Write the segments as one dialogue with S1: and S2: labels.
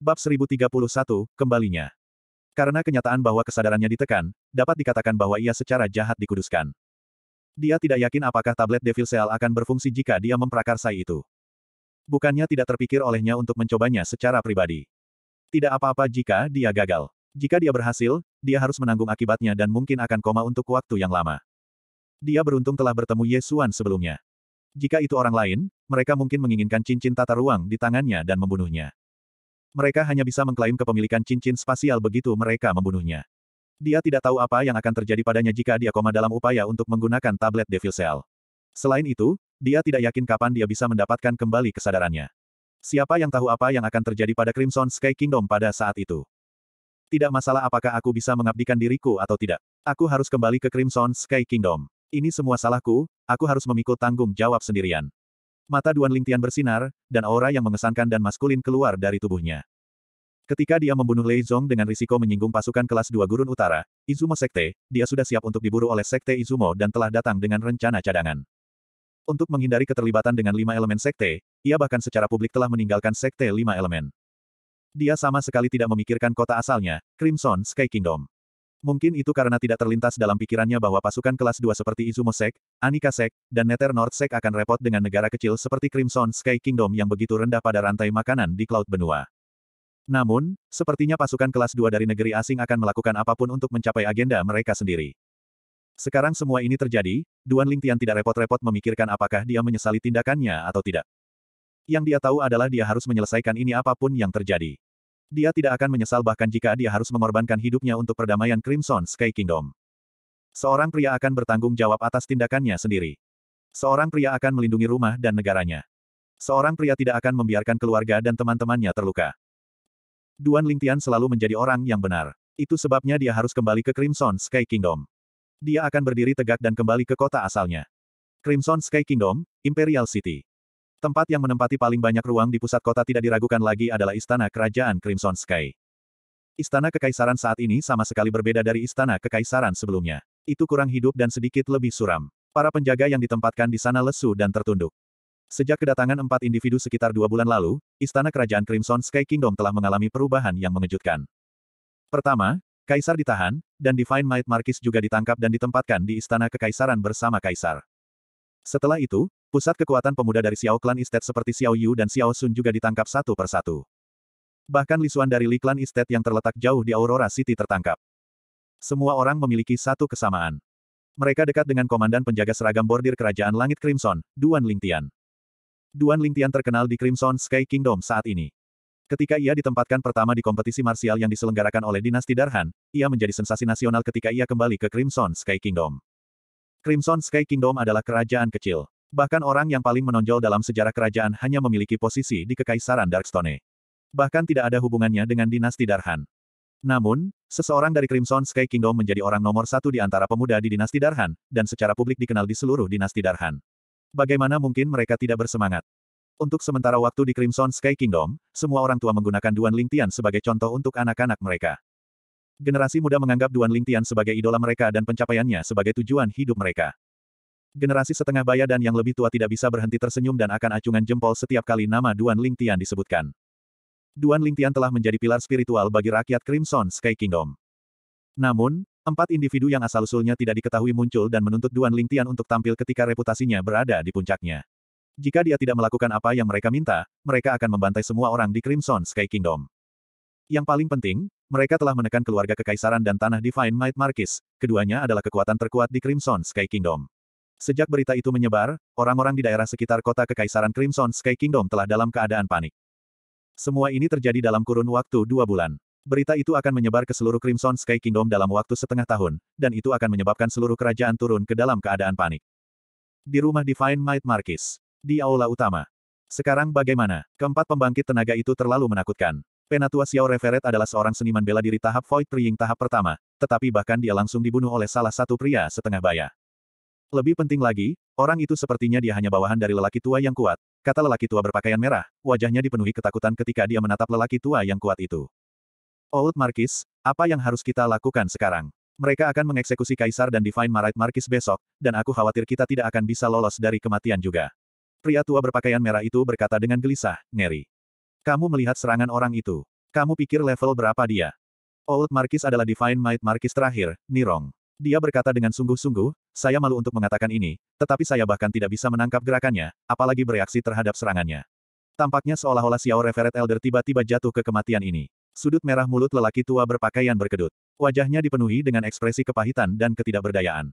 S1: Bab 1031, Kembalinya. Karena kenyataan bahwa kesadarannya ditekan, dapat dikatakan bahwa ia secara jahat dikuduskan. Dia tidak yakin apakah tablet Devil Cell akan berfungsi jika dia memprakarsai itu. Bukannya tidak terpikir olehnya untuk mencobanya secara pribadi. Tidak apa-apa jika dia gagal. Jika dia berhasil, dia harus menanggung akibatnya dan mungkin akan koma untuk waktu yang lama. Dia beruntung telah bertemu Yesuan sebelumnya. Jika itu orang lain, mereka mungkin menginginkan cincin tata ruang di tangannya dan membunuhnya. Mereka hanya bisa mengklaim kepemilikan cincin spasial begitu mereka membunuhnya. Dia tidak tahu apa yang akan terjadi padanya jika dia koma dalam upaya untuk menggunakan tablet Devil Cell. Selain itu, dia tidak yakin kapan dia bisa mendapatkan kembali kesadarannya. Siapa yang tahu apa yang akan terjadi pada Crimson Sky Kingdom pada saat itu? Tidak masalah apakah aku bisa mengabdikan diriku atau tidak. Aku harus kembali ke Crimson Sky Kingdom. Ini semua salahku, aku harus memikul tanggung jawab sendirian. Mata Duan Lingtian bersinar, dan aura yang mengesankan dan maskulin keluar dari tubuhnya. Ketika dia membunuh Lei Zong dengan risiko menyinggung pasukan kelas dua Gurun Utara, Izumo Sekte, dia sudah siap untuk diburu oleh Sekte Izumo dan telah datang dengan rencana cadangan. Untuk menghindari keterlibatan dengan lima elemen Sekte, ia bahkan secara publik telah meninggalkan Sekte lima elemen. Dia sama sekali tidak memikirkan kota asalnya, Crimson Sky Kingdom. Mungkin itu karena tidak terlintas dalam pikirannya bahwa pasukan kelas 2 seperti Izumo Sek, Anika Sek, dan Nether North Sek akan repot dengan negara kecil seperti Crimson Sky Kingdom yang begitu rendah pada rantai makanan di Cloud Benua. Namun, sepertinya pasukan kelas 2 dari negeri asing akan melakukan apapun untuk mencapai agenda mereka sendiri. Sekarang semua ini terjadi, Duan Lingtian tidak repot-repot memikirkan apakah dia menyesali tindakannya atau tidak. Yang dia tahu adalah dia harus menyelesaikan ini apapun yang terjadi. Dia tidak akan menyesal bahkan jika dia harus mengorbankan hidupnya untuk perdamaian Crimson Sky Kingdom. Seorang pria akan bertanggung jawab atas tindakannya sendiri. Seorang pria akan melindungi rumah dan negaranya. Seorang pria tidak akan membiarkan keluarga dan teman-temannya terluka. Duan Lingtian selalu menjadi orang yang benar. Itu sebabnya dia harus kembali ke Crimson Sky Kingdom. Dia akan berdiri tegak dan kembali ke kota asalnya. Crimson Sky Kingdom, Imperial City. Tempat yang menempati paling banyak ruang di pusat kota tidak diragukan lagi adalah Istana Kerajaan Crimson Sky. Istana Kekaisaran saat ini sama sekali berbeda dari Istana Kekaisaran sebelumnya. Itu kurang hidup dan sedikit lebih suram. Para penjaga yang ditempatkan di sana lesu dan tertunduk. Sejak kedatangan empat individu sekitar dua bulan lalu, Istana Kerajaan Crimson Sky Kingdom telah mengalami perubahan yang mengejutkan. Pertama, Kaisar ditahan, dan Divine Might Marquis juga ditangkap dan ditempatkan di Istana Kekaisaran bersama Kaisar. Setelah itu, Pusat kekuatan pemuda dari Xiao Clan Estate seperti Xiao Yu dan Xiao Sun juga ditangkap satu persatu. Bahkan Lisuan dari Li Clan Estate yang terletak jauh di Aurora City tertangkap. Semua orang memiliki satu kesamaan. Mereka dekat dengan komandan penjaga seragam bordir Kerajaan Langit Crimson, Duan Lingtian. Duan Lingtian terkenal di Crimson Sky Kingdom saat ini. Ketika ia ditempatkan pertama di kompetisi marsial yang diselenggarakan oleh dinasti Darhan, ia menjadi sensasi nasional ketika ia kembali ke Crimson Sky Kingdom. Crimson Sky Kingdom adalah kerajaan kecil. Bahkan orang yang paling menonjol dalam sejarah kerajaan hanya memiliki posisi di kekaisaran Darkstone. Bahkan tidak ada hubungannya dengan dinasti Darhan. Namun, seseorang dari Crimson Sky Kingdom menjadi orang nomor satu di antara pemuda di dinasti Darhan, dan secara publik dikenal di seluruh dinasti Darhan. Bagaimana mungkin mereka tidak bersemangat? Untuk sementara waktu di Crimson Sky Kingdom, semua orang tua menggunakan Duan Lingtian sebagai contoh untuk anak-anak mereka. Generasi muda menganggap Duan Lingtian sebagai idola mereka dan pencapaiannya sebagai tujuan hidup mereka. Generasi setengah baya dan yang lebih tua tidak bisa berhenti tersenyum dan akan acungan jempol setiap kali nama Duan Ling Tian disebutkan. Duan Ling Tian telah menjadi pilar spiritual bagi rakyat Crimson Sky Kingdom. Namun, empat individu yang asal-usulnya tidak diketahui muncul dan menuntut Duan Ling Tian untuk tampil ketika reputasinya berada di puncaknya. Jika dia tidak melakukan apa yang mereka minta, mereka akan membantai semua orang di Crimson Sky Kingdom. Yang paling penting, mereka telah menekan keluarga kekaisaran dan tanah Divine Might Marquis, keduanya adalah kekuatan terkuat di Crimson Sky Kingdom. Sejak berita itu menyebar, orang-orang di daerah sekitar kota Kekaisaran Crimson Sky Kingdom telah dalam keadaan panik. Semua ini terjadi dalam kurun waktu dua bulan. Berita itu akan menyebar ke seluruh Crimson Sky Kingdom dalam waktu setengah tahun, dan itu akan menyebabkan seluruh kerajaan turun ke dalam keadaan panik. Di rumah Divine Might Marquis. Di aula utama. Sekarang bagaimana? Keempat pembangkit tenaga itu terlalu menakutkan. Penatua Xiao Reveret adalah seorang seniman bela diri tahap Void Priying tahap pertama, tetapi bahkan dia langsung dibunuh oleh salah satu pria setengah bayar. Lebih penting lagi, orang itu sepertinya dia hanya bawahan dari lelaki tua yang kuat, kata lelaki tua berpakaian merah, wajahnya dipenuhi ketakutan ketika dia menatap lelaki tua yang kuat itu. Old Markis, apa yang harus kita lakukan sekarang? Mereka akan mengeksekusi Kaisar dan Divine Marait Marquis besok, dan aku khawatir kita tidak akan bisa lolos dari kematian juga. Pria tua berpakaian merah itu berkata dengan gelisah, Neri. Kamu melihat serangan orang itu. Kamu pikir level berapa dia? Old Markis adalah Divine Might Marquis terakhir, Nirong. Dia berkata dengan sungguh-sungguh, saya malu untuk mengatakan ini, tetapi saya bahkan tidak bisa menangkap gerakannya, apalagi bereaksi terhadap serangannya. Tampaknya seolah-olah Xiao Reveret Elder tiba-tiba jatuh ke kematian ini. Sudut merah mulut lelaki tua berpakaian berkedut. Wajahnya dipenuhi dengan ekspresi kepahitan dan ketidakberdayaan.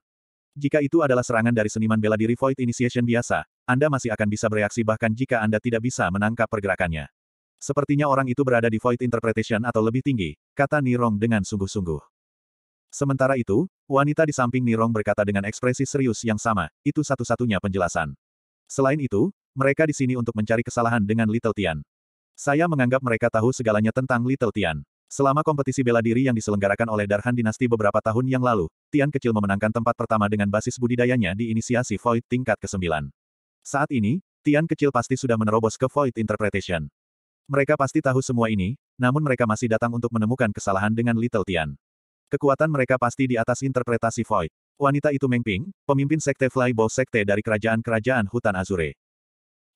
S1: Jika itu adalah serangan dari seniman bela diri Void Initiation biasa, Anda masih akan bisa bereaksi bahkan jika Anda tidak bisa menangkap pergerakannya. Sepertinya orang itu berada di Void Interpretation atau lebih tinggi, kata Nirong dengan sungguh-sungguh. Sementara itu, wanita di samping Nirong berkata dengan ekspresi serius yang sama, itu satu-satunya penjelasan. Selain itu, mereka di sini untuk mencari kesalahan dengan Little Tian. Saya menganggap mereka tahu segalanya tentang Little Tian. Selama kompetisi bela diri yang diselenggarakan oleh Darhan Dinasti beberapa tahun yang lalu, Tian kecil memenangkan tempat pertama dengan basis budidayanya di inisiasi Void tingkat ke-9. Saat ini, Tian kecil pasti sudah menerobos ke Void Interpretation. Mereka pasti tahu semua ini, namun mereka masih datang untuk menemukan kesalahan dengan Little Tian. Kekuatan mereka pasti di atas interpretasi Void. Wanita itu Mengping, pemimpin sekte Flybow sekte dari kerajaan-kerajaan hutan Azure.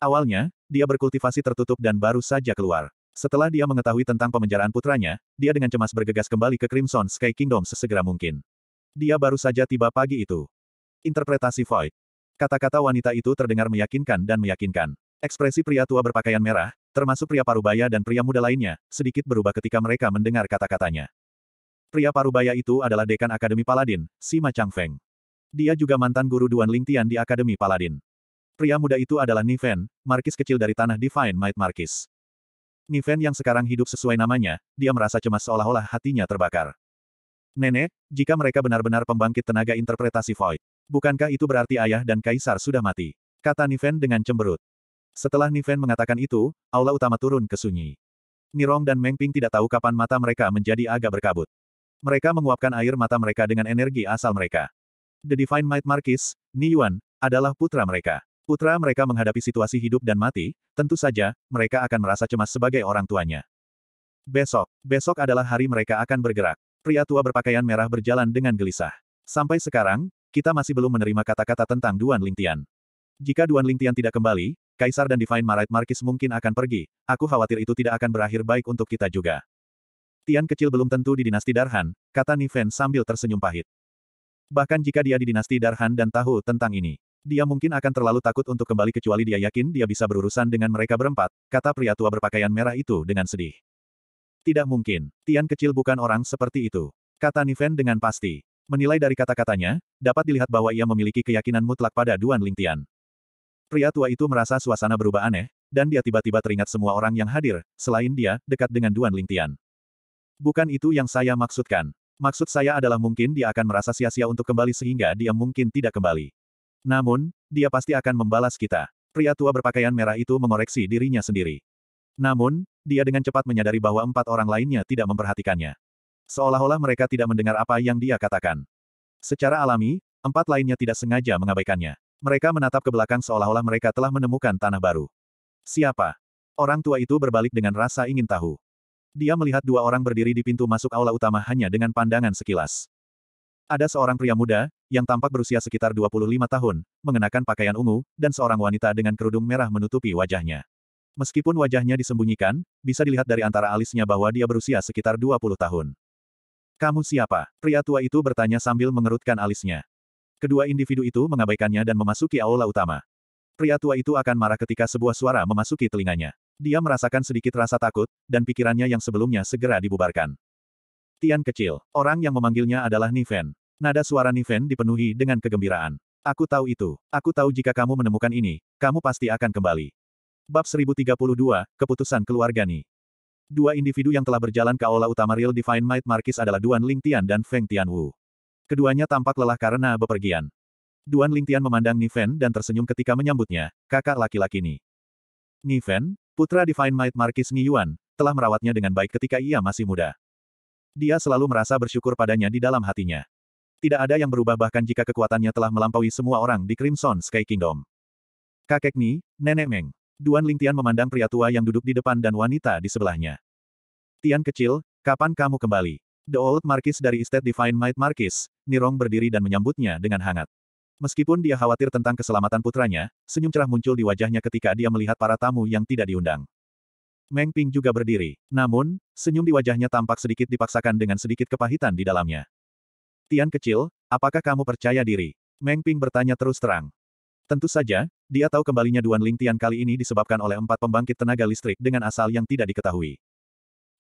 S1: Awalnya, dia berkultivasi tertutup dan baru saja keluar. Setelah dia mengetahui tentang pemenjaraan putranya, dia dengan cemas bergegas kembali ke Crimson Sky Kingdom sesegera mungkin. Dia baru saja tiba pagi itu. Interpretasi Void. Kata-kata wanita itu terdengar meyakinkan dan meyakinkan. Ekspresi pria tua berpakaian merah, termasuk pria parubaya dan pria muda lainnya, sedikit berubah ketika mereka mendengar kata-katanya. Pria parubaya itu adalah dekan Akademi Paladin, Sima Changfeng. Dia juga mantan guru Duan Lingtian di Akademi Paladin. Pria muda itu adalah Niven, markis kecil dari tanah Divine Might Markis. Niven yang sekarang hidup sesuai namanya, dia merasa cemas seolah-olah hatinya terbakar. Nenek, jika mereka benar-benar pembangkit tenaga interpretasi Void, bukankah itu berarti ayah dan kaisar sudah mati? Kata Niven dengan cemberut. Setelah Niven mengatakan itu, aula utama turun ke sunyi. Nirong dan Mengping tidak tahu kapan mata mereka menjadi agak berkabut. Mereka menguapkan air mata mereka dengan energi asal mereka. The Divine Might Marquis, Ni Yuan, adalah putra mereka. Putra mereka menghadapi situasi hidup dan mati, tentu saja, mereka akan merasa cemas sebagai orang tuanya. Besok, besok adalah hari mereka akan bergerak. Pria tua berpakaian merah berjalan dengan gelisah. Sampai sekarang, kita masih belum menerima kata-kata tentang Duan Lingtian. Jika Duan Lingtian tidak kembali, Kaisar dan Divine Marait Marquis mungkin akan pergi. Aku khawatir itu tidak akan berakhir baik untuk kita juga. Tian kecil belum tentu di dinasti Darhan, kata Niven sambil tersenyum pahit. Bahkan jika dia di dinasti Darhan dan tahu tentang ini, dia mungkin akan terlalu takut untuk kembali kecuali dia yakin dia bisa berurusan dengan mereka berempat, kata pria tua berpakaian merah itu dengan sedih. Tidak mungkin, Tian kecil bukan orang seperti itu, kata Niven dengan pasti. Menilai dari kata-katanya, dapat dilihat bahwa ia memiliki keyakinan mutlak pada Duan Ling Tian. Pria tua itu merasa suasana berubah aneh, dan dia tiba-tiba teringat semua orang yang hadir, selain dia, dekat dengan Duan Ling Tian. Bukan itu yang saya maksudkan. Maksud saya adalah mungkin dia akan merasa sia-sia untuk kembali sehingga dia mungkin tidak kembali. Namun, dia pasti akan membalas kita. Pria tua berpakaian merah itu mengoreksi dirinya sendiri. Namun, dia dengan cepat menyadari bahwa empat orang lainnya tidak memperhatikannya. Seolah-olah mereka tidak mendengar apa yang dia katakan. Secara alami, empat lainnya tidak sengaja mengabaikannya. Mereka menatap ke belakang seolah-olah mereka telah menemukan tanah baru. Siapa? Orang tua itu berbalik dengan rasa ingin tahu. Dia melihat dua orang berdiri di pintu masuk aula utama hanya dengan pandangan sekilas. Ada seorang pria muda, yang tampak berusia sekitar 25 tahun, mengenakan pakaian ungu, dan seorang wanita dengan kerudung merah menutupi wajahnya. Meskipun wajahnya disembunyikan, bisa dilihat dari antara alisnya bahwa dia berusia sekitar 20 tahun. Kamu siapa? Pria tua itu bertanya sambil mengerutkan alisnya. Kedua individu itu mengabaikannya dan memasuki aula utama. Pria tua itu akan marah ketika sebuah suara memasuki telinganya. Dia merasakan sedikit rasa takut, dan pikirannya yang sebelumnya segera dibubarkan. Tian kecil. Orang yang memanggilnya adalah Niven. Nada suara Niven dipenuhi dengan kegembiraan. Aku tahu itu. Aku tahu jika kamu menemukan ini, kamu pasti akan kembali. Bab 1032, Keputusan Keluarga Ni. Dua individu yang telah berjalan ke aula utama Real Divine Might Markis adalah Duan Ling Tian dan Feng Tian Wu. Keduanya tampak lelah karena bepergian. Duan Ling Tian memandang Niven dan tersenyum ketika menyambutnya, kakak laki-laki Ni. Niven, Putra Divine Might Marquis Niyuan telah merawatnya dengan baik ketika ia masih muda. Dia selalu merasa bersyukur padanya di dalam hatinya. Tidak ada yang berubah bahkan jika kekuatannya telah melampaui semua orang di Crimson Sky Kingdom. Kakek Ni, Nenek Meng. Duan Lingtian memandang pria tua yang duduk di depan dan wanita di sebelahnya. Tian kecil, kapan kamu kembali? The Old Marquis dari Estate Divine Might Marquis, Nirong berdiri dan menyambutnya dengan hangat. Meskipun dia khawatir tentang keselamatan putranya, senyum cerah muncul di wajahnya ketika dia melihat para tamu yang tidak diundang. Meng Ping juga berdiri, namun, senyum di wajahnya tampak sedikit dipaksakan dengan sedikit kepahitan di dalamnya. Tian kecil, apakah kamu percaya diri? Meng Ping bertanya terus terang. Tentu saja, dia tahu kembalinya Duan Ling Tian kali ini disebabkan oleh empat pembangkit tenaga listrik dengan asal yang tidak diketahui.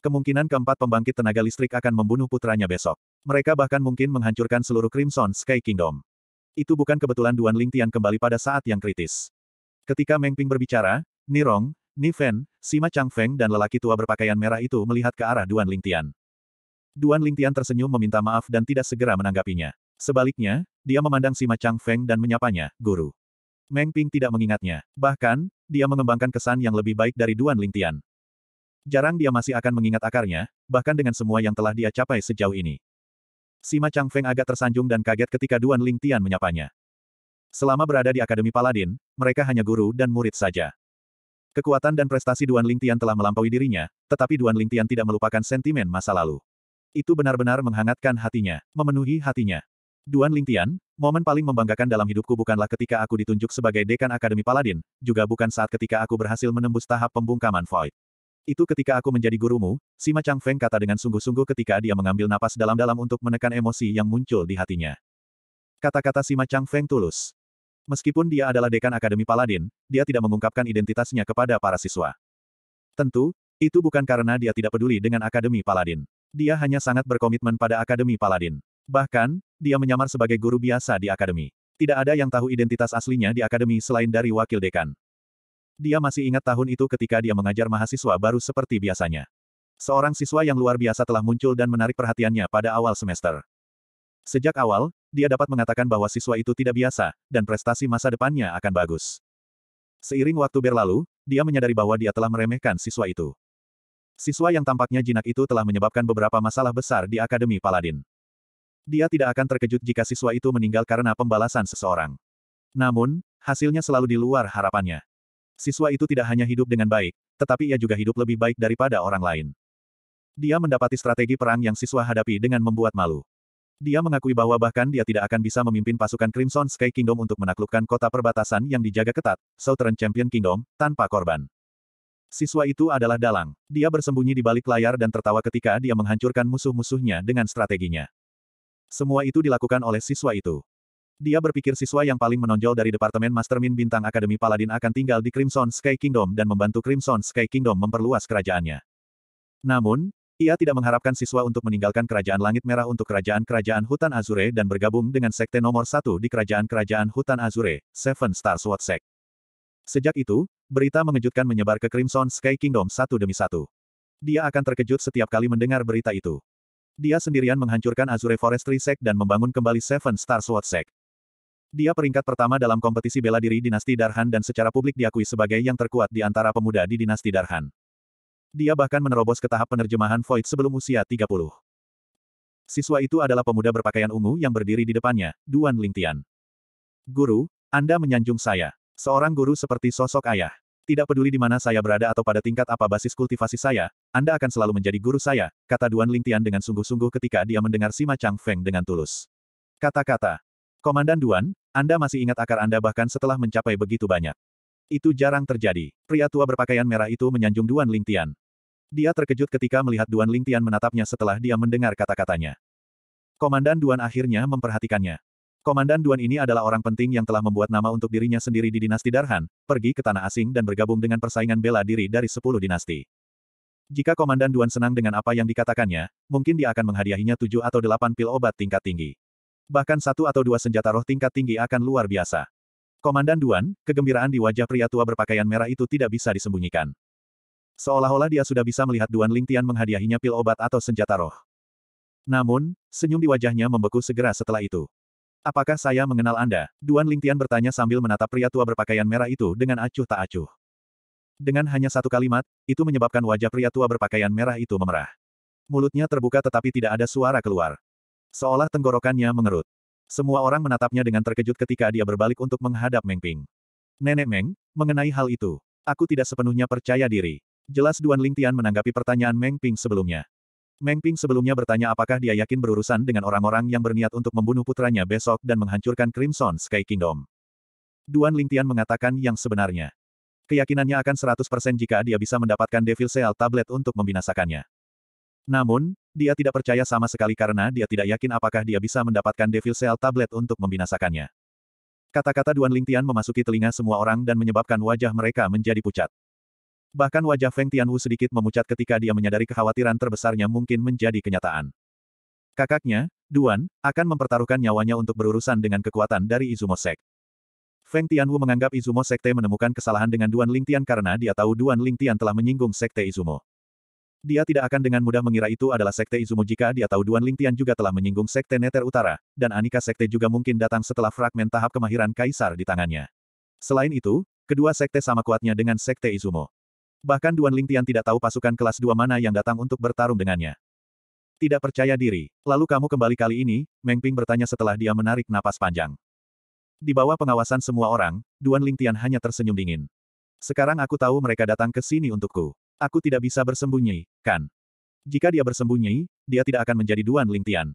S1: Kemungkinan keempat pembangkit tenaga listrik akan membunuh putranya besok. Mereka bahkan mungkin menghancurkan seluruh Crimson Sky Kingdom. Itu bukan kebetulan Duan Ling Tian kembali pada saat yang kritis. Ketika Meng Ping berbicara, Nirong, Nifen, Sima Chang Feng dan lelaki tua berpakaian merah itu melihat ke arah Duan Ling Tian. Duan Ling Tian tersenyum meminta maaf dan tidak segera menanggapinya. Sebaliknya, dia memandang Sima Chang Feng dan menyapanya, Guru. Meng Ping tidak mengingatnya. Bahkan, dia mengembangkan kesan yang lebih baik dari Duan Ling Tian. Jarang dia masih akan mengingat akarnya, bahkan dengan semua yang telah dia capai sejauh ini. Sima Feng agak tersanjung dan kaget ketika Duan Ling Tian menyapanya. Selama berada di Akademi Paladin, mereka hanya guru dan murid saja. Kekuatan dan prestasi Duan Ling Tian telah melampaui dirinya, tetapi Duan Ling Tian tidak melupakan sentimen masa lalu. Itu benar-benar menghangatkan hatinya, memenuhi hatinya. Duan Ling Tian, momen paling membanggakan dalam hidupku bukanlah ketika aku ditunjuk sebagai dekan Akademi Paladin, juga bukan saat ketika aku berhasil menembus tahap pembungkaman Void. Itu ketika aku menjadi gurumu, Sima Chang Feng kata dengan sungguh-sungguh ketika dia mengambil napas dalam-dalam untuk menekan emosi yang muncul di hatinya. Kata-kata Sima Chang Feng tulus. Meskipun dia adalah dekan Akademi Paladin, dia tidak mengungkapkan identitasnya kepada para siswa. Tentu, itu bukan karena dia tidak peduli dengan Akademi Paladin. Dia hanya sangat berkomitmen pada Akademi Paladin. Bahkan, dia menyamar sebagai guru biasa di Akademi. Tidak ada yang tahu identitas aslinya di Akademi selain dari Wakil Dekan. Dia masih ingat tahun itu ketika dia mengajar mahasiswa baru seperti biasanya. Seorang siswa yang luar biasa telah muncul dan menarik perhatiannya pada awal semester. Sejak awal, dia dapat mengatakan bahwa siswa itu tidak biasa, dan prestasi masa depannya akan bagus. Seiring waktu berlalu, dia menyadari bahwa dia telah meremehkan siswa itu. Siswa yang tampaknya jinak itu telah menyebabkan beberapa masalah besar di Akademi Paladin. Dia tidak akan terkejut jika siswa itu meninggal karena pembalasan seseorang. Namun, hasilnya selalu di luar harapannya siswa itu tidak hanya hidup dengan baik, tetapi ia juga hidup lebih baik daripada orang lain. Dia mendapati strategi perang yang siswa hadapi dengan membuat malu. Dia mengakui bahwa bahkan dia tidak akan bisa memimpin pasukan Crimson Sky Kingdom untuk menaklukkan kota perbatasan yang dijaga ketat, Southern Champion Kingdom, tanpa korban. Siswa itu adalah dalang. Dia bersembunyi di balik layar dan tertawa ketika dia menghancurkan musuh-musuhnya dengan strateginya. Semua itu dilakukan oleh siswa itu. Dia berpikir siswa yang paling menonjol dari Departemen Mastermind Bintang Akademi Paladin akan tinggal di Crimson Sky Kingdom dan membantu Crimson Sky Kingdom memperluas kerajaannya. Namun, ia tidak mengharapkan siswa untuk meninggalkan Kerajaan Langit Merah untuk Kerajaan-Kerajaan Hutan Azure dan bergabung dengan Sekte nomor satu di Kerajaan-Kerajaan Hutan Azure, Seven Star Sword Sect. Sejak itu, berita mengejutkan menyebar ke Crimson Sky Kingdom satu demi satu. Dia akan terkejut setiap kali mendengar berita itu. Dia sendirian menghancurkan Azure Forestry Sect dan membangun kembali Seven Star Sword Sect. Dia peringkat pertama dalam kompetisi bela diri dinasti Darhan dan secara publik diakui sebagai yang terkuat di antara pemuda di dinasti Darhan. Dia bahkan menerobos ke tahap penerjemahan Void sebelum usia 30. Siswa itu adalah pemuda berpakaian ungu yang berdiri di depannya, Duan Lingtian. Guru, Anda menyanjung saya. Seorang guru seperti sosok ayah. Tidak peduli di mana saya berada atau pada tingkat apa basis kultivasi saya, Anda akan selalu menjadi guru saya, kata Duan Lingtian dengan sungguh-sungguh ketika dia mendengar Sima Chang Feng dengan tulus. Kata-kata. Komandan Duan, anda masih ingat akar Anda bahkan setelah mencapai begitu banyak. Itu jarang terjadi. Pria tua berpakaian merah itu menyanjung Duan Lingtian. Dia terkejut ketika melihat Duan Lingtian menatapnya setelah dia mendengar kata-katanya. Komandan Duan akhirnya memperhatikannya. Komandan Duan ini adalah orang penting yang telah membuat nama untuk dirinya sendiri di dinasti Darhan, pergi ke tanah asing dan bergabung dengan persaingan bela diri dari sepuluh dinasti. Jika Komandan Duan senang dengan apa yang dikatakannya, mungkin dia akan menghadiahinya tujuh atau delapan pil obat tingkat tinggi bahkan satu atau dua senjata roh tingkat tinggi akan luar biasa. Komandan Duan, kegembiraan di wajah pria tua berpakaian merah itu tidak bisa disembunyikan. Seolah-olah dia sudah bisa melihat Duan Lingtian menghadiahinya pil obat atau senjata roh. Namun, senyum di wajahnya membeku segera setelah itu. Apakah saya mengenal Anda? Duan Lingtian bertanya sambil menatap pria tua berpakaian merah itu dengan acuh tak acuh. Dengan hanya satu kalimat, itu menyebabkan wajah pria tua berpakaian merah itu memerah. Mulutnya terbuka tetapi tidak ada suara keluar. Seolah tenggorokannya mengerut. Semua orang menatapnya dengan terkejut ketika dia berbalik untuk menghadap Meng Ping. Nenek Meng, mengenai hal itu, aku tidak sepenuhnya percaya diri. Jelas Duan Lingtian menanggapi pertanyaan Meng Ping sebelumnya. Meng Ping sebelumnya bertanya apakah dia yakin berurusan dengan orang-orang yang berniat untuk membunuh putranya besok dan menghancurkan Crimson Sky Kingdom. Duan Lingtian mengatakan yang sebenarnya. Keyakinannya akan 100% jika dia bisa mendapatkan Devil Seal Tablet untuk membinasakannya. Namun, dia tidak percaya sama sekali karena dia tidak yakin apakah dia bisa mendapatkan Devil Cell Tablet untuk membinasakannya. Kata-kata Duan Lingtian memasuki telinga semua orang dan menyebabkan wajah mereka menjadi pucat. Bahkan wajah Feng Tianwu sedikit memucat ketika dia menyadari kekhawatiran terbesarnya mungkin menjadi kenyataan. Kakaknya, Duan, akan mempertaruhkan nyawanya untuk berurusan dengan kekuatan dari Izumo Sek. Feng Tianwu menganggap Izumo Sekte menemukan kesalahan dengan Duan Lingtian karena dia tahu Duan Lingtian telah menyinggung Sekte Izumo. Dia tidak akan dengan mudah mengira itu adalah Sekte Izumo jika dia tahu Duan Lingtian juga telah menyinggung Sekte Neter Utara, dan Anika Sekte juga mungkin datang setelah fragmen tahap kemahiran Kaisar di tangannya. Selain itu, kedua Sekte sama kuatnya dengan Sekte Izumo. Bahkan Duan Lingtian tidak tahu pasukan kelas dua mana yang datang untuk bertarung dengannya. Tidak percaya diri, lalu kamu kembali kali ini, Meng Ping bertanya setelah dia menarik napas panjang. Di bawah pengawasan semua orang, Duan Lingtian hanya tersenyum dingin. Sekarang aku tahu mereka datang ke sini untukku aku tidak bisa bersembunyi, kan? Jika dia bersembunyi, dia tidak akan menjadi Duan Lingtian.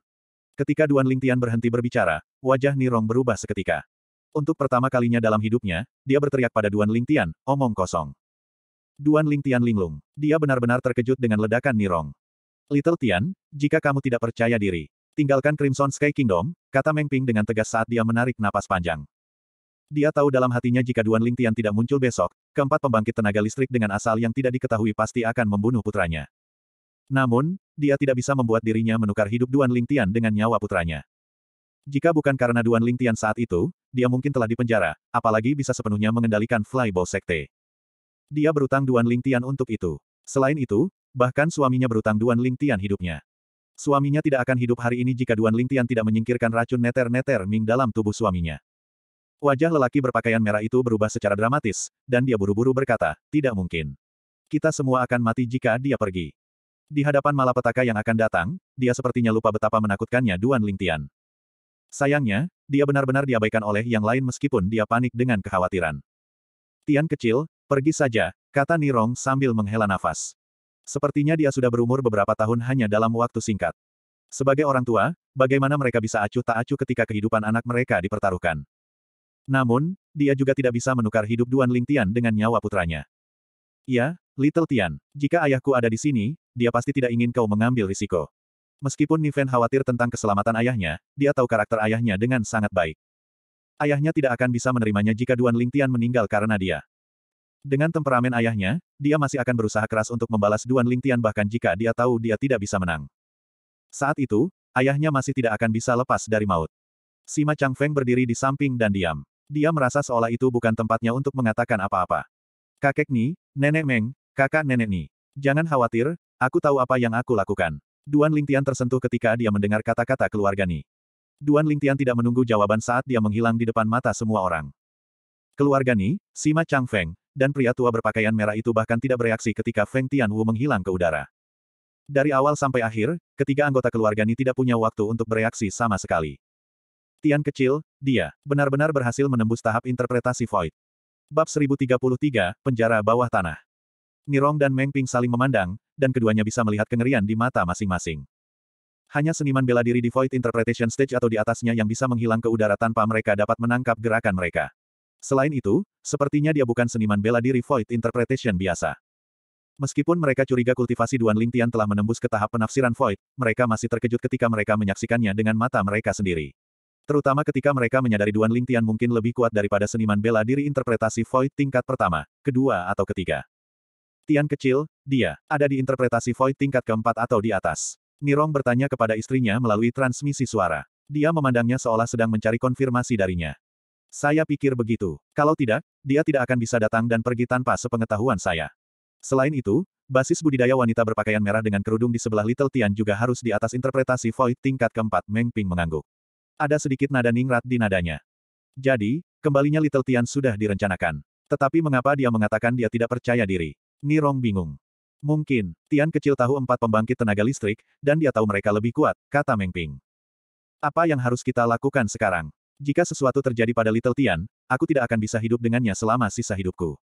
S1: Ketika Duan Lingtian berhenti berbicara, wajah Nirong berubah seketika. Untuk pertama kalinya dalam hidupnya, dia berteriak pada Duan Lingtian, omong kosong. Duan Lingtian linglung. Dia benar-benar terkejut dengan ledakan Nirong. Little Tian, jika kamu tidak percaya diri, tinggalkan Crimson Sky Kingdom, kata Meng Ping dengan tegas saat dia menarik napas panjang. Dia tahu dalam hatinya jika Duan Lingtian tidak muncul besok, keempat pembangkit tenaga listrik dengan asal yang tidak diketahui pasti akan membunuh putranya. Namun, dia tidak bisa membuat dirinya menukar hidup Duan Lingtian dengan nyawa putranya. Jika bukan karena Duan Lingtian saat itu, dia mungkin telah dipenjara, apalagi bisa sepenuhnya mengendalikan Fly Sekte. Dia berutang Duan Lingtian untuk itu. Selain itu, bahkan suaminya berutang Duan Lingtian hidupnya. Suaminya tidak akan hidup hari ini jika Duan Lingtian tidak menyingkirkan racun neter-neter Ming dalam tubuh suaminya. Wajah lelaki berpakaian merah itu berubah secara dramatis, dan dia buru-buru berkata, tidak mungkin. Kita semua akan mati jika dia pergi. Di hadapan malapetaka yang akan datang, dia sepertinya lupa betapa menakutkannya Duan Lingtian. Sayangnya, dia benar-benar diabaikan oleh yang lain meskipun dia panik dengan kekhawatiran. Tian kecil, pergi saja, kata Nirong sambil menghela nafas. Sepertinya dia sudah berumur beberapa tahun hanya dalam waktu singkat. Sebagai orang tua, bagaimana mereka bisa acuh tak acuh ketika kehidupan anak mereka dipertaruhkan? Namun, dia juga tidak bisa menukar hidup Duan Lingtian dengan nyawa putranya. Ya, Little Tian, jika ayahku ada di sini, dia pasti tidak ingin kau mengambil risiko. Meskipun Niven khawatir tentang keselamatan ayahnya, dia tahu karakter ayahnya dengan sangat baik. Ayahnya tidak akan bisa menerimanya jika Duan Lingtian meninggal karena dia. Dengan temperamen ayahnya, dia masih akan berusaha keras untuk membalas Duan Lingtian bahkan jika dia tahu dia tidak bisa menang. Saat itu, ayahnya masih tidak akan bisa lepas dari maut. Sima Chang Feng berdiri di samping dan diam. Dia merasa seolah itu bukan tempatnya untuk mengatakan apa-apa. Kakek Ni, Nenek Meng, kakak Nenek Ni. Jangan khawatir, aku tahu apa yang aku lakukan. Duan Lingtian tersentuh ketika dia mendengar kata-kata keluarga Ni. Duan Lingtian tidak menunggu jawaban saat dia menghilang di depan mata semua orang. Keluarga Ni, Sima Feng, dan pria tua berpakaian merah itu bahkan tidak bereaksi ketika Feng Tianwu menghilang ke udara. Dari awal sampai akhir, ketiga anggota keluarga Ni tidak punya waktu untuk bereaksi sama sekali penelitian kecil, dia benar-benar berhasil menembus tahap interpretasi Void. Bab 1033, Penjara Bawah Tanah. Nirong dan Mengping saling memandang, dan keduanya bisa melihat kengerian di mata masing-masing. Hanya seniman bela diri di Void Interpretation Stage atau di atasnya yang bisa menghilang ke udara tanpa mereka dapat menangkap gerakan mereka. Selain itu, sepertinya dia bukan seniman bela diri Void Interpretation biasa. Meskipun mereka curiga kultivasi Duan Lingtian telah menembus ke tahap penafsiran Void, mereka masih terkejut ketika mereka menyaksikannya dengan mata mereka sendiri. Terutama ketika mereka menyadari Duan Ling Tian mungkin lebih kuat daripada seniman bela diri interpretasi Void tingkat pertama, kedua atau ketiga. Tian kecil, dia, ada di interpretasi Void tingkat keempat atau di atas. Nirong bertanya kepada istrinya melalui transmisi suara. Dia memandangnya seolah sedang mencari konfirmasi darinya. Saya pikir begitu. Kalau tidak, dia tidak akan bisa datang dan pergi tanpa sepengetahuan saya. Selain itu, basis budidaya wanita berpakaian merah dengan kerudung di sebelah Little Tian juga harus di atas interpretasi Void tingkat keempat Meng Ping mengangguk. Ada sedikit nada ningrat di nadanya. Jadi, kembalinya Little Tian sudah direncanakan. Tetapi mengapa dia mengatakan dia tidak percaya diri? Nirong bingung. Mungkin, Tian kecil tahu empat pembangkit tenaga listrik, dan dia tahu mereka lebih kuat, kata Mengping. Apa yang harus kita lakukan sekarang? Jika sesuatu terjadi pada Little Tian, aku tidak akan bisa hidup dengannya selama sisa hidupku.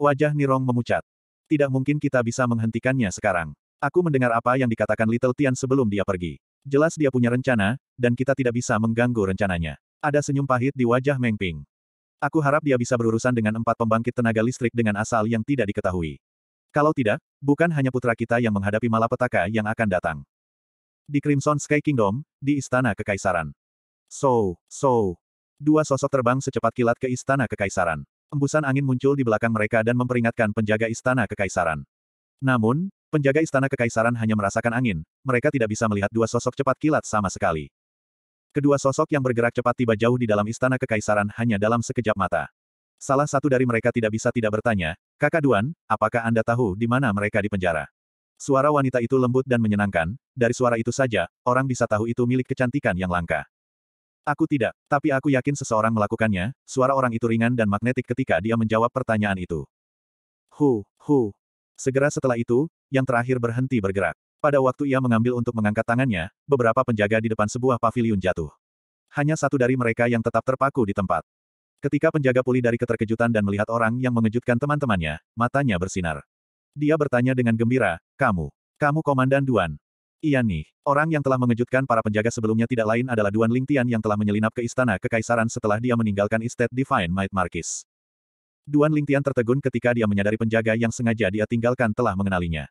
S1: Wajah Nirong memucat. Tidak mungkin kita bisa menghentikannya sekarang. Aku mendengar apa yang dikatakan Little Tian sebelum dia pergi. Jelas dia punya rencana, dan kita tidak bisa mengganggu rencananya. Ada senyum pahit di wajah Meng Ping. Aku harap dia bisa berurusan dengan empat pembangkit tenaga listrik dengan asal yang tidak diketahui. Kalau tidak, bukan hanya putra kita yang menghadapi malapetaka yang akan datang. Di Crimson Sky Kingdom, di Istana Kekaisaran. So, so. Dua sosok terbang secepat kilat ke Istana Kekaisaran. Embusan angin muncul di belakang mereka dan memperingatkan penjaga Istana Kekaisaran. Namun, Penjaga istana kekaisaran hanya merasakan angin, mereka tidak bisa melihat dua sosok cepat kilat sama sekali. Kedua sosok yang bergerak cepat tiba jauh di dalam istana kekaisaran hanya dalam sekejap mata. Salah satu dari mereka tidak bisa tidak bertanya, Kakak Duan, apakah Anda tahu di mana mereka dipenjara? Suara wanita itu lembut dan menyenangkan, dari suara itu saja, orang bisa tahu itu milik kecantikan yang langka. Aku tidak, tapi aku yakin seseorang melakukannya, suara orang itu ringan dan magnetik ketika dia menjawab pertanyaan itu. Hu, hu, Segera setelah itu, yang terakhir berhenti bergerak. Pada waktu ia mengambil untuk mengangkat tangannya, beberapa penjaga di depan sebuah paviliun jatuh. Hanya satu dari mereka yang tetap terpaku di tempat. Ketika penjaga pulih dari keterkejutan dan melihat orang yang mengejutkan teman-temannya, matanya bersinar. Dia bertanya dengan gembira, kamu, kamu Komandan Duan. Iya nih, orang yang telah mengejutkan para penjaga sebelumnya tidak lain adalah Duan Lingtian yang telah menyelinap ke istana kekaisaran setelah dia meninggalkan Estate Divine Might Marquis. Duan Lingtian tertegun ketika dia menyadari penjaga yang sengaja dia tinggalkan telah mengenalinya.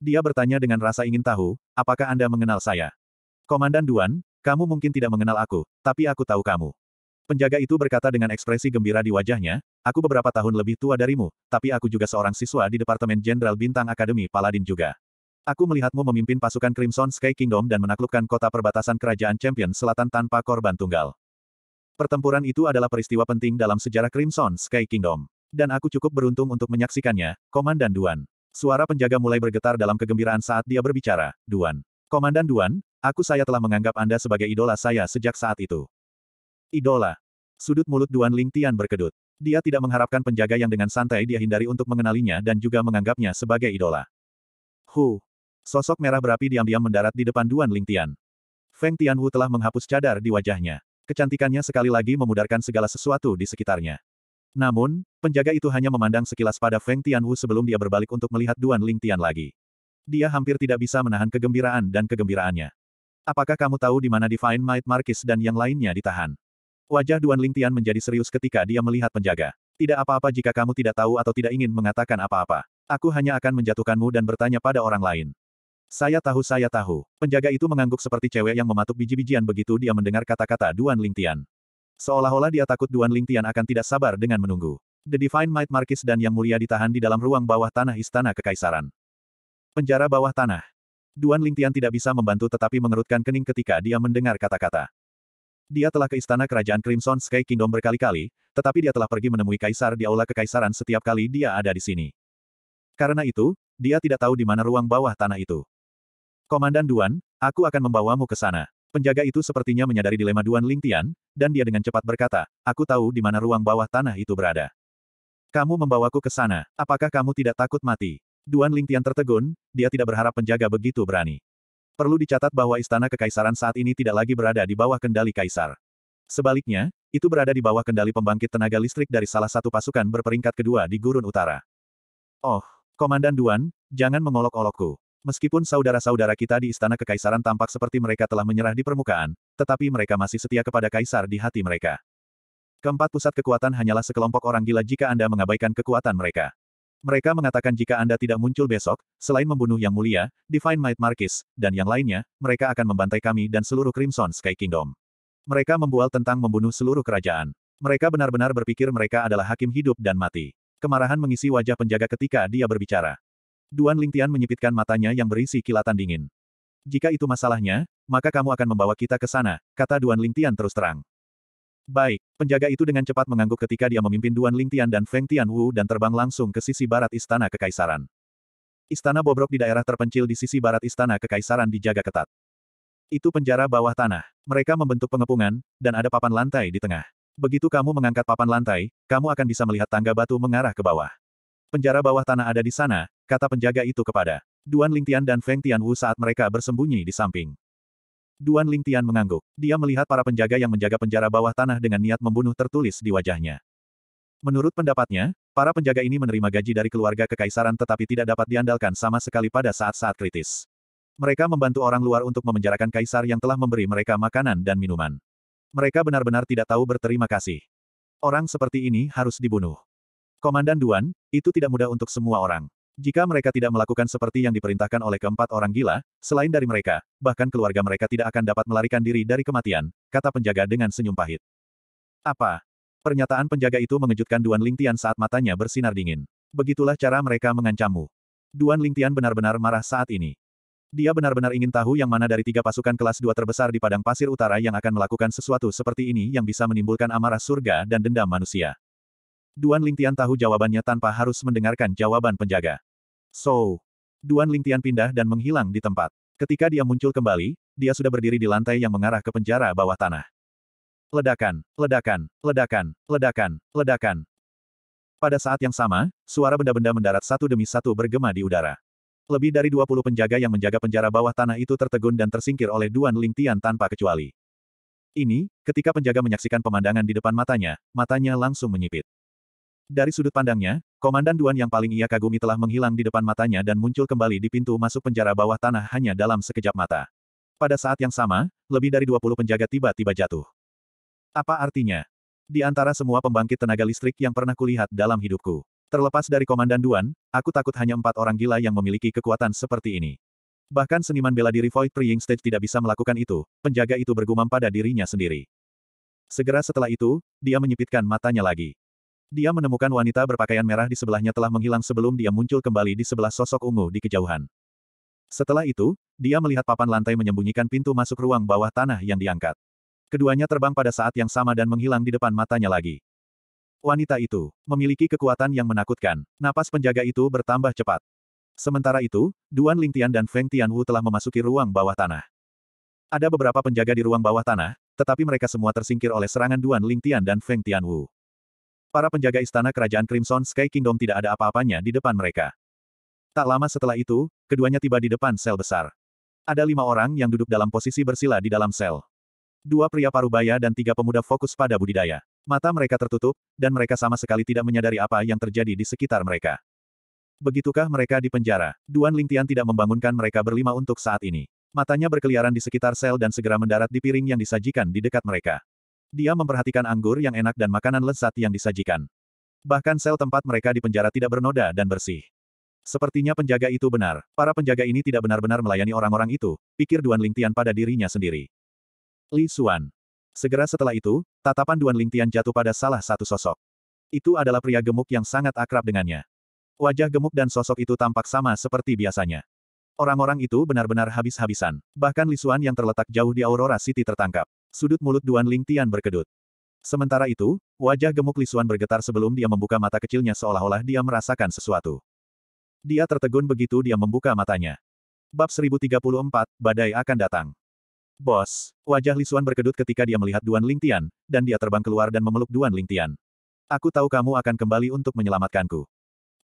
S1: Dia bertanya dengan rasa ingin tahu, apakah Anda mengenal saya? Komandan Duan, kamu mungkin tidak mengenal aku, tapi aku tahu kamu. Penjaga itu berkata dengan ekspresi gembira di wajahnya, aku beberapa tahun lebih tua darimu, tapi aku juga seorang siswa di Departemen Jenderal Bintang Akademi Paladin juga. Aku melihatmu memimpin pasukan Crimson Sky Kingdom dan menaklukkan kota perbatasan Kerajaan Champion Selatan tanpa korban tunggal. Pertempuran itu adalah peristiwa penting dalam sejarah Crimson Sky Kingdom. Dan aku cukup beruntung untuk menyaksikannya, Komandan Duan. Suara penjaga mulai bergetar dalam kegembiraan saat dia berbicara, Duan. Komandan Duan, aku saya telah menganggap Anda sebagai idola saya sejak saat itu. Idola. Sudut mulut Duan Ling Tian berkedut. Dia tidak mengharapkan penjaga yang dengan santai dia hindari untuk mengenalinya dan juga menganggapnya sebagai idola. Hu. Sosok merah berapi diam-diam mendarat di depan Duan Ling Tian. Feng Tian Wu telah menghapus cadar di wajahnya. Kecantikannya sekali lagi memudarkan segala sesuatu di sekitarnya. Namun, penjaga itu hanya memandang sekilas pada Feng Tianwu sebelum dia berbalik untuk melihat Duan Ling Tian lagi. Dia hampir tidak bisa menahan kegembiraan dan kegembiraannya. Apakah kamu tahu di mana Divine Might Markis dan yang lainnya ditahan? Wajah Duan Ling Tian menjadi serius ketika dia melihat penjaga. Tidak apa-apa jika kamu tidak tahu atau tidak ingin mengatakan apa-apa. Aku hanya akan menjatuhkanmu dan bertanya pada orang lain. Saya tahu, saya tahu. Penjaga itu mengangguk seperti cewek yang mematuk biji-bijian begitu dia mendengar kata-kata Duan Ling Tian. Seolah-olah dia takut Duan Ling Tian akan tidak sabar dengan menunggu. The Divine Might Markis dan Yang Mulia ditahan di dalam ruang bawah tanah Istana Kekaisaran. Penjara bawah tanah. Duan Ling Tian tidak bisa membantu tetapi mengerutkan kening ketika dia mendengar kata-kata. Dia telah ke istana kerajaan Crimson Sky Kingdom berkali-kali, tetapi dia telah pergi menemui kaisar di aula kekaisaran setiap kali dia ada di sini. Karena itu, dia tidak tahu di mana ruang bawah tanah itu. Komandan Duan, aku akan membawamu ke sana. Penjaga itu sepertinya menyadari dilema Duan Lingtian, dan dia dengan cepat berkata, aku tahu di mana ruang bawah tanah itu berada. Kamu membawaku ke sana, apakah kamu tidak takut mati? Duan Lingtian tertegun, dia tidak berharap penjaga begitu berani. Perlu dicatat bahwa istana kekaisaran saat ini tidak lagi berada di bawah kendali kaisar. Sebaliknya, itu berada di bawah kendali pembangkit tenaga listrik dari salah satu pasukan berperingkat kedua di Gurun Utara. Oh, Komandan Duan, jangan mengolok-olokku. Meskipun saudara-saudara kita di istana kekaisaran tampak seperti mereka telah menyerah di permukaan, tetapi mereka masih setia kepada kaisar di hati mereka. Keempat pusat kekuatan hanyalah sekelompok orang gila jika Anda mengabaikan kekuatan mereka. Mereka mengatakan jika Anda tidak muncul besok, selain membunuh Yang Mulia, Divine Might Marquis, dan yang lainnya, mereka akan membantai kami dan seluruh Crimson Sky Kingdom. Mereka membual tentang membunuh seluruh kerajaan. Mereka benar-benar berpikir mereka adalah hakim hidup dan mati. Kemarahan mengisi wajah penjaga ketika dia berbicara. Duan Lingtian menyipitkan matanya yang berisi kilatan dingin. Jika itu masalahnya, maka kamu akan membawa kita ke sana, kata Duan Lingtian terus terang. Baik, penjaga itu dengan cepat mengangguk ketika dia memimpin Duan Lingtian dan Feng Tianwu dan terbang langsung ke sisi barat Istana Kekaisaran. Istana bobrok di daerah terpencil di sisi barat Istana Kekaisaran dijaga ketat. Itu penjara bawah tanah. Mereka membentuk pengepungan, dan ada papan lantai di tengah. Begitu kamu mengangkat papan lantai, kamu akan bisa melihat tangga batu mengarah ke bawah. Penjara bawah tanah ada di sana, kata penjaga itu kepada Duan Lingtian dan Feng Tianwu saat mereka bersembunyi di samping. Duan Lingtian mengangguk. Dia melihat para penjaga yang menjaga penjara bawah tanah dengan niat membunuh tertulis di wajahnya. Menurut pendapatnya, para penjaga ini menerima gaji dari keluarga kekaisaran tetapi tidak dapat diandalkan sama sekali pada saat-saat kritis. Mereka membantu orang luar untuk memenjarakan kaisar yang telah memberi mereka makanan dan minuman. Mereka benar-benar tidak tahu berterima kasih. Orang seperti ini harus dibunuh. Komandan Duan, itu tidak mudah untuk semua orang. Jika mereka tidak melakukan seperti yang diperintahkan oleh keempat orang gila, selain dari mereka, bahkan keluarga mereka tidak akan dapat melarikan diri dari kematian, kata penjaga dengan senyum pahit. Apa? Pernyataan penjaga itu mengejutkan Duan Lingtian saat matanya bersinar dingin. Begitulah cara mereka mengancammu. Duan Lingtian benar-benar marah saat ini. Dia benar-benar ingin tahu yang mana dari tiga pasukan kelas dua terbesar di Padang Pasir Utara yang akan melakukan sesuatu seperti ini yang bisa menimbulkan amarah surga dan dendam manusia. Duan Lingtian tahu jawabannya tanpa harus mendengarkan jawaban penjaga. So, Duan Lingtian pindah dan menghilang di tempat. Ketika dia muncul kembali, dia sudah berdiri di lantai yang mengarah ke penjara bawah tanah. Ledakan, ledakan, ledakan, ledakan, ledakan. Pada saat yang sama, suara benda-benda mendarat satu demi satu bergema di udara. Lebih dari 20 penjaga yang menjaga penjara bawah tanah itu tertegun dan tersingkir oleh Duan Lingtian tanpa kecuali. Ini, ketika penjaga menyaksikan pemandangan di depan matanya, matanya langsung menyipit. Dari sudut pandangnya, Komandan Duan yang paling ia kagumi telah menghilang di depan matanya dan muncul kembali di pintu masuk penjara bawah tanah hanya dalam sekejap mata. Pada saat yang sama, lebih dari 20 penjaga tiba-tiba jatuh. Apa artinya? Di antara semua pembangkit tenaga listrik yang pernah kulihat dalam hidupku. Terlepas dari Komandan Duan, aku takut hanya empat orang gila yang memiliki kekuatan seperti ini. Bahkan seniman bela diri Void Preying Stage tidak bisa melakukan itu, penjaga itu bergumam pada dirinya sendiri. Segera setelah itu, dia menyipitkan matanya lagi. Dia menemukan wanita berpakaian merah di sebelahnya telah menghilang sebelum dia muncul kembali di sebelah sosok ungu di kejauhan. Setelah itu, dia melihat papan lantai menyembunyikan pintu masuk ruang bawah tanah yang diangkat. Keduanya terbang pada saat yang sama dan menghilang di depan matanya lagi. Wanita itu memiliki kekuatan yang menakutkan. Napas penjaga itu bertambah cepat. Sementara itu, Duan Lingtian dan Feng Tianwu telah memasuki ruang bawah tanah. Ada beberapa penjaga di ruang bawah tanah, tetapi mereka semua tersingkir oleh serangan Duan Lingtian dan Feng Tianwu. Para penjaga istana kerajaan Crimson Sky Kingdom tidak ada apa-apanya di depan mereka. Tak lama setelah itu, keduanya tiba di depan sel besar. Ada lima orang yang duduk dalam posisi bersila di dalam sel. Dua pria parubaya dan tiga pemuda fokus pada budidaya. Mata mereka tertutup, dan mereka sama sekali tidak menyadari apa yang terjadi di sekitar mereka. Begitukah mereka di penjara? Duan Lingtian tidak membangunkan mereka berlima untuk saat ini. Matanya berkeliaran di sekitar sel dan segera mendarat di piring yang disajikan di dekat mereka. Dia memperhatikan anggur yang enak dan makanan lezat yang disajikan. Bahkan sel tempat mereka di penjara tidak bernoda dan bersih. Sepertinya penjaga itu benar. Para penjaga ini tidak benar-benar melayani orang-orang itu, pikir Duan Lingtian pada dirinya sendiri. Li Xuan. Segera setelah itu, tatapan Duan Lingtian jatuh pada salah satu sosok. Itu adalah pria gemuk yang sangat akrab dengannya. Wajah gemuk dan sosok itu tampak sama seperti biasanya. Orang-orang itu benar-benar habis-habisan. Bahkan Lisuan yang terletak jauh di Aurora City tertangkap. Sudut mulut Duan Ling Tian berkedut. Sementara itu, wajah gemuk Lisuan bergetar sebelum dia membuka mata kecilnya seolah-olah dia merasakan sesuatu. Dia tertegun begitu dia membuka matanya. Bab 1034, Badai akan datang. Bos, wajah Lisuan berkedut ketika dia melihat Duan Ling Tian, dan dia terbang keluar dan memeluk Duan Ling Tian. Aku tahu kamu akan kembali untuk menyelamatkanku.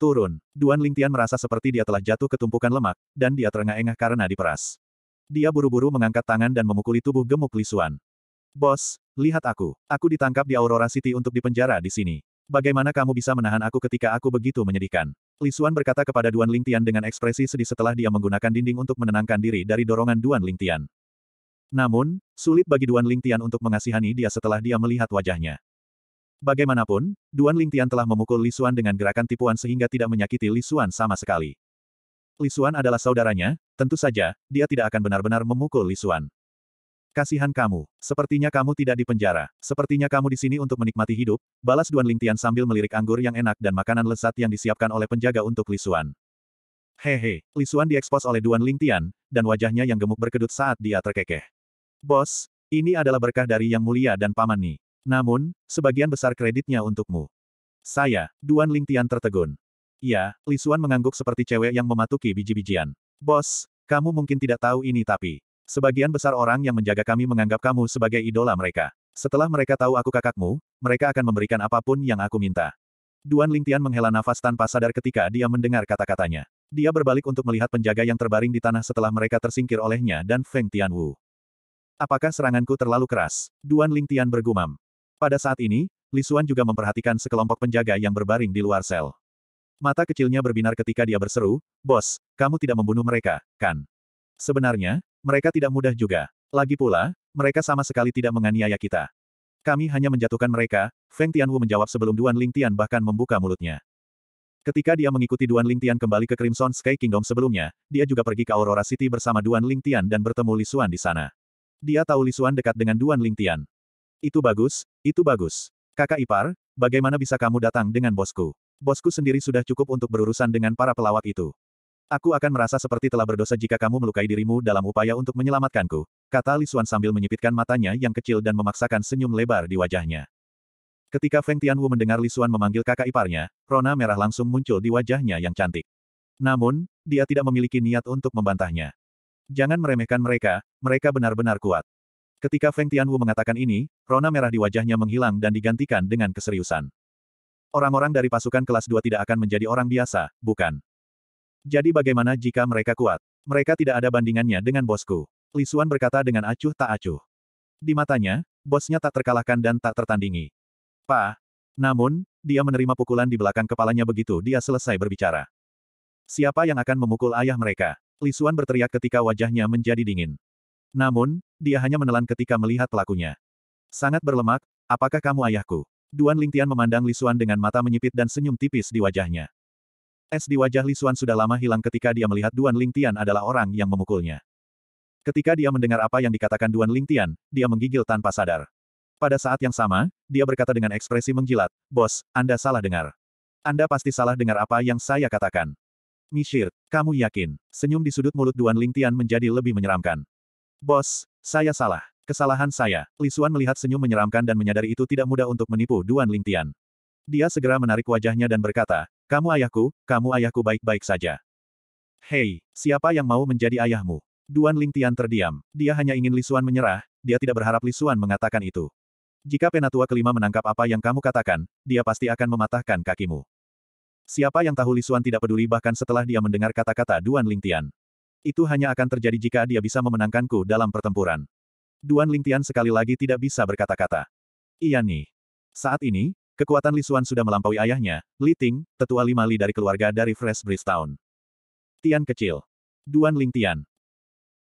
S1: Turun. Duan Lingtian merasa seperti dia telah jatuh ke tumpukan lemak, dan dia terengah-engah karena diperas. Dia buru-buru mengangkat tangan dan memukuli tubuh gemuk Lisuan. Bos, lihat aku. Aku ditangkap di Aurora City untuk dipenjara di sini. Bagaimana kamu bisa menahan aku ketika aku begitu menyedihkan? Lisuan berkata kepada Duan Lingtian dengan ekspresi sedih setelah dia menggunakan dinding untuk menenangkan diri dari dorongan Duan Lingtian. Namun, sulit bagi Duan Lingtian untuk mengasihani dia setelah dia melihat wajahnya. Bagaimanapun, Duan Lingtian telah memukul Li Lisuan dengan gerakan tipuan sehingga tidak menyakiti Li Lisuan sama sekali. Li Lisuan adalah saudaranya, tentu saja, dia tidak akan benar-benar memukul Li Lisuan. Kasihan kamu, sepertinya kamu tidak dipenjara, sepertinya kamu di sini untuk menikmati hidup, balas Duan Lingtian sambil melirik anggur yang enak dan makanan lezat yang disiapkan oleh penjaga untuk Li Lisuan. Hehe, Lisuan diekspos oleh Duan Lingtian, dan wajahnya yang gemuk berkedut saat dia terkekeh. Bos, ini adalah berkah dari Yang Mulia dan Paman Ni. Namun, sebagian besar kreditnya untukmu. Saya, Duan Lingtian tertegun. Ya, Lisuan mengangguk seperti cewek yang mematuki biji-bijian. Bos, kamu mungkin tidak tahu ini tapi, sebagian besar orang yang menjaga kami menganggap kamu sebagai idola mereka. Setelah mereka tahu aku kakakmu, mereka akan memberikan apapun yang aku minta. Duan Lingtian menghela nafas tanpa sadar ketika dia mendengar kata-katanya. Dia berbalik untuk melihat penjaga yang terbaring di tanah setelah mereka tersingkir olehnya dan Feng Tianwu. Apakah seranganku terlalu keras? Duan Lingtian bergumam. Pada saat ini, Lisuan juga memperhatikan sekelompok penjaga yang berbaring di luar sel. Mata kecilnya berbinar ketika dia berseru, Bos, kamu tidak membunuh mereka, kan? Sebenarnya, mereka tidak mudah juga. Lagi pula, mereka sama sekali tidak menganiaya kita. Kami hanya menjatuhkan mereka, Feng Tianwu menjawab sebelum Duan Ling Tian bahkan membuka mulutnya. Ketika dia mengikuti Duan Ling Tian kembali ke Crimson Sky Kingdom sebelumnya, dia juga pergi ke Aurora City bersama Duan Ling Tian dan bertemu Lisuan di sana. Dia tahu Lisuan dekat dengan Duan Ling Tian. Itu bagus, itu bagus. Kakak ipar, bagaimana bisa kamu datang dengan bosku? Bosku sendiri sudah cukup untuk berurusan dengan para pelawak itu. Aku akan merasa seperti telah berdosa jika kamu melukai dirimu dalam upaya untuk menyelamatkanku, kata Lisuan sambil menyipitkan matanya yang kecil dan memaksakan senyum lebar di wajahnya. Ketika Feng Tianwu mendengar Lisuan memanggil kakak iparnya, rona merah langsung muncul di wajahnya yang cantik. Namun, dia tidak memiliki niat untuk membantahnya. Jangan meremehkan mereka, mereka benar-benar kuat. Ketika Feng Tianwu mengatakan ini, rona merah di wajahnya menghilang dan digantikan dengan keseriusan. Orang-orang dari pasukan kelas 2 tidak akan menjadi orang biasa, bukan? Jadi bagaimana jika mereka kuat? Mereka tidak ada bandingannya dengan bosku. Lisuan berkata dengan acuh tak acuh. Di matanya, bosnya tak terkalahkan dan tak tertandingi. Pa. Namun, dia menerima pukulan di belakang kepalanya begitu dia selesai berbicara. Siapa yang akan memukul ayah mereka? Lisuan berteriak ketika wajahnya menjadi dingin. Namun, dia hanya menelan ketika melihat pelakunya. Sangat berlemak, apakah kamu ayahku? Duan Lingtian memandang Lisuan dengan mata menyipit dan senyum tipis di wajahnya. Es di wajah Lisuan sudah lama hilang ketika dia melihat Duan Lingtian adalah orang yang memukulnya. Ketika dia mendengar apa yang dikatakan Duan Lingtian, dia menggigil tanpa sadar. Pada saat yang sama, dia berkata dengan ekspresi menjilat, Bos, Anda salah dengar. Anda pasti salah dengar apa yang saya katakan. Mishir, kamu yakin? Senyum di sudut mulut Duan Lingtian menjadi lebih menyeramkan. Bos, saya salah. Kesalahan saya. Lisuan melihat senyum menyeramkan dan menyadari itu tidak mudah untuk menipu Duan Lingtian. Dia segera menarik wajahnya dan berkata, kamu ayahku, kamu ayahku baik-baik saja. Hei, siapa yang mau menjadi ayahmu? Duan Lingtian terdiam. Dia hanya ingin Lisuan menyerah, dia tidak berharap Lisuan mengatakan itu. Jika penatua kelima menangkap apa yang kamu katakan, dia pasti akan mematahkan kakimu. Siapa yang tahu Lisuan tidak peduli bahkan setelah dia mendengar kata-kata Duan Lingtian. Itu hanya akan terjadi jika dia bisa memenangkanku dalam pertempuran. Duan Lingtian sekali lagi tidak bisa berkata-kata. Iya nih. Saat ini, kekuatan Lisuan sudah melampaui ayahnya, Li Ting, tetua lima Li dari keluarga dari Fresh Town. Tian kecil. Duan Lingtian.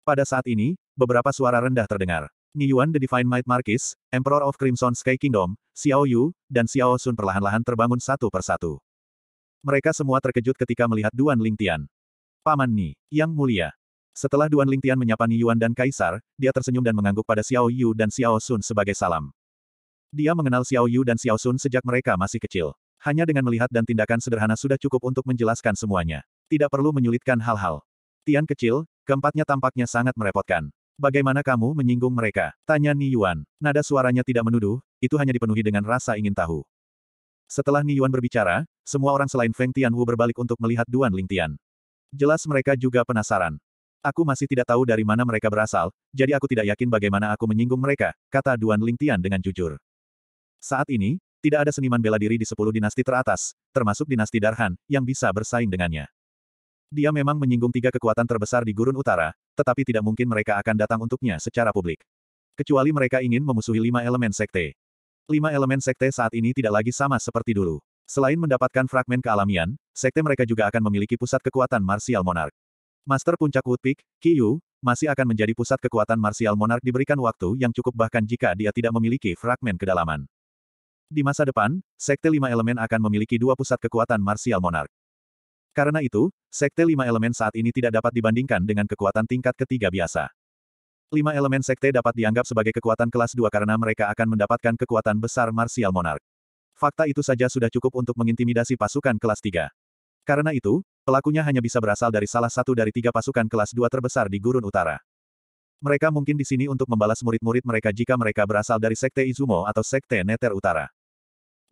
S1: Pada saat ini, beberapa suara rendah terdengar. Ni Yuan the Divine Might Marquis, Emperor of Crimson Sky Kingdom, Xiao Yu, dan Xiao Sun perlahan-lahan terbangun satu persatu. Mereka semua terkejut ketika melihat Duan Lingtian. Paman Ni, Yang Mulia. Setelah Duan Lingtian menyapa Ni Yuan dan Kaisar, dia tersenyum dan mengangguk pada Xiao Yu dan Xiao Sun sebagai salam. Dia mengenal Xiao Yu dan Xiao Sun sejak mereka masih kecil. Hanya dengan melihat dan tindakan sederhana sudah cukup untuk menjelaskan semuanya. Tidak perlu menyulitkan hal-hal. Tian kecil, keempatnya tampaknya sangat merepotkan. Bagaimana kamu menyinggung mereka? Tanya Ni Yuan. Nada suaranya tidak menuduh, itu hanya dipenuhi dengan rasa ingin tahu. Setelah Ni Yuan berbicara, semua orang selain Feng Tianwu berbalik untuk melihat Duan Lingtian. Jelas mereka juga penasaran. Aku masih tidak tahu dari mana mereka berasal, jadi aku tidak yakin bagaimana aku menyinggung mereka, kata Duan Lingtian dengan jujur. Saat ini, tidak ada seniman bela diri di sepuluh dinasti teratas, termasuk dinasti Darhan, yang bisa bersaing dengannya. Dia memang menyinggung tiga kekuatan terbesar di Gurun Utara, tetapi tidak mungkin mereka akan datang untuknya secara publik. Kecuali mereka ingin memusuhi lima elemen sekte. Lima elemen sekte saat ini tidak lagi sama seperti dulu. Selain mendapatkan fragmen kealamian, sekte mereka juga akan memiliki pusat kekuatan Martial Monarch. Master Puncak Woodpeak, Kiyu, masih akan menjadi pusat kekuatan Martial Monarch diberikan waktu yang cukup bahkan jika dia tidak memiliki fragmen kedalaman. Di masa depan, sekte lima elemen akan memiliki dua pusat kekuatan Martial Monarch. Karena itu, sekte lima elemen saat ini tidak dapat dibandingkan dengan kekuatan tingkat ketiga biasa. Lima elemen sekte dapat dianggap sebagai kekuatan kelas dua karena mereka akan mendapatkan kekuatan besar Martial Monarch. Fakta itu saja sudah cukup untuk mengintimidasi pasukan kelas 3. Karena itu, pelakunya hanya bisa berasal dari salah satu dari tiga pasukan kelas 2 terbesar di Gurun Utara. Mereka mungkin di sini untuk membalas murid-murid mereka jika mereka berasal dari Sekte Izumo atau Sekte Neter Utara.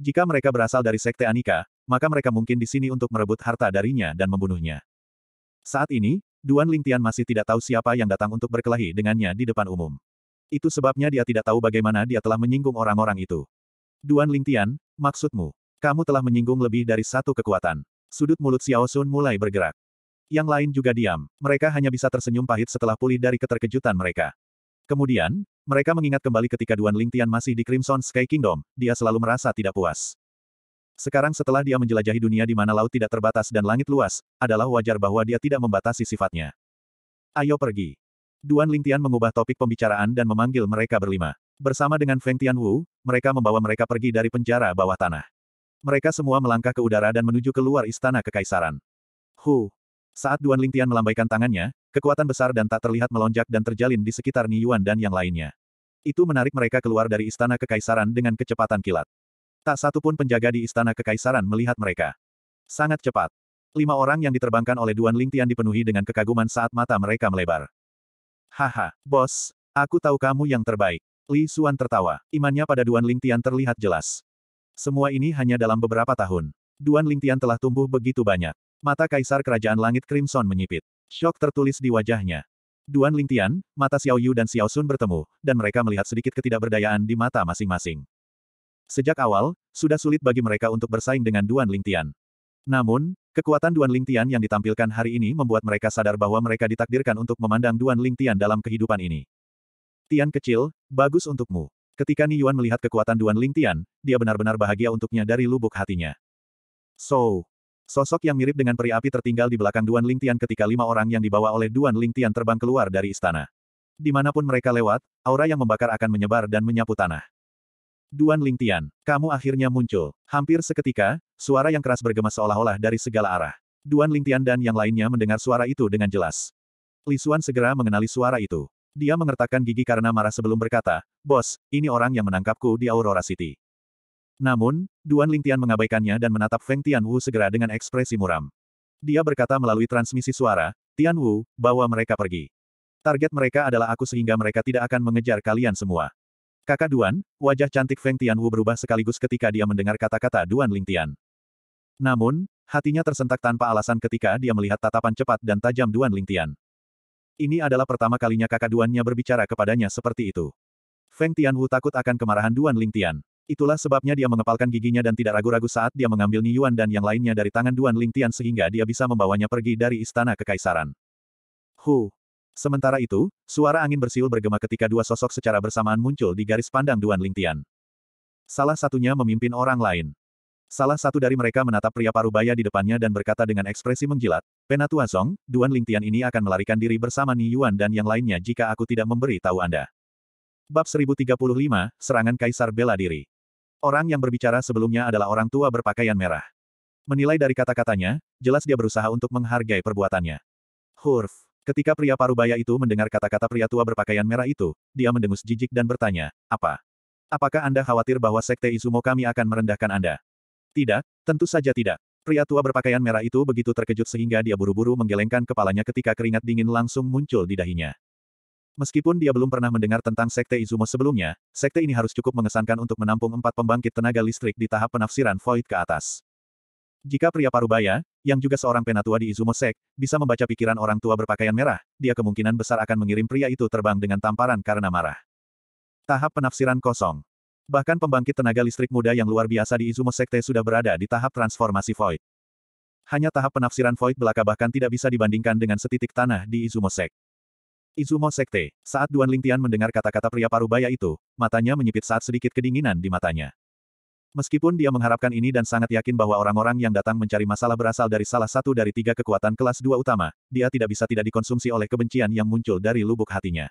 S1: Jika mereka berasal dari Sekte Anika, maka mereka mungkin di sini untuk merebut harta darinya dan membunuhnya. Saat ini, Duan Lingtian masih tidak tahu siapa yang datang untuk berkelahi dengannya di depan umum. Itu sebabnya dia tidak tahu bagaimana dia telah menyinggung orang-orang itu. Duan Lingtian, Maksudmu, kamu telah menyinggung lebih dari satu kekuatan. Sudut mulut Xiao Sun mulai bergerak. Yang lain juga diam, mereka hanya bisa tersenyum pahit setelah pulih dari keterkejutan mereka. Kemudian, mereka mengingat kembali ketika Duan Lingtian masih di Crimson Sky Kingdom, dia selalu merasa tidak puas. Sekarang setelah dia menjelajahi dunia di mana laut tidak terbatas dan langit luas, adalah wajar bahwa dia tidak membatasi sifatnya. Ayo pergi. Duan Lingtian mengubah topik pembicaraan dan memanggil mereka berlima. Bersama dengan Feng Tianwu, mereka membawa mereka pergi dari penjara bawah tanah. Mereka semua melangkah ke udara dan menuju keluar istana kekaisaran. Hu! Saat Duan Ling Tian melambaikan tangannya, kekuatan besar dan tak terlihat melonjak dan terjalin di sekitar Ni Yuan dan yang lainnya. Itu menarik mereka keluar dari istana kekaisaran dengan kecepatan kilat. Tak satu pun penjaga di istana kekaisaran melihat mereka. Sangat cepat. Lima orang yang diterbangkan oleh Duan Ling Tian dipenuhi dengan kekaguman saat mata mereka melebar. Haha, bos, aku tahu kamu yang terbaik. Li Xuan tertawa. Imannya pada Duan Lingtian terlihat jelas. Semua ini hanya dalam beberapa tahun. Duan Lingtian telah tumbuh begitu banyak. Mata Kaisar Kerajaan Langit Crimson menyipit. Shock tertulis di wajahnya. Duan Lingtian, mata Xiao Yu dan Xiao Sun bertemu, dan mereka melihat sedikit ketidakberdayaan di mata masing-masing. Sejak awal, sudah sulit bagi mereka untuk bersaing dengan Duan Lingtian. Namun, kekuatan Duan Lingtian yang ditampilkan hari ini membuat mereka sadar bahwa mereka ditakdirkan untuk memandang Duan Lingtian dalam kehidupan ini. Tian kecil, bagus untukmu. Ketika Ni Yuan melihat kekuatan Duan Ling Tian, dia benar-benar bahagia untuknya dari lubuk hatinya. So, sosok yang mirip dengan peri api tertinggal di belakang Duan Ling Tian ketika lima orang yang dibawa oleh Duan Ling Tian terbang keluar dari istana. Dimanapun mereka lewat, aura yang membakar akan menyebar dan menyapu tanah. Duan Ling Tian, kamu akhirnya muncul. Hampir seketika, suara yang keras bergema seolah-olah dari segala arah. Duan Ling Tian dan yang lainnya mendengar suara itu dengan jelas. Li Xuan segera mengenali suara itu. Dia mengertakkan gigi karena marah sebelum berkata, Bos, ini orang yang menangkapku di Aurora City. Namun, Duan Lingtian mengabaikannya dan menatap Feng Tianwu segera dengan ekspresi muram. Dia berkata melalui transmisi suara, Tianwu, bawa mereka pergi. Target mereka adalah aku sehingga mereka tidak akan mengejar kalian semua. Kakak Duan, wajah cantik Feng Tianwu berubah sekaligus ketika dia mendengar kata-kata Duan Lingtian. Namun, hatinya tersentak tanpa alasan ketika dia melihat tatapan cepat dan tajam Duan Lingtian. Ini adalah pertama kalinya kakak Duannya berbicara kepadanya seperti itu. Feng Tianwu takut akan kemarahan Duan Ling Tian. Itulah sebabnya dia mengepalkan giginya dan tidak ragu-ragu saat dia mengambil Ni Yuan dan yang lainnya dari tangan Duan Ling Tian sehingga dia bisa membawanya pergi dari istana kekaisaran. Hu, Sementara itu, suara angin bersiul bergema ketika dua sosok secara bersamaan muncul di garis pandang Duan Ling Tian. Salah satunya memimpin orang lain. Salah satu dari mereka menatap pria parubaya di depannya dan berkata dengan ekspresi menggilat, Penatua Zong, Duan Lingtian ini akan melarikan diri bersama Ni Yuan dan yang lainnya jika aku tidak memberi tahu Anda. Bab 1035, Serangan Kaisar Bela Diri Orang yang berbicara sebelumnya adalah orang tua berpakaian merah. Menilai dari kata-katanya, jelas dia berusaha untuk menghargai perbuatannya. Hurf. Ketika pria parubaya itu mendengar kata-kata pria tua berpakaian merah itu, dia mendengus jijik dan bertanya, apa? Apakah Anda khawatir bahwa Sekte Izumo kami akan merendahkan Anda? Tidak, tentu saja tidak. Pria tua berpakaian merah itu begitu terkejut sehingga dia buru-buru menggelengkan kepalanya ketika keringat dingin langsung muncul di dahinya. Meskipun dia belum pernah mendengar tentang Sekte Izumo sebelumnya, Sekte ini harus cukup mengesankan untuk menampung empat pembangkit tenaga listrik di tahap penafsiran Void ke atas. Jika pria parubaya, yang juga seorang penatua di Izumo Sek, bisa membaca pikiran orang tua berpakaian merah, dia kemungkinan besar akan mengirim pria itu terbang dengan tamparan karena marah. Tahap penafsiran kosong. Bahkan pembangkit tenaga listrik muda yang luar biasa di Izumo Sekte sudah berada di tahap transformasi Void. Hanya tahap penafsiran Void belaka bahkan tidak bisa dibandingkan dengan setitik tanah di Izumo Sekte. Izumo Sekte, saat Duan Lingtian mendengar kata-kata pria parubaya itu, matanya menyipit saat sedikit kedinginan di matanya. Meskipun dia mengharapkan ini dan sangat yakin bahwa orang-orang yang datang mencari masalah berasal dari salah satu dari tiga kekuatan kelas dua utama, dia tidak bisa tidak dikonsumsi oleh kebencian yang muncul dari lubuk hatinya.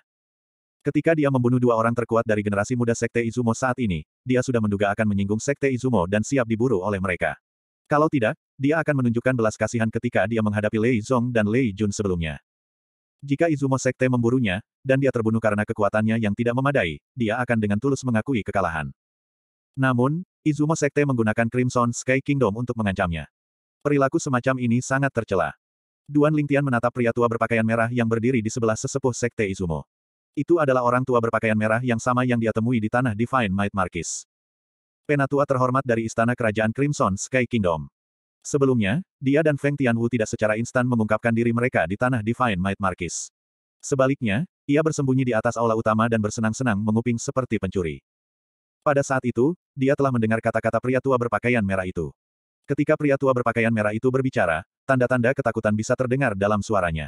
S1: Ketika dia membunuh dua orang terkuat dari generasi muda Sekte Izumo saat ini, dia sudah menduga akan menyinggung Sekte Izumo dan siap diburu oleh mereka. Kalau tidak, dia akan menunjukkan belas kasihan ketika dia menghadapi Lei Zong dan Lei Jun sebelumnya. Jika Izumo Sekte memburunya, dan dia terbunuh karena kekuatannya yang tidak memadai, dia akan dengan tulus mengakui kekalahan. Namun, Izumo Sekte menggunakan Crimson Sky Kingdom untuk mengancamnya. Perilaku semacam ini sangat tercela. Duan Lingtian menatap pria tua berpakaian merah yang berdiri di sebelah sesepuh Sekte Izumo. Itu adalah orang tua berpakaian merah yang sama yang dia temui di tanah Divine Might Markis. Penatua terhormat dari Istana Kerajaan Crimson Sky Kingdom. Sebelumnya, dia dan Feng Tianwu tidak secara instan mengungkapkan diri mereka di tanah Divine Might Markis. Sebaliknya, ia bersembunyi di atas aula utama dan bersenang-senang menguping seperti pencuri. Pada saat itu, dia telah mendengar kata-kata pria tua berpakaian merah itu. Ketika pria tua berpakaian merah itu berbicara, tanda-tanda ketakutan bisa terdengar dalam suaranya.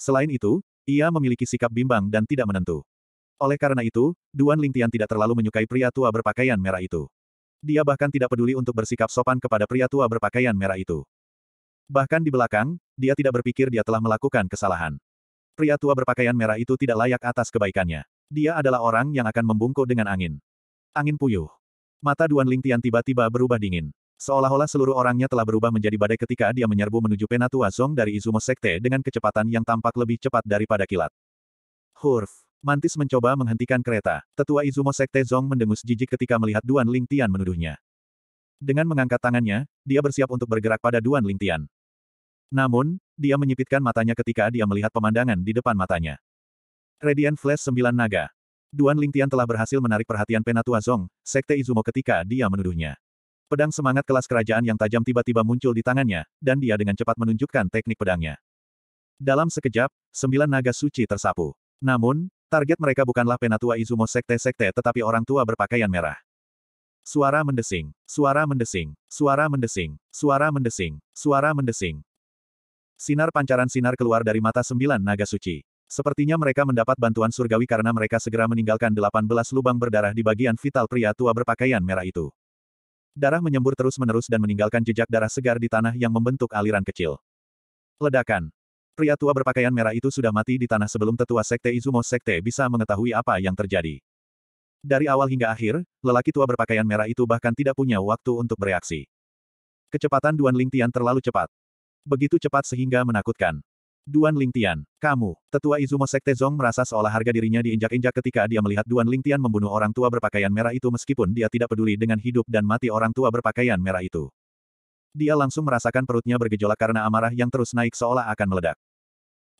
S1: Selain itu, ia memiliki sikap bimbang dan tidak menentu. Oleh karena itu, Duan Lingtian tidak terlalu menyukai pria tua berpakaian merah itu. Dia bahkan tidak peduli untuk bersikap sopan kepada pria tua berpakaian merah itu. Bahkan di belakang, dia tidak berpikir dia telah melakukan kesalahan. Pria tua berpakaian merah itu tidak layak atas kebaikannya. Dia adalah orang yang akan membungkuk dengan angin. Angin puyuh. Mata Duan Lingtian tiba-tiba berubah dingin. Seolah-olah seluruh orangnya telah berubah menjadi badai ketika dia menyerbu menuju Penatua Zong dari Izumo Sekte dengan kecepatan yang tampak lebih cepat daripada kilat. Hurf! Mantis mencoba menghentikan kereta. Tetua Izumo Sekte Zong mendengus jijik ketika melihat Duan Ling Tian menuduhnya. Dengan mengangkat tangannya, dia bersiap untuk bergerak pada Duan Ling Tian. Namun, dia menyipitkan matanya ketika dia melihat pemandangan di depan matanya. Radiant Flash 9 Naga. Duan Lingtian telah berhasil menarik perhatian Penatua Zong, Sekte Izumo ketika dia menuduhnya. Pedang semangat kelas kerajaan yang tajam tiba-tiba muncul di tangannya, dan dia dengan cepat menunjukkan teknik pedangnya. Dalam sekejap, sembilan naga suci tersapu. Namun, target mereka bukanlah penatua Izumo sekte-sekte tetapi orang tua berpakaian merah. Suara mendesing, suara mendesing, suara mendesing, suara mendesing, suara mendesing. Sinar pancaran sinar keluar dari mata sembilan naga suci. Sepertinya mereka mendapat bantuan surgawi karena mereka segera meninggalkan 18 lubang berdarah di bagian vital pria tua berpakaian merah itu. Darah menyembur terus-menerus dan meninggalkan jejak darah segar di tanah yang membentuk aliran kecil. Ledakan. Pria tua berpakaian merah itu sudah mati di tanah sebelum tetua sekte Izumo Sekte bisa mengetahui apa yang terjadi. Dari awal hingga akhir, lelaki tua berpakaian merah itu bahkan tidak punya waktu untuk bereaksi. Kecepatan Duan Lingtian terlalu cepat. Begitu cepat sehingga menakutkan. Duan Lingtian, kamu, tetua Izumo Sekte Zong merasa seolah harga dirinya diinjak-injak ketika dia melihat Duan Lingtian membunuh orang tua berpakaian merah itu meskipun dia tidak peduli dengan hidup dan mati orang tua berpakaian merah itu. Dia langsung merasakan perutnya bergejolak karena amarah yang terus naik seolah akan meledak.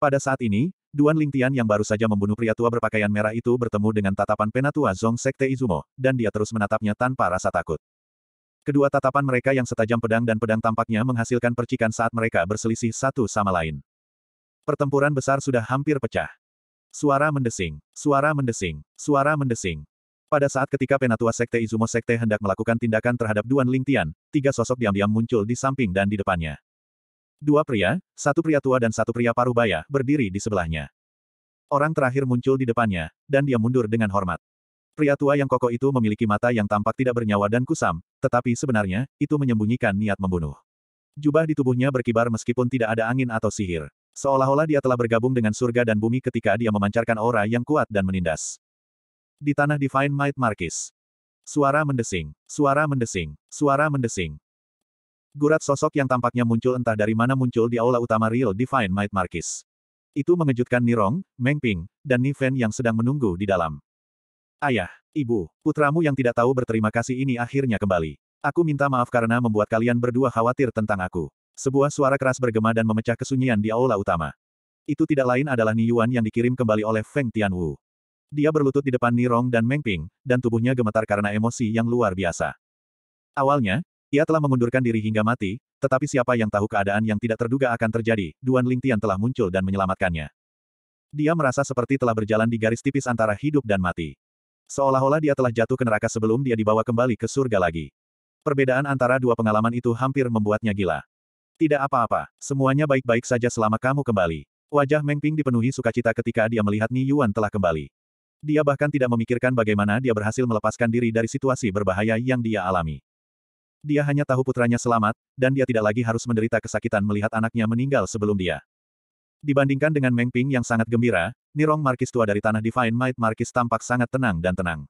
S1: Pada saat ini, Duan Lingtian yang baru saja membunuh pria tua berpakaian merah itu bertemu dengan tatapan penatua Zong Sekte Izumo, dan dia terus menatapnya tanpa rasa takut. Kedua tatapan mereka yang setajam pedang dan pedang tampaknya menghasilkan percikan saat mereka berselisih satu sama lain. Pertempuran besar sudah hampir pecah. Suara mendesing, suara mendesing, suara mendesing. Pada saat ketika penatua Sekte Izumo Sekte hendak melakukan tindakan terhadap Duan Lingtian, tiga sosok diam-diam muncul di samping dan di depannya. Dua pria, satu pria tua dan satu pria Parubaya, berdiri di sebelahnya. Orang terakhir muncul di depannya, dan dia mundur dengan hormat. Pria tua yang kokoh itu memiliki mata yang tampak tidak bernyawa dan kusam, tetapi sebenarnya, itu menyembunyikan niat membunuh. Jubah di tubuhnya berkibar meskipun tidak ada angin atau sihir. Seolah-olah dia telah bergabung dengan surga dan bumi ketika dia memancarkan aura yang kuat dan menindas. Di tanah Divine Might Markis. Suara mendesing, suara mendesing, suara mendesing. Gurat sosok yang tampaknya muncul entah dari mana muncul di aula utama Real Divine Might Markis. Itu mengejutkan Nirong, Mengping, dan Niven yang sedang menunggu di dalam. Ayah, ibu, putramu yang tidak tahu berterima kasih ini akhirnya kembali. Aku minta maaf karena membuat kalian berdua khawatir tentang aku. Sebuah suara keras bergema dan memecah kesunyian di aula utama. Itu tidak lain adalah Ni Yuan yang dikirim kembali oleh Feng Tianwu. Dia berlutut di depan Ni Rong dan Meng Ping, dan tubuhnya gemetar karena emosi yang luar biasa. Awalnya, ia telah mengundurkan diri hingga mati, tetapi siapa yang tahu keadaan yang tidak terduga akan terjadi, Duan Ling Tian telah muncul dan menyelamatkannya. Dia merasa seperti telah berjalan di garis tipis antara hidup dan mati. Seolah-olah dia telah jatuh ke neraka sebelum dia dibawa kembali ke surga lagi. Perbedaan antara dua pengalaman itu hampir membuatnya gila. Tidak apa-apa, semuanya baik-baik saja selama kamu kembali. Wajah Meng Ping dipenuhi sukacita ketika dia melihat Ni Yuan telah kembali. Dia bahkan tidak memikirkan bagaimana dia berhasil melepaskan diri dari situasi berbahaya yang dia alami. Dia hanya tahu putranya selamat, dan dia tidak lagi harus menderita kesakitan melihat anaknya meninggal sebelum dia. Dibandingkan dengan Meng Ping yang sangat gembira, Nirong Markis tua dari tanah Divine Might Markis tampak sangat tenang dan tenang.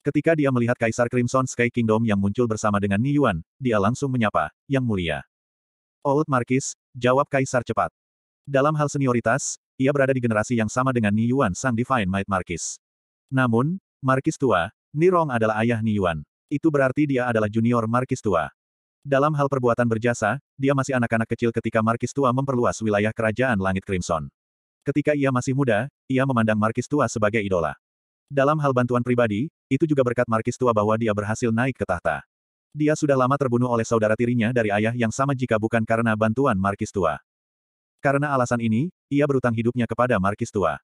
S1: Ketika dia melihat Kaisar Crimson Sky Kingdom yang muncul bersama dengan Ni Yuan, dia langsung menyapa, Yang Mulia. Old Markis, jawab Kaisar cepat. Dalam hal senioritas, ia berada di generasi yang sama dengan Ni Yuan sang Divine Might Markis. Namun, Markis tua, Ni Rong adalah ayah Ni Yuan. Itu berarti dia adalah junior Markis tua. Dalam hal perbuatan berjasa, dia masih anak-anak kecil ketika Markis tua memperluas wilayah kerajaan Langit Crimson. Ketika ia masih muda, ia memandang Markis tua sebagai idola. Dalam hal bantuan pribadi, itu juga berkat Markis tua bahwa dia berhasil naik ke tahta. Dia sudah lama terbunuh oleh saudara tirinya dari ayah yang sama jika bukan karena bantuan Markis Tua. Karena alasan ini, ia berutang hidupnya kepada Markis Tua.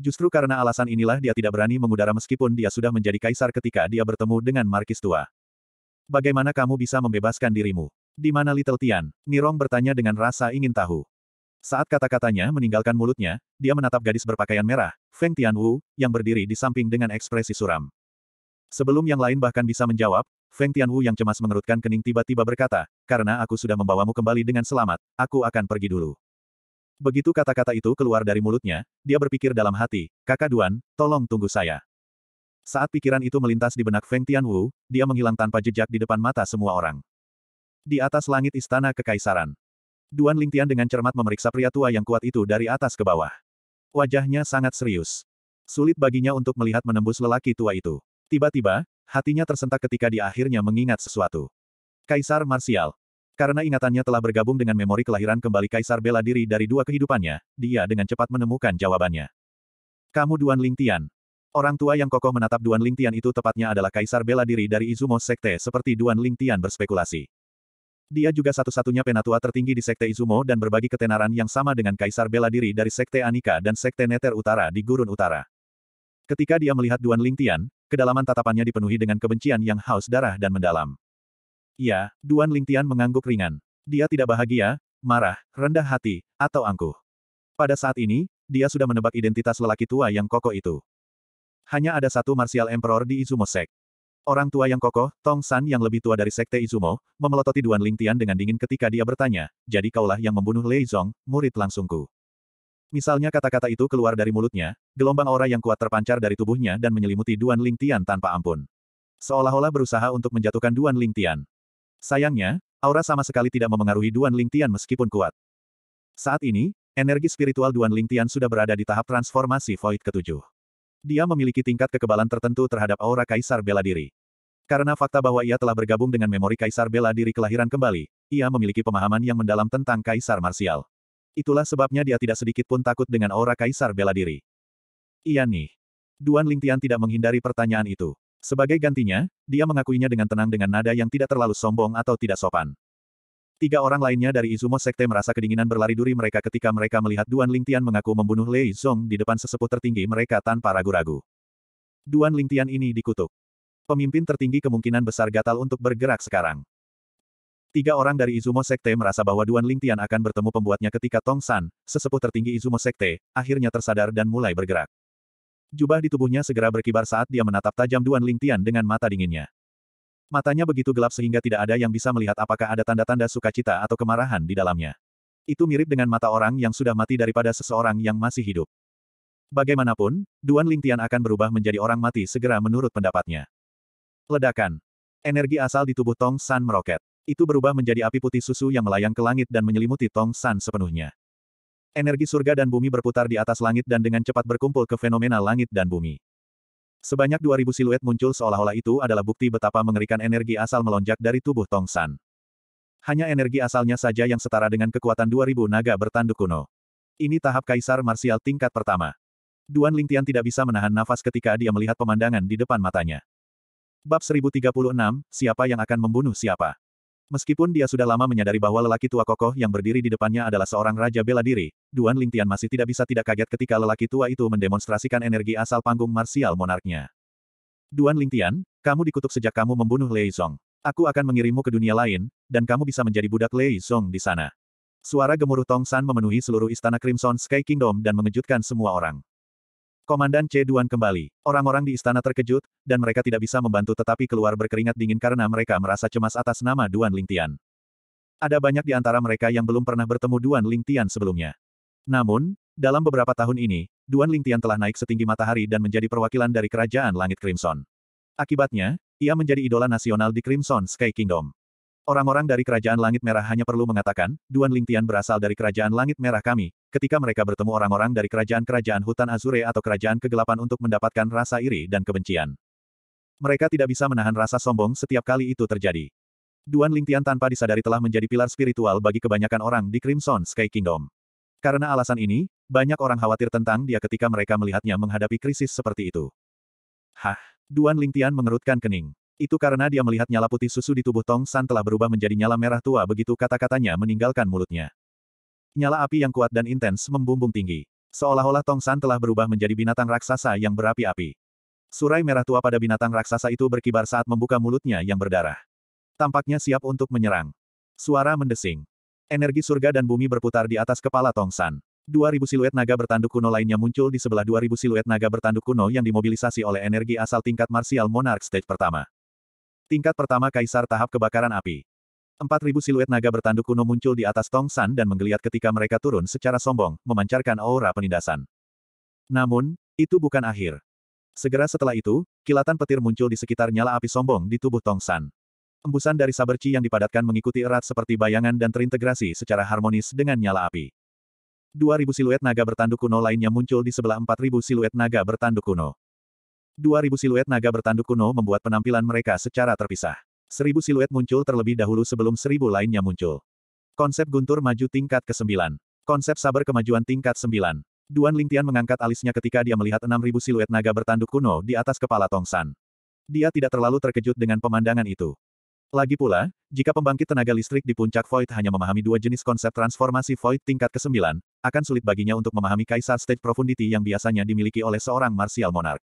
S1: Justru karena alasan inilah dia tidak berani mengudara meskipun dia sudah menjadi kaisar ketika dia bertemu dengan Markis Tua. Bagaimana kamu bisa membebaskan dirimu? Di mana Little Tian? Nirong bertanya dengan rasa ingin tahu. Saat kata-katanya meninggalkan mulutnya, dia menatap gadis berpakaian merah, Feng Tianwu, yang berdiri di samping dengan ekspresi suram. Sebelum yang lain bahkan bisa menjawab, Feng Tianwu yang cemas mengerutkan kening tiba-tiba berkata, karena aku sudah membawamu kembali dengan selamat, aku akan pergi dulu. Begitu kata-kata itu keluar dari mulutnya, dia berpikir dalam hati, kakak Duan, tolong tunggu saya. Saat pikiran itu melintas di benak Feng Tianwu, dia menghilang tanpa jejak di depan mata semua orang. Di atas langit istana kekaisaran. Duan Lingtian dengan cermat memeriksa pria tua yang kuat itu dari atas ke bawah. Wajahnya sangat serius. Sulit baginya untuk melihat menembus lelaki tua itu. Tiba-tiba, Hatinya tersentak ketika dia akhirnya mengingat sesuatu. Kaisar Marsial. Karena ingatannya telah bergabung dengan memori kelahiran kembali Kaisar bela diri dari dua kehidupannya, dia dengan cepat menemukan jawabannya. Kamu Duan Lingtian. Orang tua yang kokoh menatap Duan Lingtian itu tepatnya adalah Kaisar bela diri dari Izumo Sekte seperti Duan Lingtian berspekulasi. Dia juga satu-satunya penatua tertinggi di Sekte Izumo dan berbagi ketenaran yang sama dengan Kaisar bela diri dari Sekte Anika dan Sekte Neter Utara di Gurun Utara. Ketika dia melihat Duan Lingtian, kedalaman tatapannya dipenuhi dengan kebencian yang haus darah dan mendalam. Ya, Duan Lingtian mengangguk ringan. Dia tidak bahagia, marah, rendah hati, atau angkuh. Pada saat ini, dia sudah menebak identitas lelaki tua yang kokoh itu. Hanya ada satu Martial Emperor di Izumo Sek. Orang tua yang kokoh, Tong San yang lebih tua dari Sekte Izumo, memelototi Duan Lingtian dengan dingin ketika dia bertanya, jadi kaulah yang membunuh Lei Zong, murid langsungku. Misalnya kata-kata itu keluar dari mulutnya, gelombang aura yang kuat terpancar dari tubuhnya dan menyelimuti Duan Ling Tian tanpa ampun. Seolah-olah berusaha untuk menjatuhkan Duan Ling Tian. Sayangnya, aura sama sekali tidak memengaruhi Duan Ling Tian meskipun kuat. Saat ini, energi spiritual Duan Ling Tian sudah berada di tahap transformasi Void ketujuh. Dia memiliki tingkat kekebalan tertentu terhadap aura Kaisar Bela Diri. Karena fakta bahwa ia telah bergabung dengan memori Kaisar Bela Diri kelahiran kembali, ia memiliki pemahaman yang mendalam tentang Kaisar Marsial. Itulah sebabnya dia tidak sedikit pun takut dengan aura kaisar bela diri. Iya nih. Duan Lingtian tidak menghindari pertanyaan itu. Sebagai gantinya, dia mengakuinya dengan tenang dengan nada yang tidak terlalu sombong atau tidak sopan. Tiga orang lainnya dari Izumo Sekte merasa kedinginan berlari duri mereka ketika mereka melihat Duan Lingtian mengaku membunuh Lei Zong di depan sesepuh tertinggi mereka tanpa ragu-ragu. Duan Lingtian ini dikutuk. Pemimpin tertinggi kemungkinan besar gatal untuk bergerak sekarang. Tiga orang dari Izumo Sekte merasa bahwa Duan Lingtian akan bertemu pembuatnya ketika Tong San, sesepuh tertinggi Izumo Sekte, akhirnya tersadar dan mulai bergerak. Jubah di tubuhnya segera berkibar saat dia menatap tajam Duan Lingtian dengan mata dinginnya. Matanya begitu gelap sehingga tidak ada yang bisa melihat apakah ada tanda-tanda sukacita atau kemarahan di dalamnya. Itu mirip dengan mata orang yang sudah mati daripada seseorang yang masih hidup. Bagaimanapun, Duan Lingtian akan berubah menjadi orang mati segera menurut pendapatnya. Ledakan. Energi asal di tubuh Tong San meroket itu berubah menjadi api putih susu yang melayang ke langit dan menyelimuti Tong San sepenuhnya. Energi surga dan bumi berputar di atas langit dan dengan cepat berkumpul ke fenomena langit dan bumi. Sebanyak 2000 siluet muncul seolah-olah itu adalah bukti betapa mengerikan energi asal melonjak dari tubuh Tong San. Hanya energi asalnya saja yang setara dengan kekuatan 2000 naga bertanduk kuno. Ini tahap kaisar marsial tingkat pertama. Duan Lingtian tidak bisa menahan nafas ketika dia melihat pemandangan di depan matanya. Bab 1036, siapa yang akan membunuh siapa? Meskipun dia sudah lama menyadari bahwa lelaki tua kokoh yang berdiri di depannya adalah seorang raja bela diri, Duan Lingtian masih tidak bisa tidak kaget ketika lelaki tua itu mendemonstrasikan energi asal panggung marsial monarknya. Duan Lingtian, kamu dikutuk sejak kamu membunuh Lei Song. Aku akan mengirimmu ke dunia lain, dan kamu bisa menjadi budak Lei Song di sana. Suara gemuruh Tong San memenuhi seluruh istana Crimson Sky Kingdom dan mengejutkan semua orang. Komandan C. Duan kembali. Orang-orang di istana terkejut, dan mereka tidak bisa membantu tetapi keluar berkeringat dingin karena mereka merasa cemas atas nama Duan Lingtian. Ada banyak di antara mereka yang belum pernah bertemu Duan Lingtian sebelumnya. Namun, dalam beberapa tahun ini, Duan Lingtian telah naik setinggi matahari dan menjadi perwakilan dari kerajaan langit Crimson. Akibatnya, ia menjadi idola nasional di Crimson Sky Kingdom. Orang-orang dari Kerajaan Langit Merah hanya perlu mengatakan, Duan Lingtian berasal dari Kerajaan Langit Merah kami, ketika mereka bertemu orang-orang dari kerajaan-kerajaan hutan Azure atau kerajaan kegelapan untuk mendapatkan rasa iri dan kebencian. Mereka tidak bisa menahan rasa sombong setiap kali itu terjadi. Duan Lingtian tanpa disadari telah menjadi pilar spiritual bagi kebanyakan orang di Crimson Sky Kingdom. Karena alasan ini, banyak orang khawatir tentang dia ketika mereka melihatnya menghadapi krisis seperti itu. Hah, Duan Lingtian mengerutkan kening. Itu karena dia melihat nyala putih susu di tubuh Tong San telah berubah menjadi nyala merah tua begitu kata-katanya meninggalkan mulutnya. Nyala api yang kuat dan intens membumbung tinggi. Seolah-olah Tong San telah berubah menjadi binatang raksasa yang berapi-api. Surai merah tua pada binatang raksasa itu berkibar saat membuka mulutnya yang berdarah. Tampaknya siap untuk menyerang. Suara mendesing. Energi surga dan bumi berputar di atas kepala Tong San. 2000 siluet naga bertanduk kuno lainnya muncul di sebelah 2000 siluet naga bertanduk kuno yang dimobilisasi oleh energi asal tingkat Martial Monarch Stage pertama. Tingkat pertama Kaisar tahap kebakaran api. 4.000 siluet naga bertanduk kuno muncul di atas Tong San dan menggeliat ketika mereka turun secara sombong, memancarkan aura penindasan. Namun, itu bukan akhir. Segera setelah itu, kilatan petir muncul di sekitar nyala api sombong di tubuh Tong San. Embusan dari chi yang dipadatkan mengikuti erat seperti bayangan dan terintegrasi secara harmonis dengan nyala api. 2.000 siluet naga bertanduk kuno lainnya muncul di sebelah 4.000 siluet naga bertanduk kuno. Dua ribu siluet naga bertanduk kuno membuat penampilan mereka secara terpisah. Seribu siluet muncul terlebih dahulu sebelum seribu lainnya muncul. Konsep guntur maju tingkat ke-9. Konsep sabar kemajuan tingkat 9. Duan Lingtian mengangkat alisnya ketika dia melihat enam ribu siluet naga bertanduk kuno di atas kepala Tong San. Dia tidak terlalu terkejut dengan pemandangan itu. Lagi pula, jika pembangkit tenaga listrik di puncak Void hanya memahami dua jenis konsep transformasi Void tingkat ke-9, akan sulit baginya untuk memahami Kaisar Stage Profundity yang biasanya dimiliki oleh seorang Martial Monarch.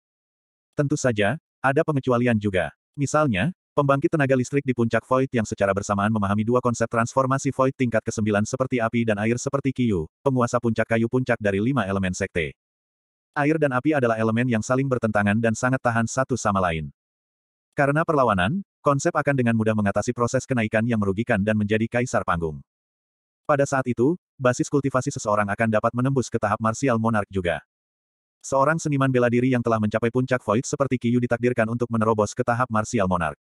S1: Tentu saja, ada pengecualian juga. Misalnya, pembangkit tenaga listrik di puncak void yang secara bersamaan memahami dua konsep transformasi void tingkat ke-9 seperti api dan air seperti Kiyu, penguasa puncak kayu puncak dari lima elemen sekte. Air dan api adalah elemen yang saling bertentangan dan sangat tahan satu sama lain. Karena perlawanan, konsep akan dengan mudah mengatasi proses kenaikan yang merugikan dan menjadi kaisar panggung. Pada saat itu, basis kultivasi seseorang akan dapat menembus ke tahap martial monark juga. Seorang seniman bela diri yang telah mencapai puncak void seperti Kiyu ditakdirkan untuk menerobos ke tahap martial monarch.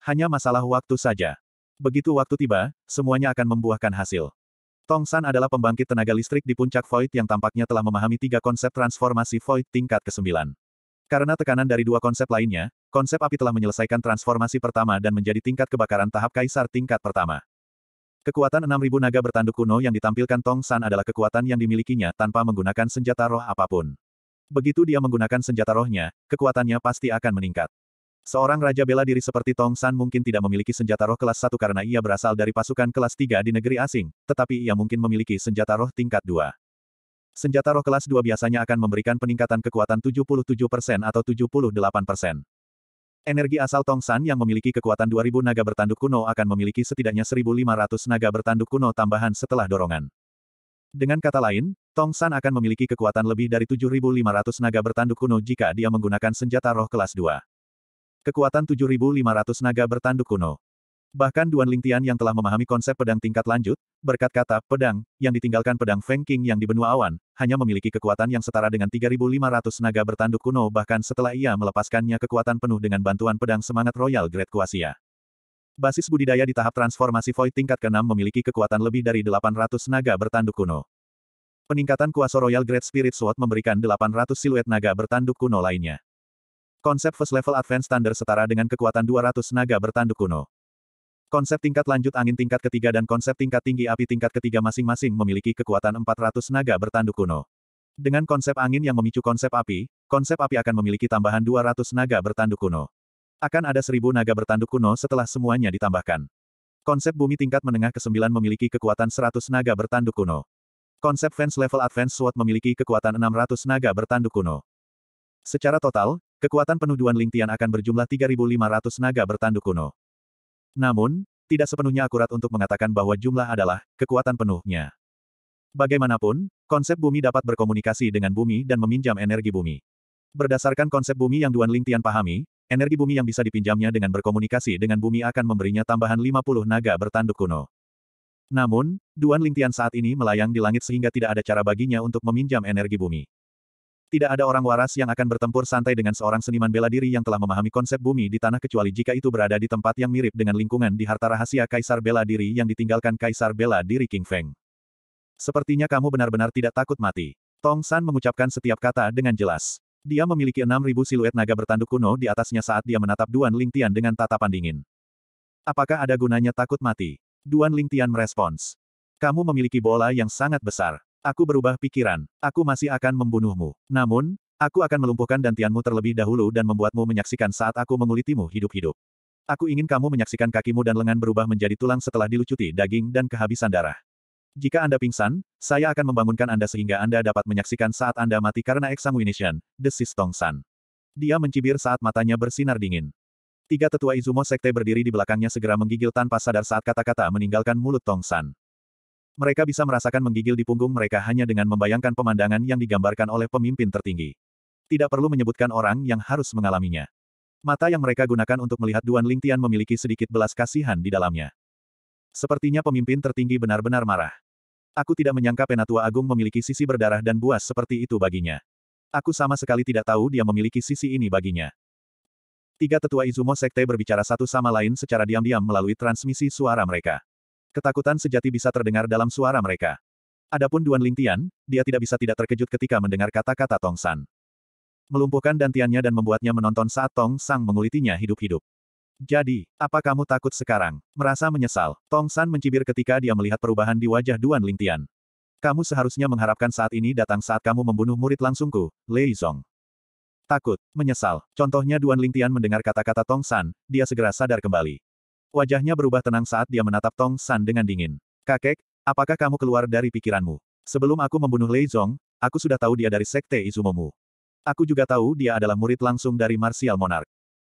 S1: Hanya masalah waktu saja. Begitu waktu tiba, semuanya akan membuahkan hasil. Tong San adalah pembangkit tenaga listrik di puncak void yang tampaknya telah memahami tiga konsep transformasi void tingkat ke-9. Karena tekanan dari dua konsep lainnya, konsep api telah menyelesaikan transformasi pertama dan menjadi tingkat kebakaran tahap kaisar tingkat pertama. Kekuatan 6.000 naga bertanduk kuno yang ditampilkan Tong San adalah kekuatan yang dimilikinya tanpa menggunakan senjata roh apapun. Begitu dia menggunakan senjata rohnya, kekuatannya pasti akan meningkat. Seorang raja bela diri seperti Tong San mungkin tidak memiliki senjata roh kelas 1 karena ia berasal dari pasukan kelas 3 di negeri asing, tetapi ia mungkin memiliki senjata roh tingkat 2. Senjata roh kelas 2 biasanya akan memberikan peningkatan kekuatan 77% atau 78%. Energi asal Tong San yang memiliki kekuatan 2000 naga bertanduk kuno akan memiliki setidaknya 1500 naga bertanduk kuno tambahan setelah dorongan. Dengan kata lain, Tong San akan memiliki kekuatan lebih dari 7.500 naga bertanduk kuno jika dia menggunakan senjata roh kelas 2. Kekuatan 7.500 naga bertanduk kuno. Bahkan Duan Lingtian yang telah memahami konsep pedang tingkat lanjut, berkat kata pedang, yang ditinggalkan pedang Feng King yang di benua awan, hanya memiliki kekuatan yang setara dengan 3.500 naga bertanduk kuno bahkan setelah ia melepaskannya kekuatan penuh dengan bantuan pedang semangat Royal Great Kuasia. Basis budidaya di tahap transformasi Void tingkat ke-6 memiliki kekuatan lebih dari 800 naga bertanduk kuno. Peningkatan kuasa Royal Great Spirit Sword memberikan 800 siluet naga bertanduk kuno lainnya. Konsep First Level Advanced Thunder setara dengan kekuatan 200 naga bertanduk kuno. Konsep tingkat lanjut angin tingkat ketiga dan konsep tingkat tinggi api tingkat ketiga masing-masing memiliki kekuatan 400 naga bertanduk kuno. Dengan konsep angin yang memicu konsep api, konsep api akan memiliki tambahan 200 naga bertanduk kuno. Akan ada 1000 naga bertanduk kuno setelah semuanya ditambahkan. Konsep bumi tingkat menengah ke-9 memiliki kekuatan 100 naga bertanduk kuno. Konsep fans Level advance Sword memiliki kekuatan 600 naga bertanduk kuno. Secara total, kekuatan penuh penuduhan Lingtian akan berjumlah 3.500 naga bertanduk kuno. Namun, tidak sepenuhnya akurat untuk mengatakan bahwa jumlah adalah kekuatan penuhnya. Bagaimanapun, konsep bumi dapat berkomunikasi dengan bumi dan meminjam energi bumi. Berdasarkan konsep bumi yang Duan Lingtian pahami, energi bumi yang bisa dipinjamnya dengan berkomunikasi dengan bumi akan memberinya tambahan 50 naga bertanduk kuno. Namun, Duan Lingtian saat ini melayang di langit sehingga tidak ada cara baginya untuk meminjam energi bumi. Tidak ada orang waras yang akan bertempur santai dengan seorang seniman bela diri yang telah memahami konsep bumi di tanah kecuali jika itu berada di tempat yang mirip dengan lingkungan di harta rahasia Kaisar Bela Diri yang ditinggalkan Kaisar Bela Diri King Feng. Sepertinya kamu benar-benar tidak takut mati. Tong San mengucapkan setiap kata dengan jelas. Dia memiliki 6.000 siluet naga bertanduk kuno di atasnya saat dia menatap Duan Lingtian dengan tatapan dingin. Apakah ada gunanya takut mati? Duan Ling Tian merespons. Kamu memiliki bola yang sangat besar. Aku berubah pikiran. Aku masih akan membunuhmu. Namun, aku akan melumpuhkan dantianmu terlebih dahulu dan membuatmu menyaksikan saat aku mengulitimu hidup-hidup. Aku ingin kamu menyaksikan kakimu dan lengan berubah menjadi tulang setelah dilucuti daging dan kehabisan darah. Jika Anda pingsan, saya akan membangunkan Anda sehingga Anda dapat menyaksikan saat Anda mati karena exsanguination, desis Tong San. Dia mencibir saat matanya bersinar dingin. Tiga tetua Izumo Sekte berdiri di belakangnya segera menggigil tanpa sadar saat kata-kata meninggalkan mulut Tong San. Mereka bisa merasakan menggigil di punggung mereka hanya dengan membayangkan pemandangan yang digambarkan oleh pemimpin tertinggi. Tidak perlu menyebutkan orang yang harus mengalaminya. Mata yang mereka gunakan untuk melihat Duan Lingtian memiliki sedikit belas kasihan di dalamnya. Sepertinya pemimpin tertinggi benar-benar marah. Aku tidak menyangka Penatua Agung memiliki sisi berdarah dan buas seperti itu baginya. Aku sama sekali tidak tahu dia memiliki sisi ini baginya. Tiga tetua Izumo Sekte berbicara satu sama lain secara diam-diam melalui transmisi suara mereka. Ketakutan sejati bisa terdengar dalam suara mereka. Adapun Duan Lingtian, dia tidak bisa tidak terkejut ketika mendengar kata-kata Tong San. Melumpuhkan dantiannya dan membuatnya menonton saat Tong Sang mengulitinya hidup-hidup. Jadi, apa kamu takut sekarang? Merasa menyesal, Tong San mencibir ketika dia melihat perubahan di wajah Duan Lingtian. Kamu seharusnya mengharapkan saat ini datang saat kamu membunuh murid langsungku, Lei Song. Takut, menyesal. Contohnya Duan Lingtian mendengar kata-kata Tong San, dia segera sadar kembali. Wajahnya berubah tenang saat dia menatap Tong San dengan dingin. Kakek, apakah kamu keluar dari pikiranmu? Sebelum aku membunuh Lei Zong, aku sudah tahu dia dari Sekte Izumomu. Aku juga tahu dia adalah murid langsung dari Martial Monarch.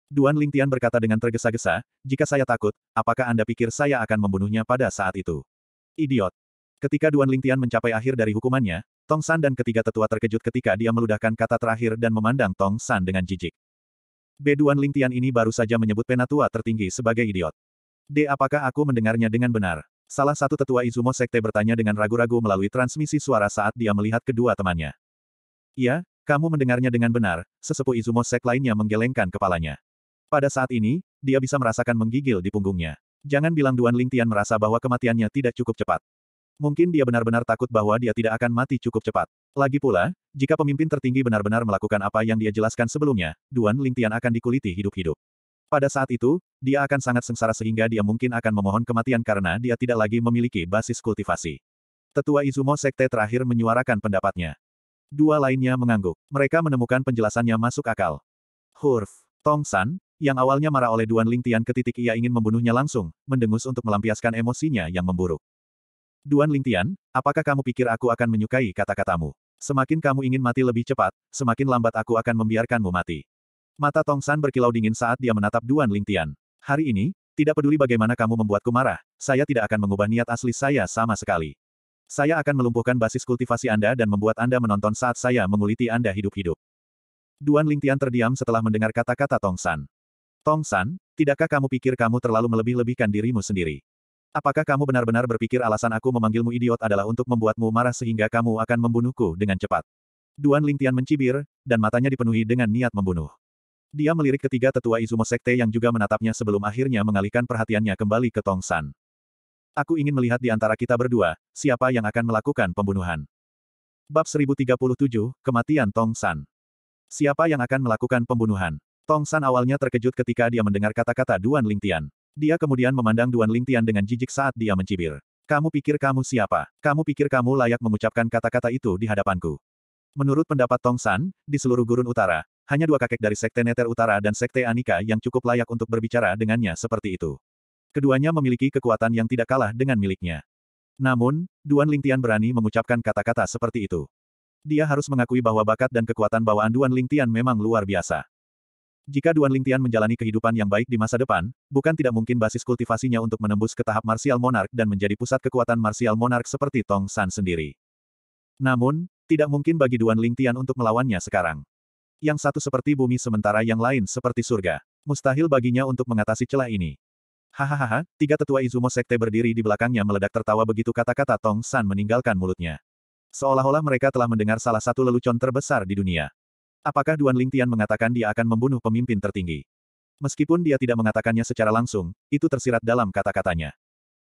S1: Duan Lingtian berkata dengan tergesa-gesa, jika saya takut, apakah Anda pikir saya akan membunuhnya pada saat itu? Idiot. Ketika Duan Lingtian mencapai akhir dari hukumannya, Tong San dan ketiga tetua terkejut ketika dia meludahkan kata terakhir dan memandang Tong San dengan jijik. Beduan Lingtian ini baru saja menyebut penatua tertinggi sebagai idiot. D. Apakah aku mendengarnya dengan benar? Salah satu tetua Izumo Sekte bertanya dengan ragu-ragu melalui transmisi suara saat dia melihat kedua temannya. Iya, kamu mendengarnya dengan benar, sesepuh Izumo Sek lainnya menggelengkan kepalanya. Pada saat ini, dia bisa merasakan menggigil di punggungnya. Jangan bilang Duan Lingtian merasa bahwa kematiannya tidak cukup cepat. Mungkin dia benar-benar takut bahwa dia tidak akan mati cukup cepat. Lagi pula, jika pemimpin tertinggi benar-benar melakukan apa yang dia jelaskan sebelumnya, Duan Lingtian akan dikuliti hidup-hidup. Pada saat itu, dia akan sangat sengsara sehingga dia mungkin akan memohon kematian karena dia tidak lagi memiliki basis kultivasi. Tetua Izumo Sekte terakhir menyuarakan pendapatnya. Dua lainnya mengangguk. Mereka menemukan penjelasannya masuk akal. Hurf, Tong San, yang awalnya marah oleh Duan Lingtian ke titik ia ingin membunuhnya langsung, mendengus untuk melampiaskan emosinya yang memburuk. Duan Lingtian, apakah kamu pikir aku akan menyukai kata-katamu? Semakin kamu ingin mati lebih cepat, semakin lambat aku akan membiarkanmu mati. Mata Tong San berkilau dingin saat dia menatap Duan Lingtian. Hari ini, tidak peduli bagaimana kamu membuatku marah, saya tidak akan mengubah niat asli saya sama sekali. Saya akan melumpuhkan basis kultivasi Anda dan membuat Anda menonton saat saya menguliti Anda hidup-hidup. Duan Lingtian terdiam setelah mendengar kata-kata Tong San. Tong San, tidakkah kamu pikir kamu terlalu melebih-lebihkan dirimu sendiri? Apakah kamu benar-benar berpikir alasan aku memanggilmu idiot adalah untuk membuatmu marah sehingga kamu akan membunuhku dengan cepat? Duan Lingtian mencibir, dan matanya dipenuhi dengan niat membunuh. Dia melirik ketiga tetua Izumo Sekte yang juga menatapnya sebelum akhirnya mengalihkan perhatiannya kembali ke Tong San. Aku ingin melihat di antara kita berdua, siapa yang akan melakukan pembunuhan. Bab 1037, Kematian Tong San. Siapa yang akan melakukan pembunuhan? Tong San awalnya terkejut ketika dia mendengar kata-kata Duan Lingtian. Dia kemudian memandang Duan Lingtian dengan jijik saat dia mencibir. Kamu pikir kamu siapa? Kamu pikir kamu layak mengucapkan kata-kata itu di hadapanku? Menurut pendapat Tong San, di seluruh gurun utara, hanya dua kakek dari Sekte Neter Utara dan Sekte Anika yang cukup layak untuk berbicara dengannya seperti itu. Keduanya memiliki kekuatan yang tidak kalah dengan miliknya. Namun, Duan Lingtian berani mengucapkan kata-kata seperti itu. Dia harus mengakui bahwa bakat dan kekuatan bawaan Duan Lingtian memang luar biasa. Jika Duan Lingtian menjalani kehidupan yang baik di masa depan, bukan tidak mungkin basis kultivasinya untuk menembus ke tahap martial monark dan menjadi pusat kekuatan martial monark seperti Tong San sendiri. Namun, tidak mungkin bagi Duan Lingtian untuk melawannya sekarang. Yang satu seperti bumi sementara yang lain seperti surga. Mustahil baginya untuk mengatasi celah ini. Hahaha, tiga tetua Izumo Sekte berdiri di belakangnya meledak tertawa begitu kata-kata Tong San meninggalkan mulutnya. Seolah-olah mereka telah mendengar salah satu lelucon terbesar di dunia. Apakah Duan Lingtian mengatakan dia akan membunuh pemimpin tertinggi? Meskipun dia tidak mengatakannya secara langsung, itu tersirat dalam kata-katanya.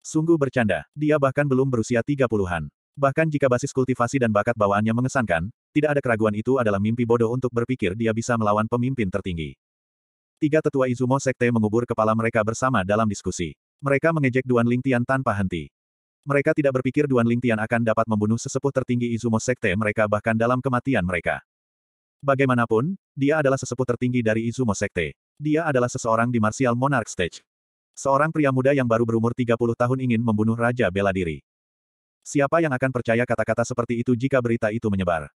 S1: Sungguh bercanda, dia bahkan belum berusia tiga puluhan. Bahkan jika basis kultivasi dan bakat bawaannya mengesankan, tidak ada keraguan itu adalah mimpi bodoh untuk berpikir dia bisa melawan pemimpin tertinggi. Tiga tetua Izumo Sekte mengubur kepala mereka bersama dalam diskusi. Mereka mengejek Duan Lingtian tanpa henti. Mereka tidak berpikir Duan Lingtian akan dapat membunuh sesepuh tertinggi Izumo Sekte mereka bahkan dalam kematian mereka. Bagaimanapun, dia adalah sesepuh tertinggi dari Izumo Sekte. Dia adalah seseorang di Martial Monarch Stage. Seorang pria muda yang baru berumur 30 tahun ingin membunuh Raja Bela Diri. Siapa yang akan percaya kata-kata seperti itu jika berita itu menyebar?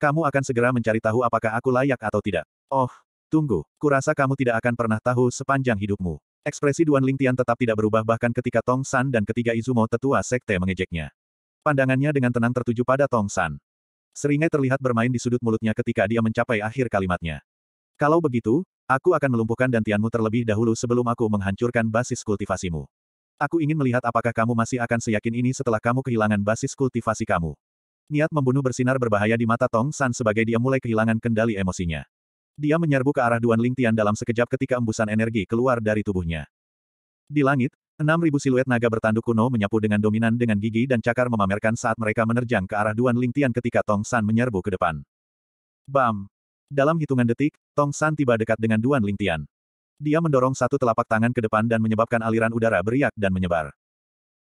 S1: Kamu akan segera mencari tahu apakah aku layak atau tidak. Oh, tunggu, kurasa kamu tidak akan pernah tahu sepanjang hidupmu. Ekspresi Duan Lingtian tetap tidak berubah bahkan ketika Tong San dan ketiga Izumo tetua sekte mengejeknya. Pandangannya dengan tenang tertuju pada Tong San. Seringai terlihat bermain di sudut mulutnya ketika dia mencapai akhir kalimatnya. Kalau begitu, aku akan melumpuhkan dantianmu terlebih dahulu sebelum aku menghancurkan basis kultivasimu. Aku ingin melihat apakah kamu masih akan seyakin ini setelah kamu kehilangan basis kultivasi kamu. Niat membunuh bersinar berbahaya di mata Tong San sebagai dia mulai kehilangan kendali emosinya. Dia menyerbu ke arah Duan Ling Tian dalam sekejap ketika embusan energi keluar dari tubuhnya. Di langit, Enam ribu siluet naga bertanduk kuno menyapu dengan dominan dengan gigi dan cakar memamerkan saat mereka menerjang ke arah Duan Lingtian ketika Tong San menyerbu ke depan. Bam! Dalam hitungan detik, Tong San tiba dekat dengan Duan Lingtian. Dia mendorong satu telapak tangan ke depan dan menyebabkan aliran udara beriak dan menyebar.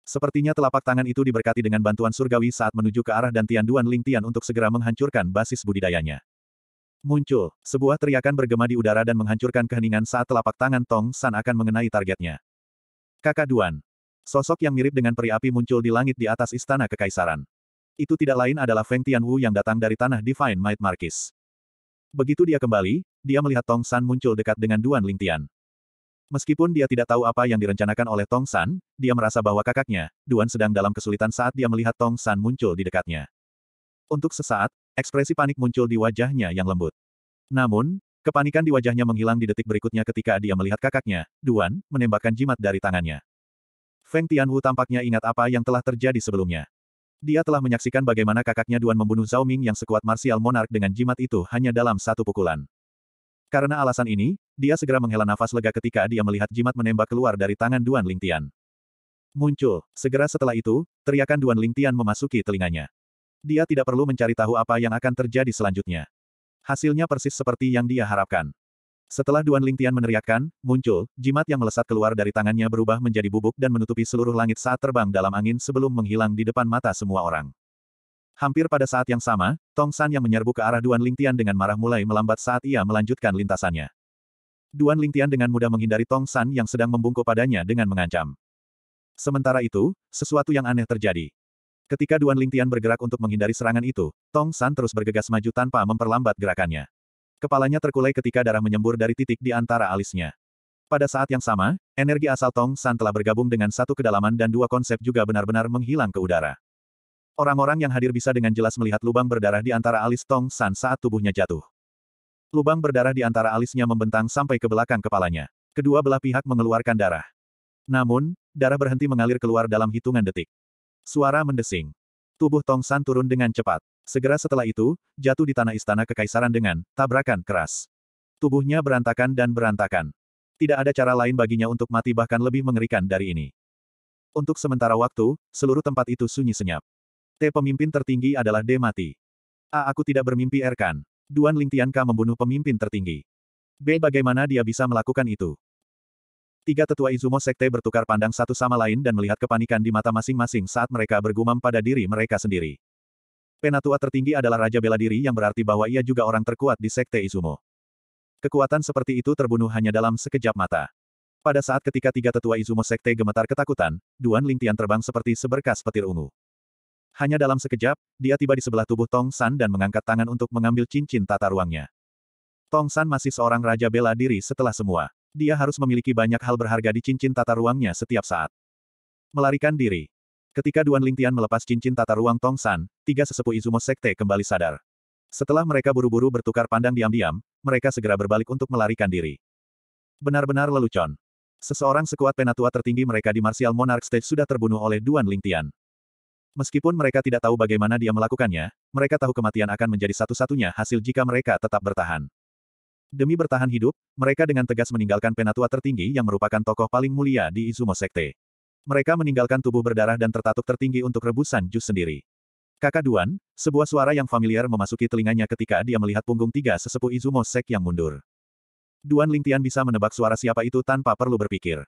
S1: Sepertinya telapak tangan itu diberkati dengan bantuan surgawi saat menuju ke arah dan Tian Duan Lingtian untuk segera menghancurkan basis budidayanya. Muncul, sebuah teriakan bergema di udara dan menghancurkan keheningan saat telapak tangan Tong San akan mengenai targetnya. Kakak Duan. Sosok yang mirip dengan peri api muncul di langit di atas istana kekaisaran. Itu tidak lain adalah Feng Tianwu yang datang dari tanah Divine Might Marquis. Begitu dia kembali, dia melihat Tong San muncul dekat dengan Duan Ling Tian. Meskipun dia tidak tahu apa yang direncanakan oleh Tong San, dia merasa bahwa kakaknya, Duan sedang dalam kesulitan saat dia melihat Tong San muncul di dekatnya. Untuk sesaat, ekspresi panik muncul di wajahnya yang lembut. Namun, Kepanikan di wajahnya menghilang di detik berikutnya ketika dia melihat kakaknya, Duan, menembakkan jimat dari tangannya. Feng Tianwu tampaknya ingat apa yang telah terjadi sebelumnya. Dia telah menyaksikan bagaimana kakaknya Duan membunuh Zhao Ming yang sekuat martial Monarch dengan jimat itu hanya dalam satu pukulan. Karena alasan ini, dia segera menghela nafas lega ketika dia melihat jimat menembak keluar dari tangan Duan Ling Tian. Muncul, segera setelah itu, teriakan Duan Ling Tian memasuki telinganya. Dia tidak perlu mencari tahu apa yang akan terjadi selanjutnya. Hasilnya persis seperti yang dia harapkan. Setelah Duan Lingtian meneriakkan, muncul, jimat yang melesat keluar dari tangannya berubah menjadi bubuk dan menutupi seluruh langit saat terbang dalam angin sebelum menghilang di depan mata semua orang. Hampir pada saat yang sama, Tong San yang menyerbu ke arah Duan Lingtian dengan marah mulai melambat saat ia melanjutkan lintasannya. Duan Lingtian dengan mudah menghindari Tong San yang sedang membungkuk padanya dengan mengancam. Sementara itu, sesuatu yang aneh terjadi. Ketika Duan Lingtian bergerak untuk menghindari serangan itu, Tong San terus bergegas maju tanpa memperlambat gerakannya. Kepalanya terkulai ketika darah menyembur dari titik di antara alisnya. Pada saat yang sama, energi asal Tong San telah bergabung dengan satu kedalaman dan dua konsep juga benar-benar menghilang ke udara. Orang-orang yang hadir bisa dengan jelas melihat lubang berdarah di antara alis Tong San saat tubuhnya jatuh. Lubang berdarah di antara alisnya membentang sampai ke belakang kepalanya. Kedua belah pihak mengeluarkan darah. Namun, darah berhenti mengalir keluar dalam hitungan detik. Suara mendesing. Tubuh Tong San turun dengan cepat. Segera setelah itu, jatuh di tanah istana kekaisaran dengan tabrakan keras. Tubuhnya berantakan dan berantakan. Tidak ada cara lain baginya untuk mati bahkan lebih mengerikan dari ini. Untuk sementara waktu, seluruh tempat itu sunyi senyap. T pemimpin tertinggi adalah D mati. A aku tidak bermimpi Erkan. Duan Lingtianka membunuh pemimpin tertinggi. B bagaimana dia bisa melakukan itu? Tiga tetua Izumo Sekte bertukar pandang satu sama lain dan melihat kepanikan di mata masing-masing saat mereka bergumam pada diri mereka sendiri. Penatua tertinggi adalah Raja Bela Diri yang berarti bahwa ia juga orang terkuat di Sekte Izumo. Kekuatan seperti itu terbunuh hanya dalam sekejap mata. Pada saat ketika tiga tetua Izumo Sekte gemetar ketakutan, Duan Lingtian terbang seperti seberkas petir ungu. Hanya dalam sekejap, dia tiba di sebelah tubuh Tong San dan mengangkat tangan untuk mengambil cincin tata ruangnya. Tong San masih seorang Raja Bela Diri setelah semua dia harus memiliki banyak hal berharga di cincin tata ruangnya setiap saat. Melarikan diri. Ketika Duan Lingtian melepas cincin tata ruang Tong San, tiga sesepuh Izumo Sekte kembali sadar. Setelah mereka buru-buru bertukar pandang diam-diam, mereka segera berbalik untuk melarikan diri. Benar-benar lelucon. Seseorang sekuat penatua tertinggi mereka di Martial Monarch Stage sudah terbunuh oleh Duan Lingtian. Meskipun mereka tidak tahu bagaimana dia melakukannya, mereka tahu kematian akan menjadi satu-satunya hasil jika mereka tetap bertahan. Demi bertahan hidup, mereka dengan tegas meninggalkan penatua tertinggi yang merupakan tokoh paling mulia di Izumo Sekte. Mereka meninggalkan tubuh berdarah dan tertatuk tertinggi untuk rebusan jus sendiri. Kakak Duan, sebuah suara yang familiar memasuki telinganya ketika dia melihat punggung tiga sesepuh Izumo Sek yang mundur. Duan Lingtian bisa menebak suara siapa itu tanpa perlu berpikir.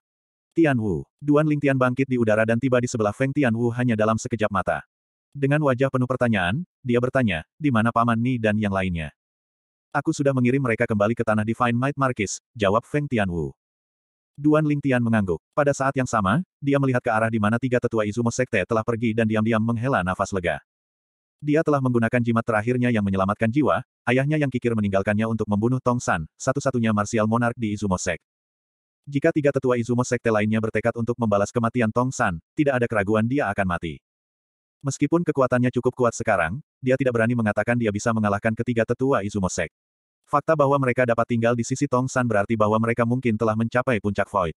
S1: Tian Wu. Duan Lingtian bangkit di udara dan tiba di sebelah Feng Tian Wu hanya dalam sekejap mata. Dengan wajah penuh pertanyaan, dia bertanya, di mana Paman Ni dan yang lainnya? Aku sudah mengirim mereka kembali ke tanah Divine Might Markis, jawab Feng Tianwu. Duan Ling Tian mengangguk. Pada saat yang sama, dia melihat ke arah di mana tiga tetua Izumo Sekte telah pergi dan diam-diam menghela nafas lega. Dia telah menggunakan jimat terakhirnya yang menyelamatkan jiwa, ayahnya yang kikir meninggalkannya untuk membunuh Tong San, satu-satunya martial monark di Izumo Sek. Jika tiga tetua Izumo Sekte lainnya bertekad untuk membalas kematian Tong San, tidak ada keraguan dia akan mati. Meskipun kekuatannya cukup kuat sekarang, dia tidak berani mengatakan dia bisa mengalahkan ketiga tetua Izumo Sekte. Fakta bahwa mereka dapat tinggal di sisi Tong San berarti bahwa mereka mungkin telah mencapai puncak Void.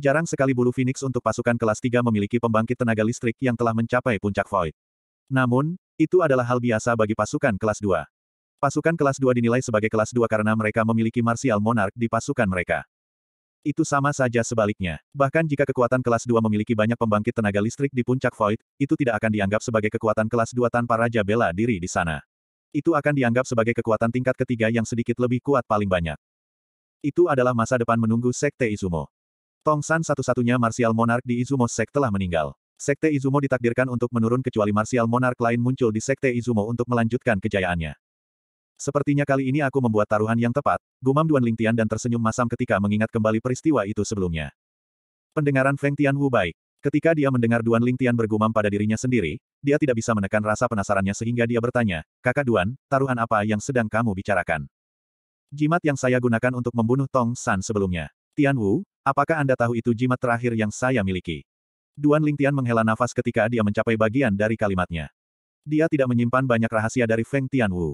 S1: Jarang sekali bulu Phoenix untuk pasukan kelas 3 memiliki pembangkit tenaga listrik yang telah mencapai puncak Void. Namun, itu adalah hal biasa bagi pasukan kelas 2. Pasukan kelas 2 dinilai sebagai kelas 2 karena mereka memiliki Martial Monarch di pasukan mereka. Itu sama saja sebaliknya. Bahkan jika kekuatan kelas 2 memiliki banyak pembangkit tenaga listrik di puncak Void, itu tidak akan dianggap sebagai kekuatan kelas 2 tanpa Raja Bela diri di sana. Itu akan dianggap sebagai kekuatan tingkat ketiga yang sedikit lebih kuat paling banyak. Itu adalah masa depan menunggu Sekte Izumo. Tong San satu-satunya Martial Monarch di Izumo Sek telah meninggal. Sekte Izumo ditakdirkan untuk menurun kecuali Martial Monarch lain muncul di Sekte Izumo untuk melanjutkan kejayaannya. Sepertinya kali ini aku membuat taruhan yang tepat, gumam Duan Lingtian dan tersenyum masam ketika mengingat kembali peristiwa itu sebelumnya. Pendengaran Feng Tian Wu baik. Ketika dia mendengar Duan Lingtian bergumam pada dirinya sendiri, dia tidak bisa menekan rasa penasarannya sehingga dia bertanya, Kakak Duan, taruhan apa yang sedang kamu bicarakan? Jimat yang saya gunakan untuk membunuh Tong San sebelumnya. Tian Wu, apakah Anda tahu itu jimat terakhir yang saya miliki? Duan Lingtian menghela nafas ketika dia mencapai bagian dari kalimatnya. Dia tidak menyimpan banyak rahasia dari Feng Tian Wu.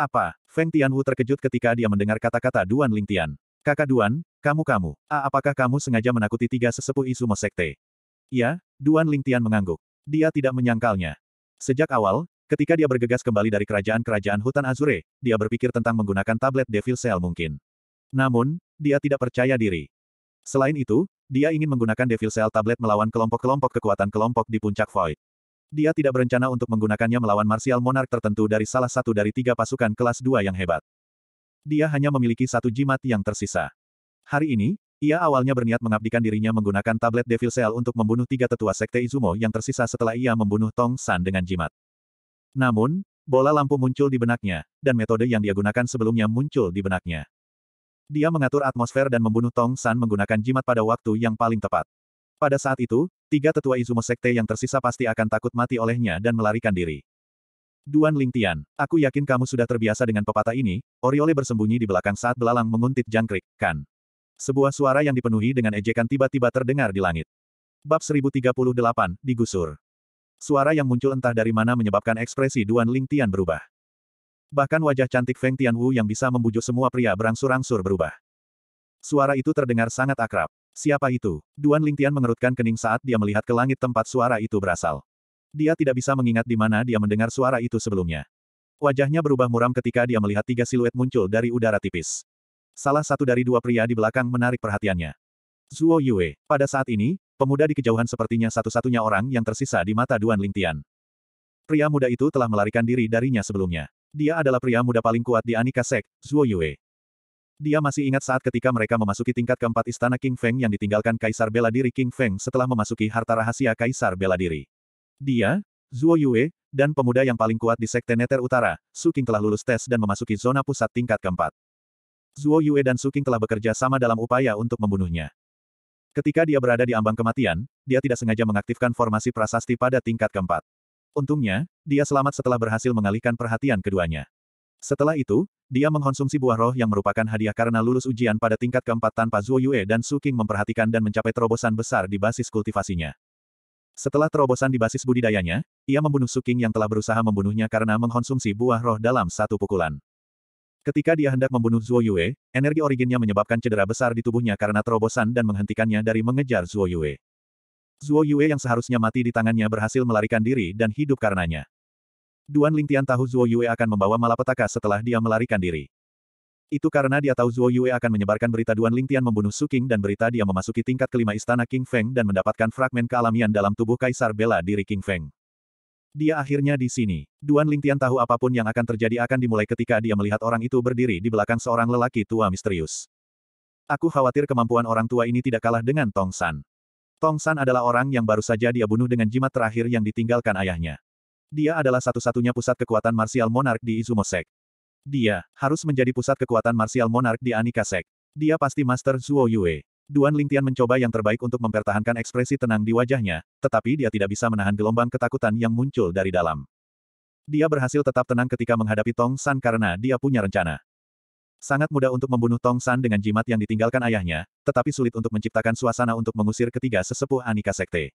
S1: Apa? Feng Tian Wu terkejut ketika dia mendengar kata-kata Duan Lingtian. Kakak Duan, kamu-kamu, Ah, apakah kamu sengaja menakuti tiga sesepuh isu mosekte? Ya, Duan Lingtian mengangguk. Dia tidak menyangkalnya. Sejak awal, ketika dia bergegas kembali dari kerajaan-kerajaan hutan Azure, dia berpikir tentang menggunakan tablet Devil Cell mungkin. Namun, dia tidak percaya diri. Selain itu, dia ingin menggunakan Devil Cell tablet melawan kelompok-kelompok kekuatan kelompok di puncak Void. Dia tidak berencana untuk menggunakannya melawan martial monark tertentu dari salah satu dari tiga pasukan kelas 2 yang hebat. Dia hanya memiliki satu jimat yang tersisa. Hari ini, ia awalnya berniat mengabdikan dirinya menggunakan tablet Devil Cell untuk membunuh tiga tetua Sekte Izumo yang tersisa setelah ia membunuh Tong San dengan jimat. Namun, bola lampu muncul di benaknya, dan metode yang dia gunakan sebelumnya muncul di benaknya. Dia mengatur atmosfer dan membunuh Tong San menggunakan jimat pada waktu yang paling tepat. Pada saat itu, tiga tetua Izumo Sekte yang tersisa pasti akan takut mati olehnya dan melarikan diri. Duan Ling Tian, aku yakin kamu sudah terbiasa dengan pepatah ini, Oriole bersembunyi di belakang saat belalang menguntit jangkrik, kan? Sebuah suara yang dipenuhi dengan ejekan tiba-tiba terdengar di langit. Bab 1038, digusur. Suara yang muncul entah dari mana menyebabkan ekspresi Duan Ling Tian berubah. Bahkan wajah cantik Feng Tian Wu yang bisa membujuk semua pria berangsur-angsur berubah. Suara itu terdengar sangat akrab. Siapa itu? Duan Ling Tian mengerutkan kening saat dia melihat ke langit tempat suara itu berasal. Dia tidak bisa mengingat di mana dia mendengar suara itu sebelumnya. Wajahnya berubah muram ketika dia melihat tiga siluet muncul dari udara tipis. Salah satu dari dua pria di belakang menarik perhatiannya. Zuo Yue. Pada saat ini, pemuda di kejauhan sepertinya satu-satunya orang yang tersisa di mata Duan Lingtian. Pria muda itu telah melarikan diri darinya sebelumnya. Dia adalah pria muda paling kuat di Anika Sek, Zuo Yue. Dia masih ingat saat ketika mereka memasuki tingkat keempat istana King Feng yang ditinggalkan Kaisar Bela Diri King Feng setelah memasuki harta rahasia Kaisar Bela Diri. Dia, Zuo Yue, dan pemuda yang paling kuat di Sekte Neter Utara, Su King telah lulus tes dan memasuki zona pusat tingkat keempat. Zuo Yue dan Suking telah bekerja sama dalam upaya untuk membunuhnya. Ketika dia berada di ambang kematian, dia tidak sengaja mengaktifkan formasi prasasti pada tingkat keempat. Untungnya, dia selamat setelah berhasil mengalihkan perhatian keduanya. Setelah itu, dia mengkonsumsi buah roh yang merupakan hadiah karena lulus ujian pada tingkat keempat tanpa Zuo Yue dan Suking memperhatikan dan mencapai terobosan besar di basis kultivasinya. Setelah terobosan di basis budidayanya, ia membunuh Suking yang telah berusaha membunuhnya karena mengkonsumsi buah roh dalam satu pukulan. Ketika dia hendak membunuh Zuo Yue, energi originnya menyebabkan cedera besar di tubuhnya karena terobosan dan menghentikannya dari mengejar Zuo Yue. Zuo Yue yang seharusnya mati di tangannya berhasil melarikan diri dan hidup karenanya. Duan Lingtian tahu Zuo Yue akan membawa malapetaka setelah dia melarikan diri. Itu karena dia tahu Zuo Yue akan menyebarkan berita Duan Lingtian membunuh Suking dan berita dia memasuki tingkat kelima istana King Feng dan mendapatkan fragmen kealamian dalam tubuh Kaisar Bela diri King Feng. Dia akhirnya di sini. Duan Lingtian tahu apapun yang akan terjadi akan dimulai ketika dia melihat orang itu berdiri di belakang seorang lelaki tua misterius. Aku khawatir kemampuan orang tua ini tidak kalah dengan Tong San. Tong San adalah orang yang baru saja dia bunuh dengan jimat terakhir yang ditinggalkan ayahnya. Dia adalah satu-satunya pusat kekuatan marsial monark di Izumo Sek. Dia harus menjadi pusat kekuatan marsial monark di Anika Sek. Dia pasti Master Zuo Yue. Duan Lingtian mencoba yang terbaik untuk mempertahankan ekspresi tenang di wajahnya, tetapi dia tidak bisa menahan gelombang ketakutan yang muncul dari dalam. Dia berhasil tetap tenang ketika menghadapi Tong San karena dia punya rencana. Sangat mudah untuk membunuh Tong San dengan jimat yang ditinggalkan ayahnya, tetapi sulit untuk menciptakan suasana untuk mengusir ketiga sesepuh Anika Sekte.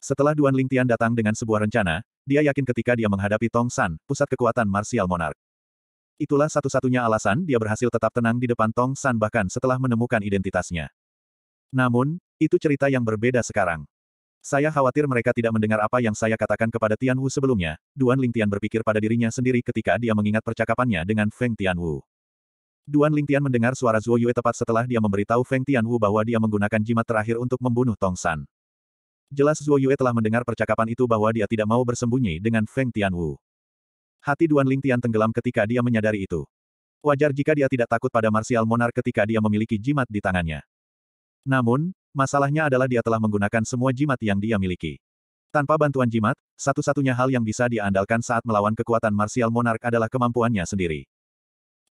S1: Setelah Duan Lingtian datang dengan sebuah rencana, dia yakin ketika dia menghadapi Tong San, pusat kekuatan marsial Monarch. Itulah satu-satunya alasan dia berhasil tetap tenang di depan Tong San bahkan setelah menemukan identitasnya. Namun, itu cerita yang berbeda sekarang. Saya khawatir mereka tidak mendengar apa yang saya katakan kepada Tian Wu sebelumnya. Duan Ling Tian berpikir pada dirinya sendiri ketika dia mengingat percakapannya dengan Feng Tian Wu. Duan Ling Tian mendengar suara Zuo Yue tepat setelah dia memberitahu Feng Tian Wu bahwa dia menggunakan jimat terakhir untuk membunuh Tong San. Jelas Zuo Yue telah mendengar percakapan itu bahwa dia tidak mau bersembunyi dengan Feng Tian Wu. Hati Duan Ling Tian tenggelam ketika dia menyadari itu. Wajar jika dia tidak takut pada Martial Monar ketika dia memiliki jimat di tangannya. Namun, masalahnya adalah dia telah menggunakan semua jimat yang dia miliki. Tanpa bantuan jimat, satu-satunya hal yang bisa diandalkan saat melawan kekuatan martial monark adalah kemampuannya sendiri.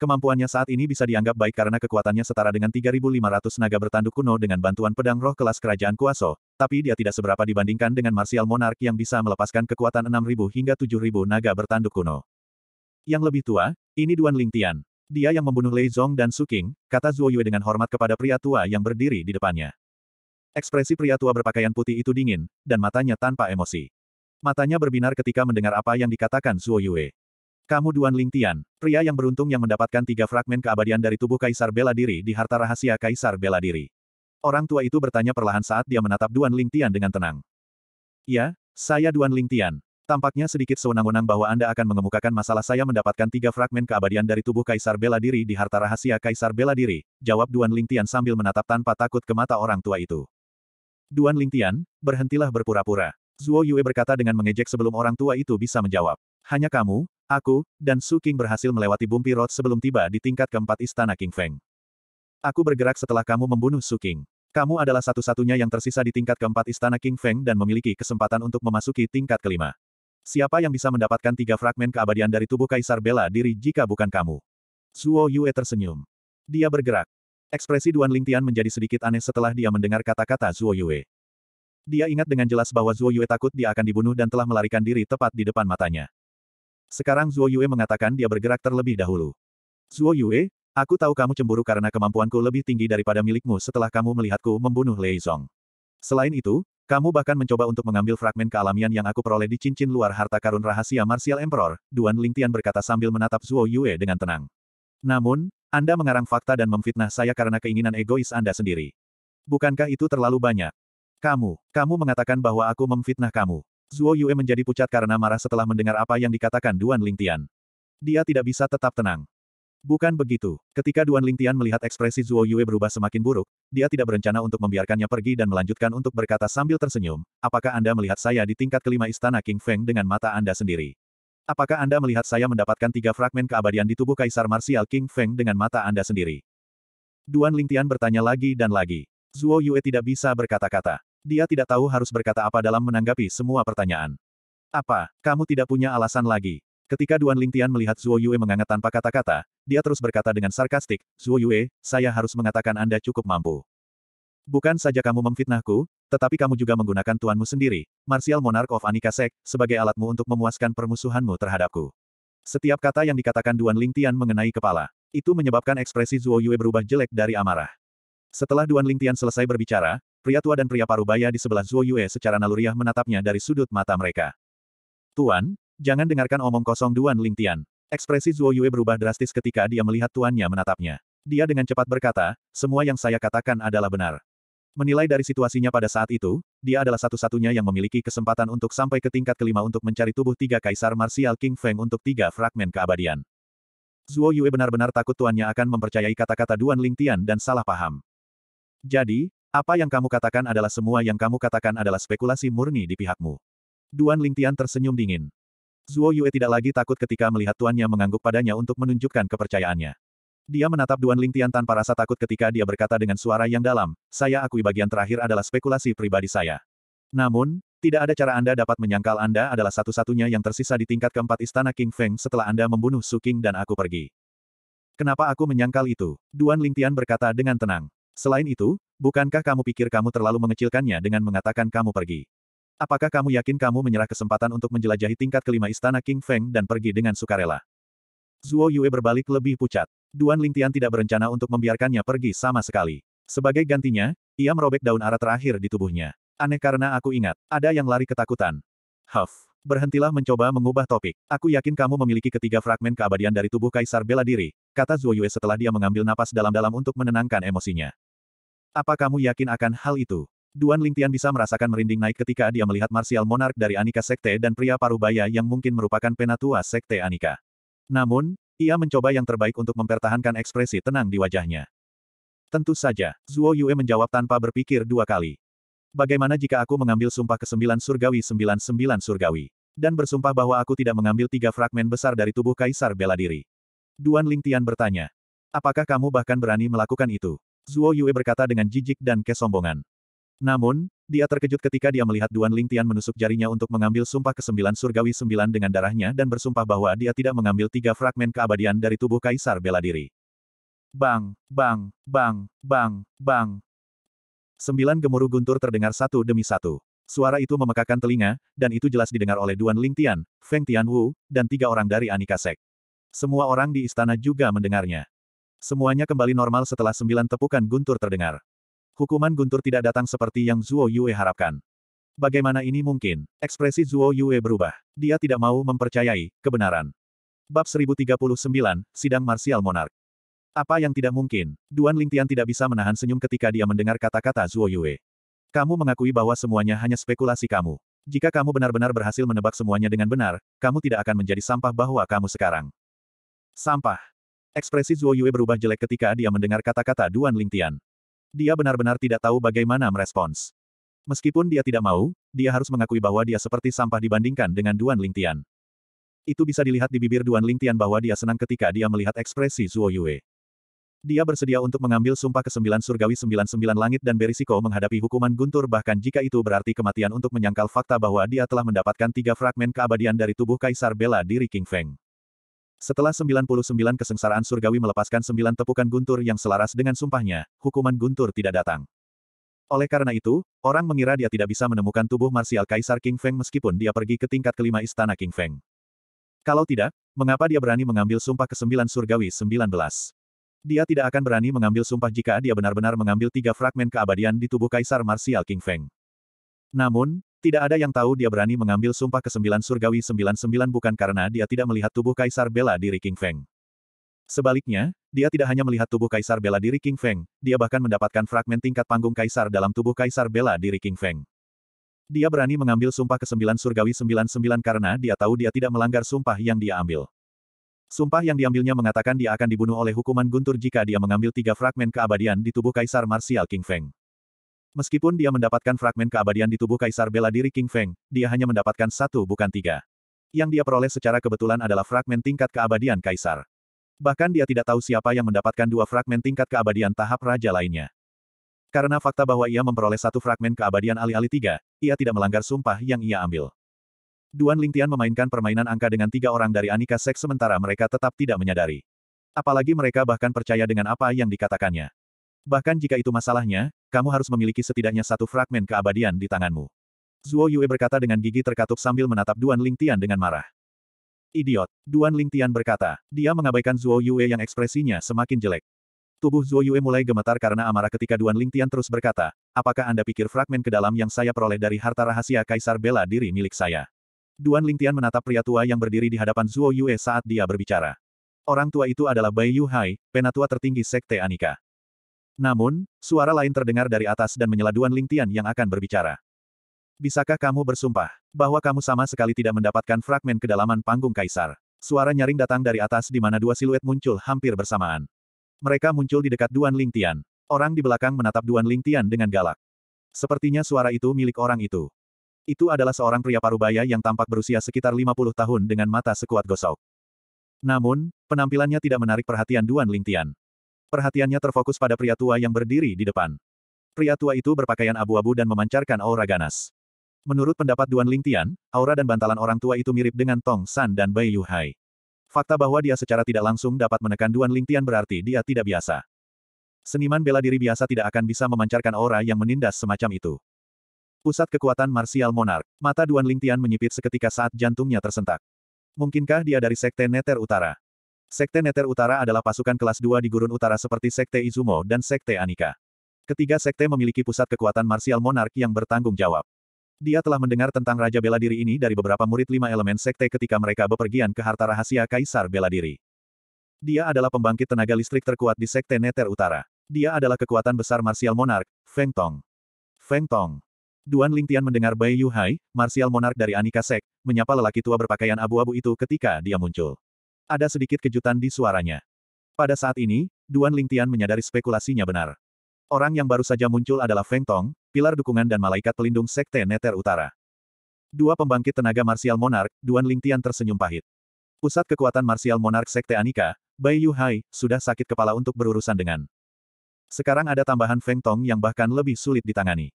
S1: Kemampuannya saat ini bisa dianggap baik karena kekuatannya setara dengan 3.500 naga bertanduk kuno dengan bantuan pedang roh kelas kerajaan Kuaso, tapi dia tidak seberapa dibandingkan dengan martial monark yang bisa melepaskan kekuatan 6.000 hingga 7.000 naga bertanduk kuno. Yang lebih tua, ini Duan Lingtian. Dia yang membunuh Lei Zong dan Su Qing, kata Zuo Yue dengan hormat kepada pria tua yang berdiri di depannya. Ekspresi pria tua berpakaian putih itu dingin, dan matanya tanpa emosi. Matanya berbinar ketika mendengar apa yang dikatakan Zuo Yue. Kamu Duan Ling Tian, pria yang beruntung yang mendapatkan tiga fragmen keabadian dari tubuh Kaisar Bela Diri di harta rahasia Kaisar Bela Diri. Orang tua itu bertanya perlahan saat dia menatap Duan Ling Tian dengan tenang. Ya, saya Duan Ling Tian, Tampaknya sedikit sewenang-wenang bahwa Anda akan mengemukakan masalah saya mendapatkan tiga fragmen keabadian dari tubuh Kaisar Bela Diri di harta rahasia Kaisar Bela Diri, jawab Duan Lingtian sambil menatap tanpa takut ke mata orang tua itu. Duan Lingtian, berhentilah berpura-pura. Zuo Yue berkata dengan mengejek sebelum orang tua itu bisa menjawab. Hanya kamu, aku, dan Su King berhasil melewati Bumpi Road sebelum tiba di tingkat keempat Istana King Feng. Aku bergerak setelah kamu membunuh Su King. Kamu adalah satu-satunya yang tersisa di tingkat keempat Istana King Feng dan memiliki kesempatan untuk memasuki tingkat kelima. Siapa yang bisa mendapatkan tiga fragmen keabadian dari tubuh Kaisar Bela diri jika bukan kamu? Zuo Yue tersenyum. Dia bergerak. Ekspresi Duan Lingtian menjadi sedikit aneh setelah dia mendengar kata-kata Zuo Yue. Dia ingat dengan jelas bahwa Zuo Yue takut dia akan dibunuh dan telah melarikan diri tepat di depan matanya. Sekarang Zuo Yue mengatakan dia bergerak terlebih dahulu. Zuo Yue, aku tahu kamu cemburu karena kemampuanku lebih tinggi daripada milikmu setelah kamu melihatku membunuh Lei Zong. Selain itu, kamu bahkan mencoba untuk mengambil fragmen kealamian yang aku peroleh di cincin luar harta karun rahasia Martial Emperor, Duan Lingtian berkata sambil menatap Zuo Yue dengan tenang. Namun, Anda mengarang fakta dan memfitnah saya karena keinginan egois Anda sendiri. Bukankah itu terlalu banyak? Kamu, kamu mengatakan bahwa aku memfitnah kamu. Zuo Yue menjadi pucat karena marah setelah mendengar apa yang dikatakan Duan Lingtian. Dia tidak bisa tetap tenang. Bukan begitu. Ketika Duan Lingtian melihat ekspresi Zuo Yue berubah semakin buruk, dia tidak berencana untuk membiarkannya pergi dan melanjutkan untuk berkata sambil tersenyum, apakah Anda melihat saya di tingkat kelima Istana King Feng dengan mata Anda sendiri? Apakah Anda melihat saya mendapatkan tiga fragmen keabadian di tubuh Kaisar Marsial King Feng dengan mata Anda sendiri? Duan Lingtian bertanya lagi dan lagi. Zuo Yue tidak bisa berkata-kata. Dia tidak tahu harus berkata apa dalam menanggapi semua pertanyaan. Apa, kamu tidak punya alasan lagi? Ketika Duan Lingtian melihat Zuo Yue mengangat tanpa kata-kata, dia terus berkata dengan sarkastik, Zuo Yue, saya harus mengatakan Anda cukup mampu. Bukan saja kamu memfitnahku, tetapi kamu juga menggunakan tuanmu sendiri, Martial Monarch of Anika Sek, sebagai alatmu untuk memuaskan permusuhanmu terhadapku. Setiap kata yang dikatakan Duan Lingtian mengenai kepala. Itu menyebabkan ekspresi Zuo Yue berubah jelek dari amarah. Setelah Duan Lingtian selesai berbicara, pria tua dan pria parubaya di sebelah Zuo Yue secara naluriah menatapnya dari sudut mata mereka. Tuan, Jangan dengarkan omong kosong Duan Lingtian. Ekspresi Zuo Yue berubah drastis ketika dia melihat tuannya menatapnya. Dia dengan cepat berkata, semua yang saya katakan adalah benar. Menilai dari situasinya pada saat itu, dia adalah satu-satunya yang memiliki kesempatan untuk sampai ke tingkat kelima untuk mencari tubuh tiga kaisar marsial King Feng untuk tiga fragmen keabadian. Zuo Yue benar-benar takut tuannya akan mempercayai kata-kata Duan Lingtian dan salah paham. Jadi, apa yang kamu katakan adalah semua yang kamu katakan adalah spekulasi murni di pihakmu. Duan Lingtian tersenyum dingin. Zuo Yue tidak lagi takut ketika melihat tuannya mengangguk padanya untuk menunjukkan kepercayaannya. Dia menatap Duan Lingtian tanpa rasa takut ketika dia berkata dengan suara yang dalam, saya akui bagian terakhir adalah spekulasi pribadi saya. Namun, tidak ada cara Anda dapat menyangkal Anda adalah satu-satunya yang tersisa di tingkat keempat istana King Feng setelah Anda membunuh Su King dan aku pergi. Kenapa aku menyangkal itu? Duan Lingtian berkata dengan tenang. Selain itu, bukankah kamu pikir kamu terlalu mengecilkannya dengan mengatakan kamu pergi? Apakah kamu yakin kamu menyerah kesempatan untuk menjelajahi tingkat kelima istana King Feng dan pergi dengan sukarela? Zuo Yue berbalik lebih pucat. Duan Lingtian tidak berencana untuk membiarkannya pergi sama sekali. Sebagai gantinya, ia merobek daun arah terakhir di tubuhnya. Aneh karena aku ingat, ada yang lari ketakutan. Huff. Berhentilah mencoba mengubah topik. Aku yakin kamu memiliki ketiga fragmen keabadian dari tubuh Kaisar bela diri, kata Zuo Yue setelah dia mengambil napas dalam-dalam untuk menenangkan emosinya. Apa kamu yakin akan hal itu? Duan Lingtian bisa merasakan merinding naik ketika dia melihat Martial Monarch dari Anika Sekte dan pria parubaya yang mungkin merupakan penatua Sekte Anika. Namun, ia mencoba yang terbaik untuk mempertahankan ekspresi tenang di wajahnya. Tentu saja, Zuo Yue menjawab tanpa berpikir dua kali. Bagaimana jika aku mengambil sumpah ke sembilan surgawi sembilan sembilan surgawi? Dan bersumpah bahwa aku tidak mengambil tiga fragmen besar dari tubuh Kaisar bela diri. Duan Lingtian bertanya. Apakah kamu bahkan berani melakukan itu? Zuo Yue berkata dengan jijik dan kesombongan. Namun, dia terkejut ketika dia melihat Duan Lingtian menusuk jarinya untuk mengambil sumpah ke kesembilan surgawi sembilan dengan darahnya dan bersumpah bahwa dia tidak mengambil tiga fragmen keabadian dari tubuh Kaisar bela diri. Bang, bang, bang, bang, bang. Sembilan gemuruh guntur terdengar satu demi satu. Suara itu memekakan telinga, dan itu jelas didengar oleh Duan Lingtian, Feng Tianwu, dan tiga orang dari Anika Sek. Semua orang di istana juga mendengarnya. Semuanya kembali normal setelah sembilan tepukan guntur terdengar. Hukuman guntur tidak datang seperti yang Zuo Yue harapkan. Bagaimana ini mungkin? Ekspresi Zuo Yue berubah. Dia tidak mau mempercayai kebenaran. Bab 1039, Sidang Marsial Monark. Apa yang tidak mungkin? Duan Lingtian tidak bisa menahan senyum ketika dia mendengar kata-kata Zuo Yue. Kamu mengakui bahwa semuanya hanya spekulasi kamu. Jika kamu benar-benar berhasil menebak semuanya dengan benar, kamu tidak akan menjadi sampah bahwa kamu sekarang. Sampah. Ekspresi Zuo Yue berubah jelek ketika dia mendengar kata-kata Duan Lingtian. Dia benar-benar tidak tahu bagaimana merespons. Meskipun dia tidak mau, dia harus mengakui bahwa dia seperti sampah dibandingkan dengan Duan Lingtian. Itu bisa dilihat di bibir Duan Lingtian bahwa dia senang ketika dia melihat ekspresi Zuo Yue. Dia bersedia untuk mengambil sumpah ke-9 surgawi 99 langit dan berisiko menghadapi hukuman guntur bahkan jika itu berarti kematian untuk menyangkal fakta bahwa dia telah mendapatkan tiga fragmen keabadian dari tubuh Kaisar Bela diri King Feng. Setelah 99 kesengsaraan surgawi melepaskan 9 tepukan guntur yang selaras dengan sumpahnya, hukuman guntur tidak datang. Oleh karena itu, orang mengira dia tidak bisa menemukan tubuh marsial Kaisar King Feng meskipun dia pergi ke tingkat kelima istana King Feng. Kalau tidak, mengapa dia berani mengambil sumpah ke-9 surgawi 19? Dia tidak akan berani mengambil sumpah jika dia benar-benar mengambil tiga fragmen keabadian di tubuh Kaisar Marsial King Feng. Namun, tidak ada yang tahu dia berani mengambil sumpah ke kesembilan surgawi sembilan bukan karena dia tidak melihat tubuh Kaisar bela diri King Feng. Sebaliknya, dia tidak hanya melihat tubuh Kaisar bela diri King Feng, dia bahkan mendapatkan fragmen tingkat panggung Kaisar dalam tubuh Kaisar bela diri King Feng. Dia berani mengambil sumpah ke kesembilan surgawi sembilan karena dia tahu dia tidak melanggar sumpah yang dia ambil. Sumpah yang diambilnya mengatakan dia akan dibunuh oleh hukuman guntur jika dia mengambil tiga fragmen keabadian di tubuh Kaisar Marsial King Feng. Meskipun dia mendapatkan fragmen keabadian di tubuh Kaisar Bela Diri King Feng, dia hanya mendapatkan satu bukan tiga. Yang dia peroleh secara kebetulan adalah fragmen tingkat keabadian Kaisar. Bahkan dia tidak tahu siapa yang mendapatkan dua fragmen tingkat keabadian tahap raja lainnya. Karena fakta bahwa ia memperoleh satu fragmen keabadian alih-alih tiga, ia tidak melanggar sumpah yang ia ambil. Duan Lingtian memainkan permainan angka dengan tiga orang dari Anika Sek sementara mereka tetap tidak menyadari. Apalagi mereka bahkan percaya dengan apa yang dikatakannya. Bahkan jika itu masalahnya, kamu harus memiliki setidaknya satu fragmen keabadian di tanganmu. Zuo Yue berkata dengan gigi terkatup sambil menatap Duan Ling Tian dengan marah. Idiot, Duan Ling Tian berkata. Dia mengabaikan Zuo Yue yang ekspresinya semakin jelek. Tubuh Zuo Yue mulai gemetar karena amarah ketika Duan Ling Tian terus berkata, apakah Anda pikir fragmen ke dalam yang saya peroleh dari harta rahasia Kaisar bela diri milik saya? Duan Ling Tian menatap pria tua yang berdiri di hadapan Zuo Yue saat dia berbicara. Orang tua itu adalah Bai Yu Hai, penatua tertinggi Sekte Anika. Namun, suara lain terdengar dari atas dan menyela Duan Lingtian yang akan berbicara. Bisakah kamu bersumpah bahwa kamu sama sekali tidak mendapatkan fragmen kedalaman panggung kaisar? Suara nyaring datang dari atas di mana dua siluet muncul hampir bersamaan. Mereka muncul di dekat Duan Lingtian. Orang di belakang menatap Duan Lingtian dengan galak. Sepertinya suara itu milik orang itu. Itu adalah seorang pria parubaya yang tampak berusia sekitar 50 tahun dengan mata sekuat gosok. Namun, penampilannya tidak menarik perhatian Duan Lingtian. Perhatiannya terfokus pada pria tua yang berdiri di depan. Pria tua itu berpakaian abu-abu dan memancarkan aura ganas. Menurut pendapat Duan Lingtian, aura dan bantalan orang tua itu mirip dengan Tong San dan Bai Yuhai. Fakta bahwa dia secara tidak langsung dapat menekan Duan Lingtian berarti dia tidak biasa. Seniman bela diri biasa tidak akan bisa memancarkan aura yang menindas semacam itu. Pusat kekuatan marsial Monarch, mata Duan Lingtian menyipit seketika saat jantungnya tersentak. Mungkinkah dia dari Sekte Neter Utara? Sekte Neter Utara adalah pasukan kelas 2 di Gurun Utara seperti Sekte Izumo dan Sekte Anika. Ketiga sekte memiliki pusat kekuatan marsial monark yang bertanggung jawab. Dia telah mendengar tentang Raja Bela Diri ini dari beberapa murid lima elemen sekte ketika mereka bepergian ke harta rahasia Kaisar Bela Diri. Dia adalah pembangkit tenaga listrik terkuat di Sekte Neter Utara. Dia adalah kekuatan besar Marsial Monark, Feng Tong. Feng Tong. Duan Lingtian mendengar Bai Yu Hai, Marsial Monark dari Anika Sek, menyapa lelaki tua berpakaian abu-abu itu ketika dia muncul. Ada sedikit kejutan di suaranya. Pada saat ini, Duan Lingtian menyadari spekulasinya benar. Orang yang baru saja muncul adalah Feng Tong, pilar dukungan dan malaikat pelindung Sekte Neter Utara. Dua pembangkit tenaga marsial monark, Duan Lingtian tersenyum pahit. Pusat kekuatan marsial monark Sekte Anika, Bai Hai, sudah sakit kepala untuk berurusan dengan. Sekarang ada tambahan Feng Tong yang bahkan lebih sulit ditangani.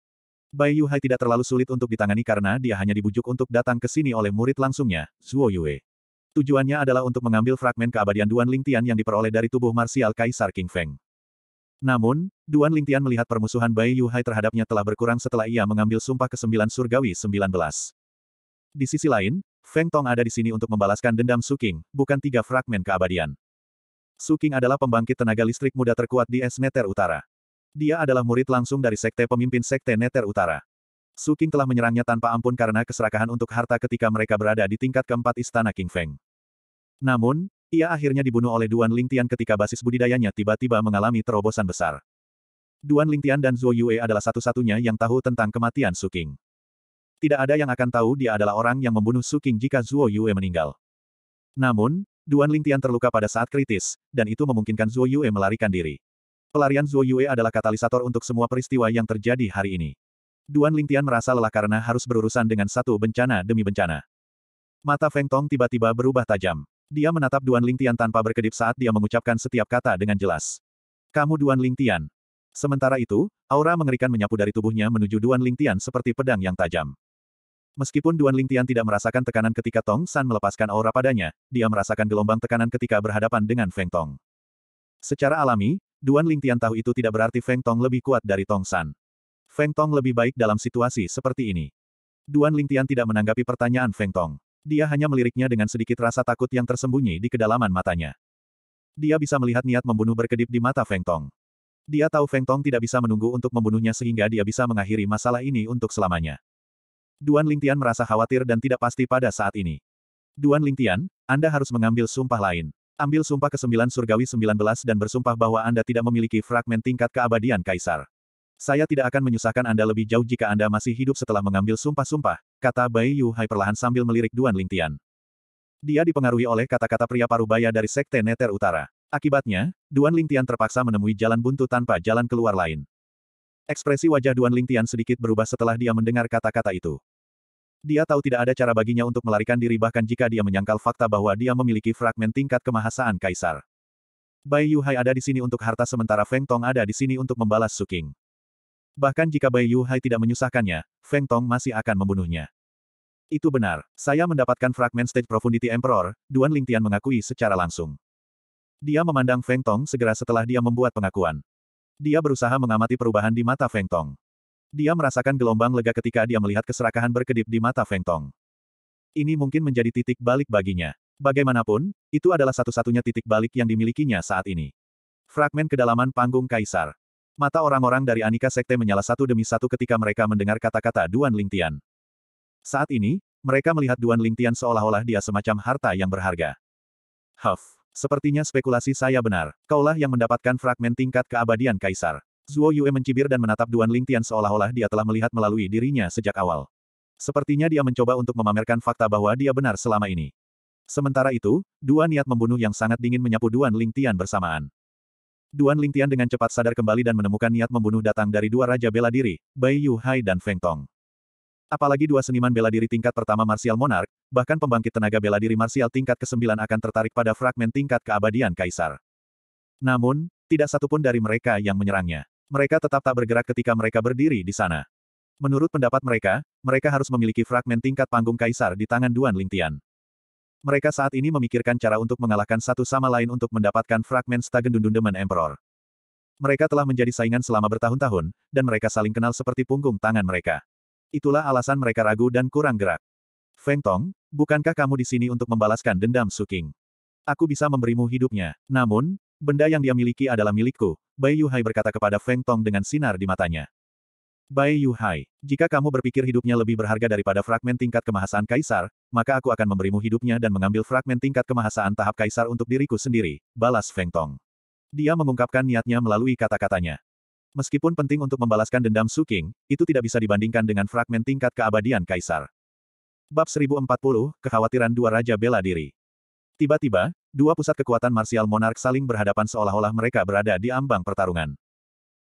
S1: Bai Hai tidak terlalu sulit untuk ditangani karena dia hanya dibujuk untuk datang ke sini oleh murid langsungnya, Zuo Yue. Tujuannya adalah untuk mengambil fragmen keabadian Duan Lingtian yang diperoleh dari tubuh marsial Kaisar King Feng. Namun, Duan Lingtian melihat permusuhan Bai Yu Hai terhadapnya telah berkurang setelah ia mengambil sumpah ke-9 surgawi 19. Di sisi lain, Feng Tong ada di sini untuk membalaskan dendam Su Suking, bukan tiga fragmen keabadian. Su Qing adalah pembangkit tenaga listrik muda terkuat di Es Neter Utara. Dia adalah murid langsung dari sekte pemimpin sekte Neter Utara. Su Qing telah menyerangnya tanpa ampun karena keserakahan untuk harta ketika mereka berada di tingkat keempat Istana King Feng. Namun, ia akhirnya dibunuh oleh Duan Lingtian ketika basis budidayanya tiba-tiba mengalami terobosan besar. Duan Lingtian dan Zuo Yue adalah satu-satunya yang tahu tentang kematian Su King. Tidak ada yang akan tahu dia adalah orang yang membunuh Su King jika Zuo Yue meninggal. Namun, Duan Lingtian terluka pada saat kritis, dan itu memungkinkan Zuo Yue melarikan diri. Pelarian Zuo Yue adalah katalisator untuk semua peristiwa yang terjadi hari ini. Duan Lingtian merasa lelah karena harus berurusan dengan satu bencana demi bencana. Mata Feng Tong tiba-tiba berubah tajam. Dia menatap Duan Lingtian tanpa berkedip saat dia mengucapkan setiap kata dengan jelas. Kamu Duan Lingtian. Sementara itu, aura mengerikan menyapu dari tubuhnya menuju Duan Lingtian seperti pedang yang tajam. Meskipun Duan Lingtian tidak merasakan tekanan ketika Tong San melepaskan aura padanya, dia merasakan gelombang tekanan ketika berhadapan dengan Feng Tong. Secara alami, Duan Lingtian tahu itu tidak berarti Feng Tong lebih kuat dari Tong San. Feng Tong lebih baik dalam situasi seperti ini. Duan Lingtian tidak menanggapi pertanyaan Feng Tong. Dia hanya meliriknya dengan sedikit rasa takut yang tersembunyi di kedalaman matanya. Dia bisa melihat niat membunuh berkedip di mata Feng Tong. Dia tahu Feng Tong tidak bisa menunggu untuk membunuhnya sehingga dia bisa mengakhiri masalah ini untuk selamanya. Duan Ling Tian merasa khawatir dan tidak pasti pada saat ini. Duan Ling Tian, Anda harus mengambil sumpah lain. Ambil sumpah ke-9 surgawi 19 dan bersumpah bahwa Anda tidak memiliki fragmen tingkat keabadian kaisar. Saya tidak akan menyusahkan Anda lebih jauh jika Anda masih hidup setelah mengambil sumpah-sumpah, kata Bai Yu Hai perlahan sambil melirik Duan Lingtian. Dia dipengaruhi oleh kata-kata pria parubaya dari Sekte Neter Utara. Akibatnya, Duan Lingtian terpaksa menemui jalan buntu tanpa jalan keluar lain. Ekspresi wajah Duan Lingtian sedikit berubah setelah dia mendengar kata-kata itu. Dia tahu tidak ada cara baginya untuk melarikan diri bahkan jika dia menyangkal fakta bahwa dia memiliki fragmen tingkat kemahasaan kaisar. Bai Yuhai ada di sini untuk harta sementara Feng Tong ada di sini untuk membalas Suking. Bahkan jika Bai Yu Hai tidak menyusahkannya, Feng Tong masih akan membunuhnya. Itu benar, saya mendapatkan fragmen stage profundity Emperor, Duan Ling Tian mengakui secara langsung. Dia memandang Feng Tong segera setelah dia membuat pengakuan. Dia berusaha mengamati perubahan di mata Feng Tong. Dia merasakan gelombang lega ketika dia melihat keserakahan berkedip di mata Feng Tong. Ini mungkin menjadi titik balik baginya. Bagaimanapun, itu adalah satu-satunya titik balik yang dimilikinya saat ini. Fragmen kedalaman panggung kaisar. Mata orang-orang dari Anika Sekte menyala satu demi satu ketika mereka mendengar kata-kata Duan Lingtian. Saat ini, mereka melihat Duan Lingtian seolah-olah dia semacam harta yang berharga. Huff, sepertinya spekulasi saya benar. Kaulah yang mendapatkan fragmen tingkat keabadian Kaisar. Zuo Yue mencibir dan menatap Duan Lingtian seolah-olah dia telah melihat melalui dirinya sejak awal. Sepertinya dia mencoba untuk memamerkan fakta bahwa dia benar selama ini. Sementara itu, dua niat membunuh yang sangat dingin menyapu Duan Lingtian bersamaan. Duan Lingtian dengan cepat sadar kembali dan menemukan niat membunuh datang dari dua raja bela diri, Bai Hai dan Feng Tong. Apalagi dua seniman bela diri tingkat pertama Martial Monarch, bahkan pembangkit tenaga bela diri Martial tingkat ke-9 akan tertarik pada fragmen tingkat keabadian Kaisar. Namun, tidak satupun dari mereka yang menyerangnya. Mereka tetap tak bergerak ketika mereka berdiri di sana. Menurut pendapat mereka, mereka harus memiliki fragmen tingkat panggung kaisar di tangan Duan Lingtian. Mereka saat ini memikirkan cara untuk mengalahkan satu sama lain untuk mendapatkan fragmen stagen Dundundemen Emperor. Mereka telah menjadi saingan selama bertahun-tahun, dan mereka saling kenal seperti punggung tangan mereka. Itulah alasan mereka ragu dan kurang gerak. Feng Tong, bukankah kamu di sini untuk membalaskan dendam Su Suking? Aku bisa memberimu hidupnya. Namun, benda yang dia miliki adalah milikku, Bai Yuhai berkata kepada Feng Tong dengan sinar di matanya. Bai Hai, jika kamu berpikir hidupnya lebih berharga daripada fragmen tingkat kemahasaan kaisar, maka aku akan memberimu hidupnya dan mengambil fragmen tingkat kemahasaan tahap kaisar untuk diriku sendiri, balas Feng Tong. Dia mengungkapkan niatnya melalui kata-katanya. Meskipun penting untuk membalaskan dendam Suking, itu tidak bisa dibandingkan dengan fragmen tingkat keabadian kaisar. Bab 1040, Kekhawatiran Dua Raja Bela Diri. Tiba-tiba, dua pusat kekuatan marsial monark saling berhadapan seolah-olah mereka berada di ambang pertarungan.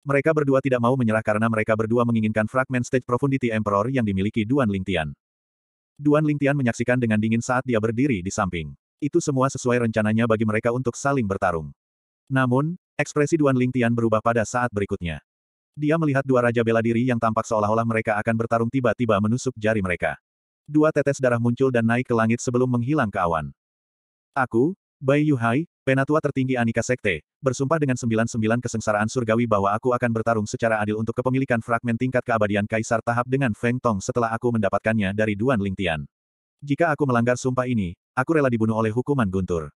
S1: Mereka berdua tidak mau menyerah karena mereka berdua menginginkan fragmen stage profundity Emperor yang dimiliki Duan Lingtian. Duan Lingtian menyaksikan dengan dingin saat dia berdiri di samping. Itu semua sesuai rencananya bagi mereka untuk saling bertarung. Namun, ekspresi Duan Lingtian berubah pada saat berikutnya. Dia melihat dua raja bela diri yang tampak seolah-olah mereka akan bertarung tiba-tiba menusuk jari mereka. Dua tetes darah muncul dan naik ke langit sebelum menghilang ke awan. Aku, Bai Yuhai, Penatua tertinggi Anika Sekte, bersumpah dengan 99 kesengsaraan surgawi bahwa aku akan bertarung secara adil untuk kepemilikan fragmen tingkat keabadian Kaisar tahap dengan Feng Tong setelah aku mendapatkannya dari Duan Lingtian. Jika aku melanggar sumpah ini, aku rela dibunuh oleh hukuman guntur.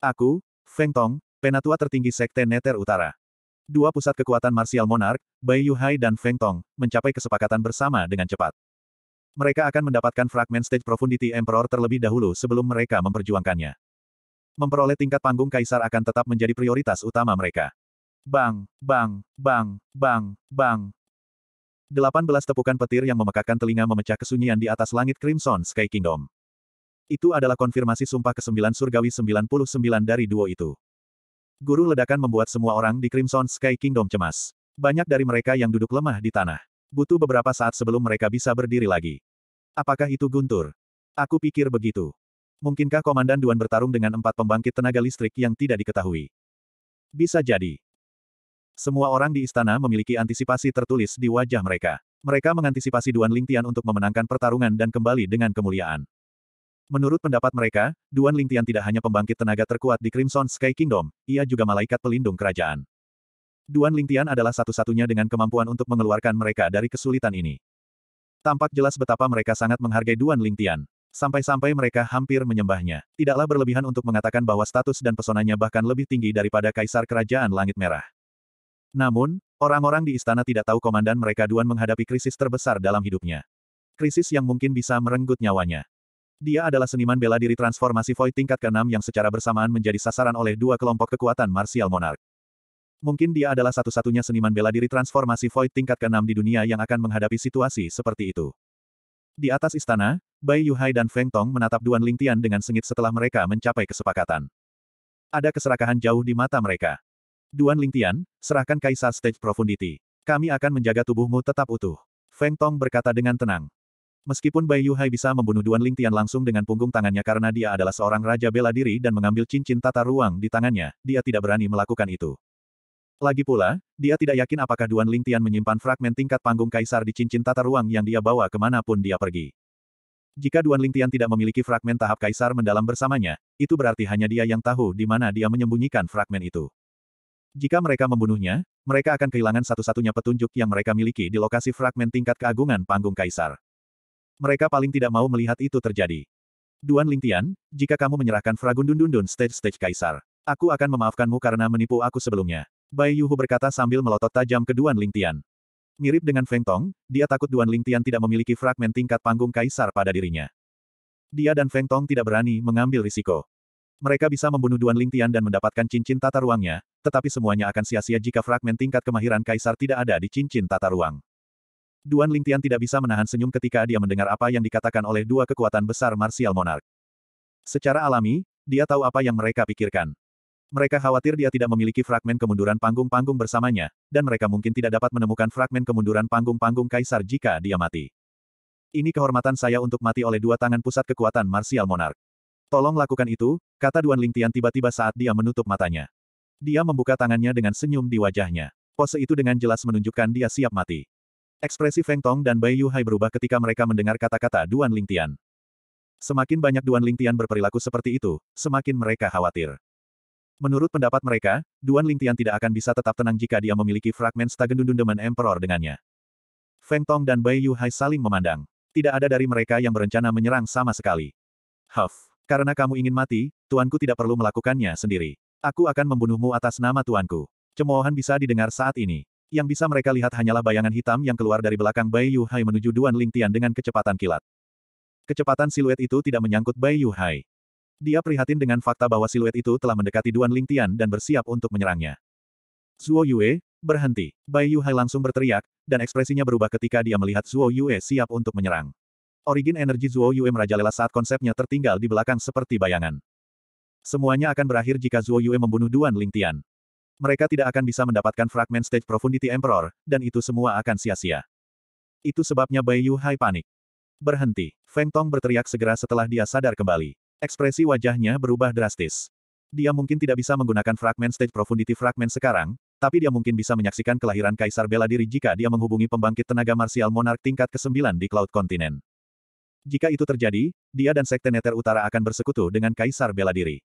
S1: Aku, Feng Tong, penatua tertinggi Sekte Neter Utara. Dua pusat kekuatan marsial Monarch, Bai Yuhai dan Feng Tong, mencapai kesepakatan bersama dengan cepat. Mereka akan mendapatkan fragmen stage profundity emperor terlebih dahulu sebelum mereka memperjuangkannya memperoleh tingkat panggung kaisar akan tetap menjadi prioritas utama mereka. Bang, bang, bang, bang, bang. 18 tepukan petir yang memekakan telinga memecah kesunyian di atas langit Crimson Sky Kingdom. Itu adalah konfirmasi sumpah ke-9 surgawi 99 dari duo itu. Guru ledakan membuat semua orang di Crimson Sky Kingdom cemas. Banyak dari mereka yang duduk lemah di tanah. Butuh beberapa saat sebelum mereka bisa berdiri lagi. Apakah itu Guntur? Aku pikir begitu. Mungkinkah Komandan Duan bertarung dengan empat pembangkit tenaga listrik yang tidak diketahui? Bisa jadi. Semua orang di istana memiliki antisipasi tertulis di wajah mereka. Mereka mengantisipasi Duan Lingtian untuk memenangkan pertarungan dan kembali dengan kemuliaan. Menurut pendapat mereka, Duan Lingtian tidak hanya pembangkit tenaga terkuat di Crimson Sky Kingdom, ia juga malaikat pelindung kerajaan. Duan Lingtian adalah satu-satunya dengan kemampuan untuk mengeluarkan mereka dari kesulitan ini. Tampak jelas betapa mereka sangat menghargai Duan Lingtian. Sampai-sampai mereka hampir menyembahnya. Tidaklah berlebihan untuk mengatakan bahwa status dan pesonanya bahkan lebih tinggi daripada Kaisar Kerajaan Langit Merah. Namun, orang-orang di istana tidak tahu komandan mereka Duan menghadapi krisis terbesar dalam hidupnya. Krisis yang mungkin bisa merenggut nyawanya. Dia adalah seniman bela diri transformasi Void tingkat ke-6 yang secara bersamaan menjadi sasaran oleh dua kelompok kekuatan Martial Monarch. Mungkin dia adalah satu-satunya seniman bela diri transformasi Void tingkat ke-6 di dunia yang akan menghadapi situasi seperti itu. Di atas istana, Bai Yuhai dan Feng Tong menatap Duan Lingtian dengan sengit setelah mereka mencapai kesepakatan. Ada keserakahan jauh di mata mereka. Duan Lingtian, serahkan Kaisar Stage Profundity. Kami akan menjaga tubuhmu tetap utuh. Feng Tong berkata dengan tenang. Meskipun Bai Yuhai bisa membunuh Duan Lingtian langsung dengan punggung tangannya karena dia adalah seorang raja bela diri dan mengambil cincin tata ruang di tangannya, dia tidak berani melakukan itu. Lagi pula, dia tidak yakin apakah Duan Ling Tian menyimpan fragmen tingkat panggung kaisar di cincin tata ruang yang dia bawa kemanapun dia pergi. Jika Duan Ling Tian tidak memiliki fragmen tahap kaisar mendalam bersamanya, itu berarti hanya dia yang tahu di mana dia menyembunyikan fragmen itu. Jika mereka membunuhnya, mereka akan kehilangan satu-satunya petunjuk yang mereka miliki di lokasi fragmen tingkat keagungan panggung kaisar. Mereka paling tidak mau melihat itu terjadi. Duan Ling Tian, jika kamu menyerahkan Fragun Dundundun stage-stage kaisar, aku akan memaafkanmu karena menipu aku sebelumnya. Bai Yuhu berkata sambil melotot tajam ke Duan Lingtian. Mirip dengan Feng Tong, dia takut Duan Lingtian tidak memiliki fragmen tingkat panggung kaisar pada dirinya. Dia dan Feng Tong tidak berani mengambil risiko. Mereka bisa membunuh Duan Lingtian dan mendapatkan cincin tata ruangnya, tetapi semuanya akan sia-sia jika fragmen tingkat kemahiran kaisar tidak ada di cincin tata ruang. Duan Lingtian tidak bisa menahan senyum ketika dia mendengar apa yang dikatakan oleh dua kekuatan besar Marsial Monarch. Secara alami, dia tahu apa yang mereka pikirkan. Mereka khawatir dia tidak memiliki fragmen kemunduran panggung-panggung bersamanya, dan mereka mungkin tidak dapat menemukan fragmen kemunduran panggung-panggung kaisar jika dia mati. Ini kehormatan saya untuk mati oleh dua tangan pusat kekuatan Martial Monarch. Tolong lakukan itu, kata Duan Lingtian tiba-tiba saat dia menutup matanya. Dia membuka tangannya dengan senyum di wajahnya. Pose itu dengan jelas menunjukkan dia siap mati. Ekspresi Feng Tong dan Bai Yuhai berubah ketika mereka mendengar kata-kata Duan Lingtian. Semakin banyak Duan Lingtian berperilaku seperti itu, semakin mereka khawatir. Menurut pendapat mereka, Duan Lingtian tidak akan bisa tetap tenang jika dia memiliki fragmen stagen Dundeman Emperor dengannya. Feng Tong dan Bai Yuhai saling memandang. Tidak ada dari mereka yang berencana menyerang sama sekali. Huff, karena kamu ingin mati, tuanku tidak perlu melakukannya sendiri. Aku akan membunuhmu atas nama tuanku. Cemoohan bisa didengar saat ini. Yang bisa mereka lihat hanyalah bayangan hitam yang keluar dari belakang Bai Yuhai menuju Duan Lingtian dengan kecepatan kilat. Kecepatan siluet itu tidak menyangkut Bai Yuhai. Dia prihatin dengan fakta bahwa siluet itu telah mendekati Duan Lingtian dan bersiap untuk menyerangnya. Zuo Yue, berhenti. Bai Yuhai langsung berteriak, dan ekspresinya berubah ketika dia melihat Zuo Yue siap untuk menyerang. Origin energi Zuo Yue merajalela saat konsepnya tertinggal di belakang seperti bayangan. Semuanya akan berakhir jika Zuo Yue membunuh Duan Lingtian. Mereka tidak akan bisa mendapatkan fragment stage profundity Emperor, dan itu semua akan sia-sia. Itu sebabnya Bai Yuhai panik. Berhenti. Feng Tong berteriak segera setelah dia sadar kembali. Ekspresi wajahnya berubah drastis. Dia mungkin tidak bisa menggunakan fragmen stage profundity fragmen sekarang, tapi dia mungkin bisa menyaksikan kelahiran Kaisar bela diri jika dia menghubungi pembangkit tenaga marsial monark tingkat ke-9 di Cloud Continent. Jika itu terjadi, dia dan Sekte Neter Utara akan bersekutu dengan Kaisar bela diri.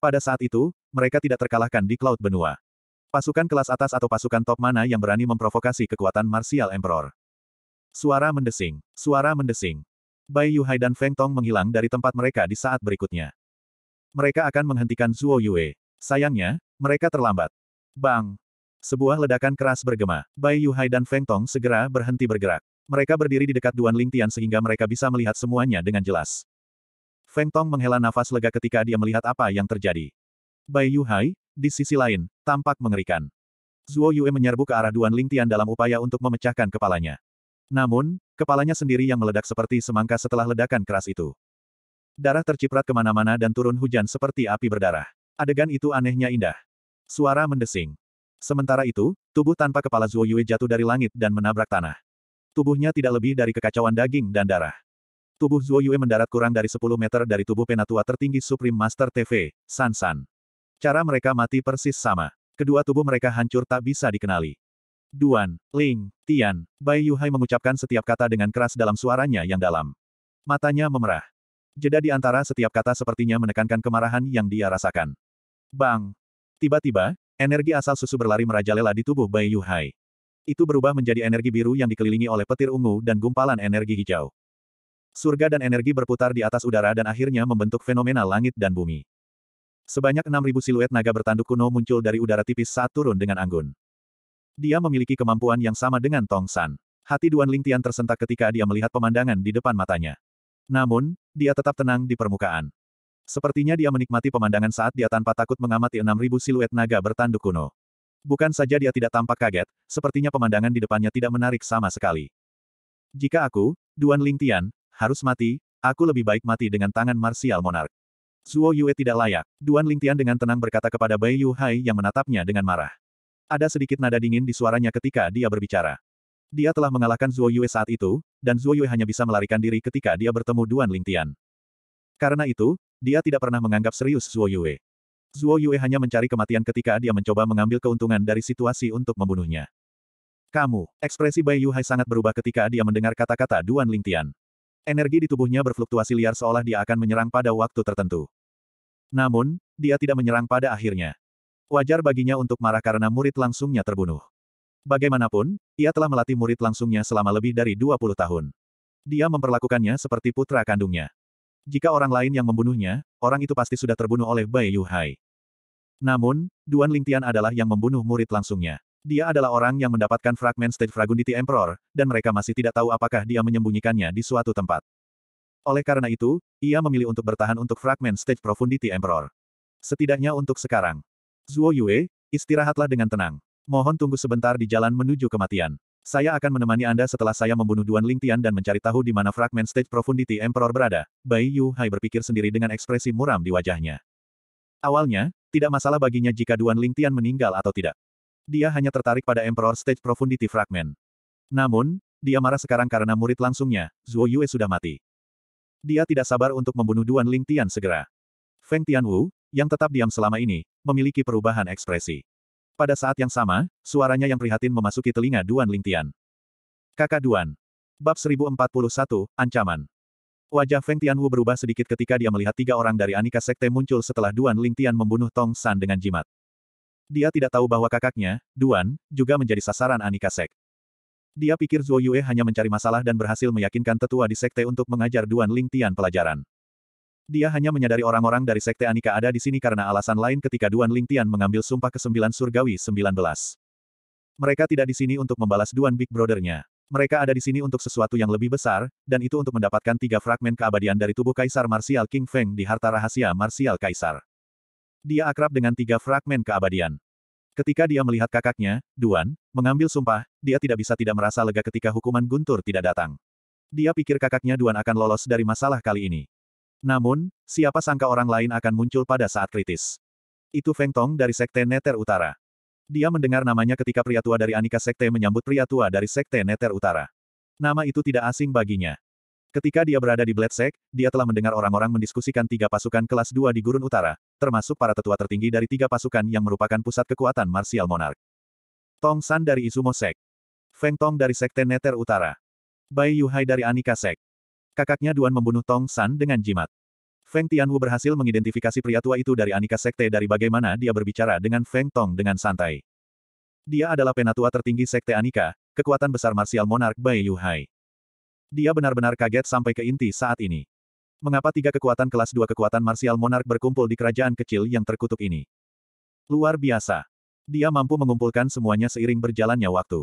S1: Pada saat itu, mereka tidak terkalahkan di Cloud Benua. Pasukan kelas atas atau pasukan top mana yang berani memprovokasi kekuatan Martial Emperor? Suara mendesing. Suara mendesing. Bai Yuhai dan Feng Tong menghilang dari tempat mereka di saat berikutnya. Mereka akan menghentikan Zuo Yue. Sayangnya, mereka terlambat. Bang! Sebuah ledakan keras bergema. Bai Yuhai dan Feng Tong segera berhenti bergerak. Mereka berdiri di dekat Duan Lingtian sehingga mereka bisa melihat semuanya dengan jelas. Feng Tong menghela nafas lega ketika dia melihat apa yang terjadi. Bai Yuhai, di sisi lain, tampak mengerikan. Zuo Yue menyerbu ke arah Duan Lingtian dalam upaya untuk memecahkan kepalanya. Namun, kepalanya sendiri yang meledak seperti semangka setelah ledakan keras itu. Darah terciprat kemana-mana dan turun hujan seperti api berdarah. Adegan itu anehnya indah. Suara mendesing. Sementara itu, tubuh tanpa kepala Zuo Yue jatuh dari langit dan menabrak tanah. Tubuhnya tidak lebih dari kekacauan daging dan darah. Tubuh Zuo Yue mendarat kurang dari 10 meter dari tubuh penatua tertinggi Supreme Master TV, Sansan. San. Cara mereka mati persis sama. Kedua tubuh mereka hancur tak bisa dikenali. Duan, Ling, Tian, Bai Yuhai mengucapkan setiap kata dengan keras dalam suaranya yang dalam. Matanya memerah. Jeda di antara setiap kata sepertinya menekankan kemarahan yang dia rasakan. Bang! Tiba-tiba, energi asal susu berlari merajalela di tubuh Bai Yuhai. Itu berubah menjadi energi biru yang dikelilingi oleh petir ungu dan gumpalan energi hijau. Surga dan energi berputar di atas udara dan akhirnya membentuk fenomena langit dan bumi. Sebanyak 6.000 siluet naga bertanduk kuno muncul dari udara tipis saat turun dengan anggun. Dia memiliki kemampuan yang sama dengan Tong San. Hati Duan Lingtian tersentak ketika dia melihat pemandangan di depan matanya. Namun, dia tetap tenang di permukaan. Sepertinya dia menikmati pemandangan saat dia tanpa takut mengamati 6.000 siluet naga bertanduk kuno. Bukan saja dia tidak tampak kaget, sepertinya pemandangan di depannya tidak menarik sama sekali. Jika aku, Duan Lingtian, harus mati, aku lebih baik mati dengan tangan marsial Monarch. Zuo Yue tidak layak. Duan Lingtian dengan tenang berkata kepada Bai Yu Hai yang menatapnya dengan marah. Ada sedikit nada dingin di suaranya ketika dia berbicara. Dia telah mengalahkan Zuo Yue saat itu, dan Zuo Yue hanya bisa melarikan diri ketika dia bertemu Duan Lingtian. Karena itu, dia tidak pernah menganggap serius Zuo Yue. Zuo Yue hanya mencari kematian ketika dia mencoba mengambil keuntungan dari situasi untuk membunuhnya. Kamu, ekspresi Bai Yuhai sangat berubah ketika dia mendengar kata-kata Duan Lingtian. Energi di tubuhnya berfluktuasi liar seolah dia akan menyerang pada waktu tertentu. Namun, dia tidak menyerang pada akhirnya. Wajar baginya untuk marah karena murid langsungnya terbunuh. Bagaimanapun, ia telah melatih murid langsungnya selama lebih dari 20 tahun. Dia memperlakukannya seperti putra kandungnya. Jika orang lain yang membunuhnya, orang itu pasti sudah terbunuh oleh Bai Yuhai. Namun, Duan Lingtian adalah yang membunuh murid langsungnya. Dia adalah orang yang mendapatkan fragmen stage Fragundity Emperor, dan mereka masih tidak tahu apakah dia menyembunyikannya di suatu tempat. Oleh karena itu, ia memilih untuk bertahan untuk fragmen stage Profundity Emperor. Setidaknya untuk sekarang. Zuo Yue, istirahatlah dengan tenang. Mohon tunggu sebentar di jalan menuju kematian. Saya akan menemani Anda setelah saya membunuh Duan Lingtian dan mencari tahu di mana fragmen stage profundity Emperor berada. Bai Yu Hai berpikir sendiri dengan ekspresi muram di wajahnya. Awalnya, tidak masalah baginya jika Duan Lingtian meninggal atau tidak. Dia hanya tertarik pada Emperor stage profundity Fragment. Namun, dia marah sekarang karena murid langsungnya, Zuo Yue sudah mati. Dia tidak sabar untuk membunuh Duan Lingtian segera. Feng Tianwu, yang tetap diam selama ini, memiliki perubahan ekspresi. Pada saat yang sama, suaranya yang prihatin memasuki telinga Duan Lingtian. Kakak Duan. Bab 1041, Ancaman. Wajah Feng Tianwu berubah sedikit ketika dia melihat tiga orang dari Anika Sekte muncul setelah Duan Lingtian membunuh Tong San dengan jimat. Dia tidak tahu bahwa kakaknya, Duan, juga menjadi sasaran Anika Sek. Dia pikir Zuo Yue hanya mencari masalah dan berhasil meyakinkan tetua di sekte untuk mengajar Duan Lingtian pelajaran. Dia hanya menyadari orang-orang dari Sekte Anika ada di sini karena alasan lain ketika Duan Lingtian mengambil sumpah ke-9 surgawi 19. Mereka tidak di sini untuk membalas Duan Big Brother-nya. Mereka ada di sini untuk sesuatu yang lebih besar, dan itu untuk mendapatkan tiga fragmen keabadian dari tubuh Kaisar Marsial King Feng di harta rahasia Marsial Kaisar. Dia akrab dengan tiga fragmen keabadian. Ketika dia melihat kakaknya, Duan, mengambil sumpah, dia tidak bisa tidak merasa lega ketika hukuman guntur tidak datang. Dia pikir kakaknya Duan akan lolos dari masalah kali ini. Namun, siapa sangka orang lain akan muncul pada saat kritis. Itu Feng Tong dari Sekte Neter Utara. Dia mendengar namanya ketika pria tua dari Anika Sekte menyambut pria tua dari Sekte Neter Utara. Nama itu tidak asing baginya. Ketika dia berada di Bledsek, dia telah mendengar orang-orang mendiskusikan tiga pasukan kelas 2 di Gurun Utara, termasuk para tetua tertinggi dari tiga pasukan yang merupakan pusat kekuatan Martial Monarch. Tong San dari Izumo Sek. Feng Tong dari Sekte Neter Utara. Bai Yuhai dari Anika Sek. Kakaknya Duan membunuh Tong San dengan jimat. Feng Tianwu berhasil mengidentifikasi pria tua itu dari Anika sekte dari bagaimana dia berbicara dengan Feng Tong dengan santai. Dia adalah penatua tertinggi sekte Anika, kekuatan besar marsial Monarch Bai Yu Hai. Dia benar-benar kaget sampai ke inti saat ini. Mengapa tiga kekuatan kelas dua kekuatan marsial Monarch berkumpul di kerajaan kecil yang terkutuk ini? Luar biasa. Dia mampu mengumpulkan semuanya seiring berjalannya waktu.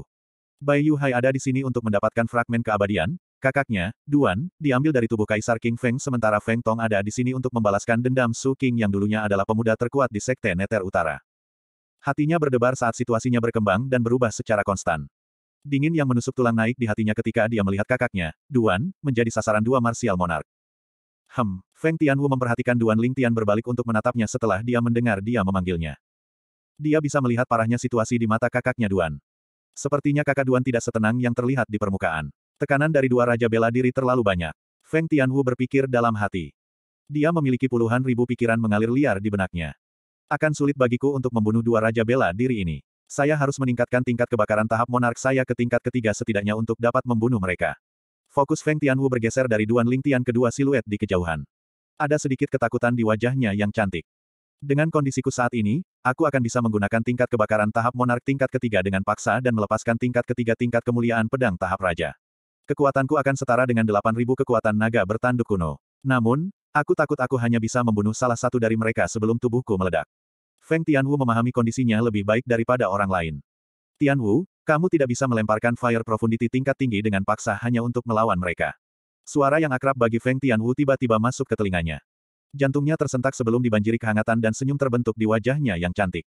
S1: Bai Yu Hai ada di sini untuk mendapatkan fragmen keabadian, Kakaknya, Duan, diambil dari tubuh Kaisar King Feng sementara Feng Tong ada di sini untuk membalaskan dendam Su King yang dulunya adalah pemuda terkuat di Sekte Neter Utara. Hatinya berdebar saat situasinya berkembang dan berubah secara konstan. Dingin yang menusuk tulang naik di hatinya ketika dia melihat kakaknya, Duan, menjadi sasaran dua martial monark. Hem, Feng Tianwu memperhatikan Duan Ling Tian berbalik untuk menatapnya setelah dia mendengar dia memanggilnya. Dia bisa melihat parahnya situasi di mata kakaknya Duan. Sepertinya kakak Duan tidak setenang yang terlihat di permukaan. Tekanan dari dua raja bela diri terlalu banyak. Feng Tianhu berpikir dalam hati. Dia memiliki puluhan ribu pikiran mengalir liar di benaknya. Akan sulit bagiku untuk membunuh dua raja bela diri ini. Saya harus meningkatkan tingkat kebakaran tahap monark saya ke tingkat ketiga setidaknya untuk dapat membunuh mereka. Fokus Feng Tianhu bergeser dari Duan Ling Tian kedua siluet di kejauhan. Ada sedikit ketakutan di wajahnya yang cantik. Dengan kondisiku saat ini, aku akan bisa menggunakan tingkat kebakaran tahap monark tingkat ketiga dengan paksa dan melepaskan tingkat ketiga tingkat kemuliaan pedang tahap raja. Kekuatanku akan setara dengan 8.000 kekuatan naga bertanduk kuno. Namun, aku takut aku hanya bisa membunuh salah satu dari mereka sebelum tubuhku meledak. Feng Tianwu memahami kondisinya lebih baik daripada orang lain. Tianwu, kamu tidak bisa melemparkan fire profundity tingkat tinggi dengan paksa hanya untuk melawan mereka. Suara yang akrab bagi Feng Tianwu tiba-tiba masuk ke telinganya. Jantungnya tersentak sebelum dibanjiri kehangatan dan senyum terbentuk di wajahnya yang cantik.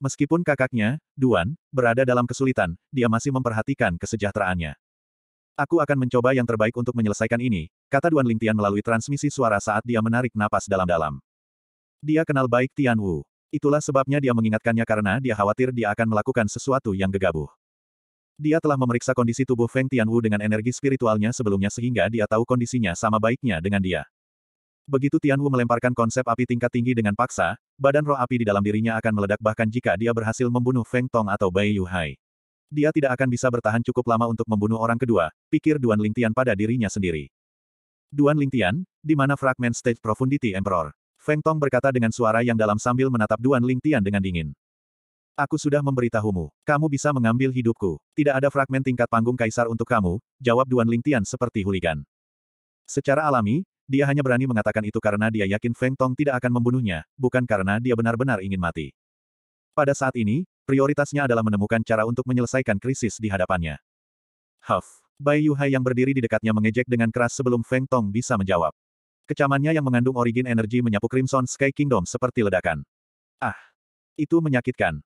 S1: Meskipun kakaknya, Duan, berada dalam kesulitan, dia masih memperhatikan kesejahteraannya. Aku akan mencoba yang terbaik untuk menyelesaikan ini, kata Duan Lingtian melalui transmisi suara saat dia menarik napas dalam-dalam. Dia kenal baik Tian Wu. Itulah sebabnya dia mengingatkannya karena dia khawatir dia akan melakukan sesuatu yang gegabah. Dia telah memeriksa kondisi tubuh Feng Tian Wu dengan energi spiritualnya sebelumnya sehingga dia tahu kondisinya sama baiknya dengan dia. Begitu Tian Wu melemparkan konsep api tingkat tinggi dengan paksa, badan roh api di dalam dirinya akan meledak bahkan jika dia berhasil membunuh Feng Tong atau Bai Yuhai. Dia tidak akan bisa bertahan cukup lama untuk membunuh orang kedua, pikir Duan Lingtian pada dirinya sendiri. Duan Lingtian, di mana fragmen stage profundity Emperor? Feng Tong berkata dengan suara yang dalam sambil menatap Duan Lingtian dengan dingin. Aku sudah memberitahumu, kamu bisa mengambil hidupku. Tidak ada fragmen tingkat panggung kaisar untuk kamu, jawab Duan Lingtian seperti huligan. Secara alami, dia hanya berani mengatakan itu karena dia yakin Feng Tong tidak akan membunuhnya, bukan karena dia benar-benar ingin mati. Pada saat ini, prioritasnya adalah menemukan cara untuk menyelesaikan krisis di hadapannya. Huff. Bai Yuhai yang berdiri di dekatnya mengejek dengan keras sebelum Feng Tong bisa menjawab. Kecamannya yang mengandung origin energi menyapu Crimson Sky Kingdom seperti ledakan. Ah. Itu menyakitkan.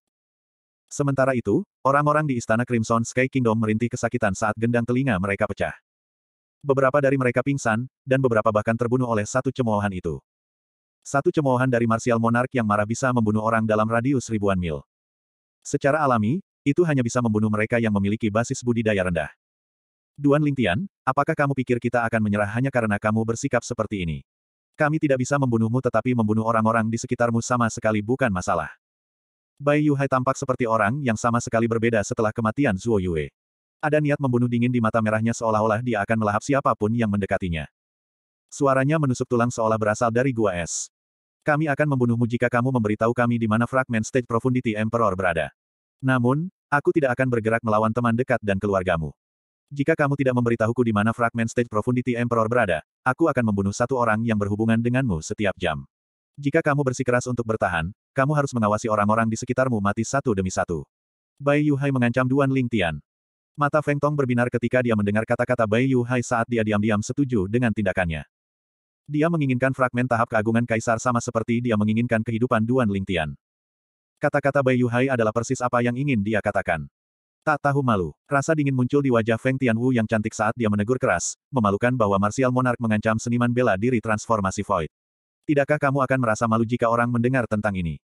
S1: Sementara itu, orang-orang di istana Crimson Sky Kingdom merintih kesakitan saat gendang telinga mereka pecah. Beberapa dari mereka pingsan, dan beberapa bahkan terbunuh oleh satu cemoohan itu. Satu cemoohan dari Martial Monarch yang marah bisa membunuh orang dalam radius ribuan mil. Secara alami, itu hanya bisa membunuh mereka yang memiliki basis budidaya rendah. Duan Lingtian, apakah kamu pikir kita akan menyerah hanya karena kamu bersikap seperti ini? Kami tidak bisa membunuhmu tetapi membunuh orang-orang di sekitarmu sama sekali bukan masalah. Bai Yuhai tampak seperti orang yang sama sekali berbeda setelah kematian Zuo Yue. Ada niat membunuh dingin di mata merahnya seolah-olah dia akan melahap siapapun yang mendekatinya. Suaranya menusuk tulang seolah berasal dari gua es. Kami akan membunuhmu jika kamu memberitahu kami di mana fragmen stage profundity Emperor berada. Namun, aku tidak akan bergerak melawan teman dekat dan keluargamu. Jika kamu tidak memberitahuku di mana fragmen stage profundity Emperor berada, aku akan membunuh satu orang yang berhubungan denganmu setiap jam. Jika kamu bersikeras untuk bertahan, kamu harus mengawasi orang-orang di sekitarmu mati satu demi satu. Bai Yuhai mengancam Duan Ling Tian. Mata Feng Tong berbinar ketika dia mendengar kata-kata Bai Yuhai saat dia diam-diam setuju dengan tindakannya. Dia menginginkan fragmen tahap keagungan kaisar sama seperti dia menginginkan kehidupan Duan Lingtian. Kata-kata Bai Yuhai adalah persis apa yang ingin dia katakan. Tak tahu malu, rasa dingin muncul di wajah Feng Tianwu yang cantik saat dia menegur keras, memalukan bahwa Martial Monarch mengancam seniman bela diri transformasi Void. Tidakkah kamu akan merasa malu jika orang mendengar tentang ini?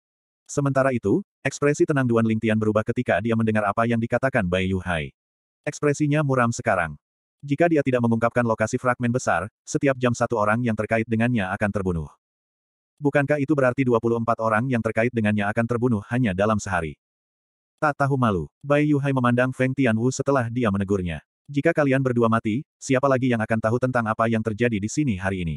S1: Sementara itu, ekspresi tenang Duan Lingtian berubah ketika dia mendengar apa yang dikatakan Bai Yuhai. Ekspresinya muram sekarang. Jika dia tidak mengungkapkan lokasi fragmen besar, setiap jam satu orang yang terkait dengannya akan terbunuh. Bukankah itu berarti 24 orang yang terkait dengannya akan terbunuh hanya dalam sehari? Tak tahu malu, Bai Yuhai memandang Feng Tianwu setelah dia menegurnya. Jika kalian berdua mati, siapa lagi yang akan tahu tentang apa yang terjadi di sini hari ini?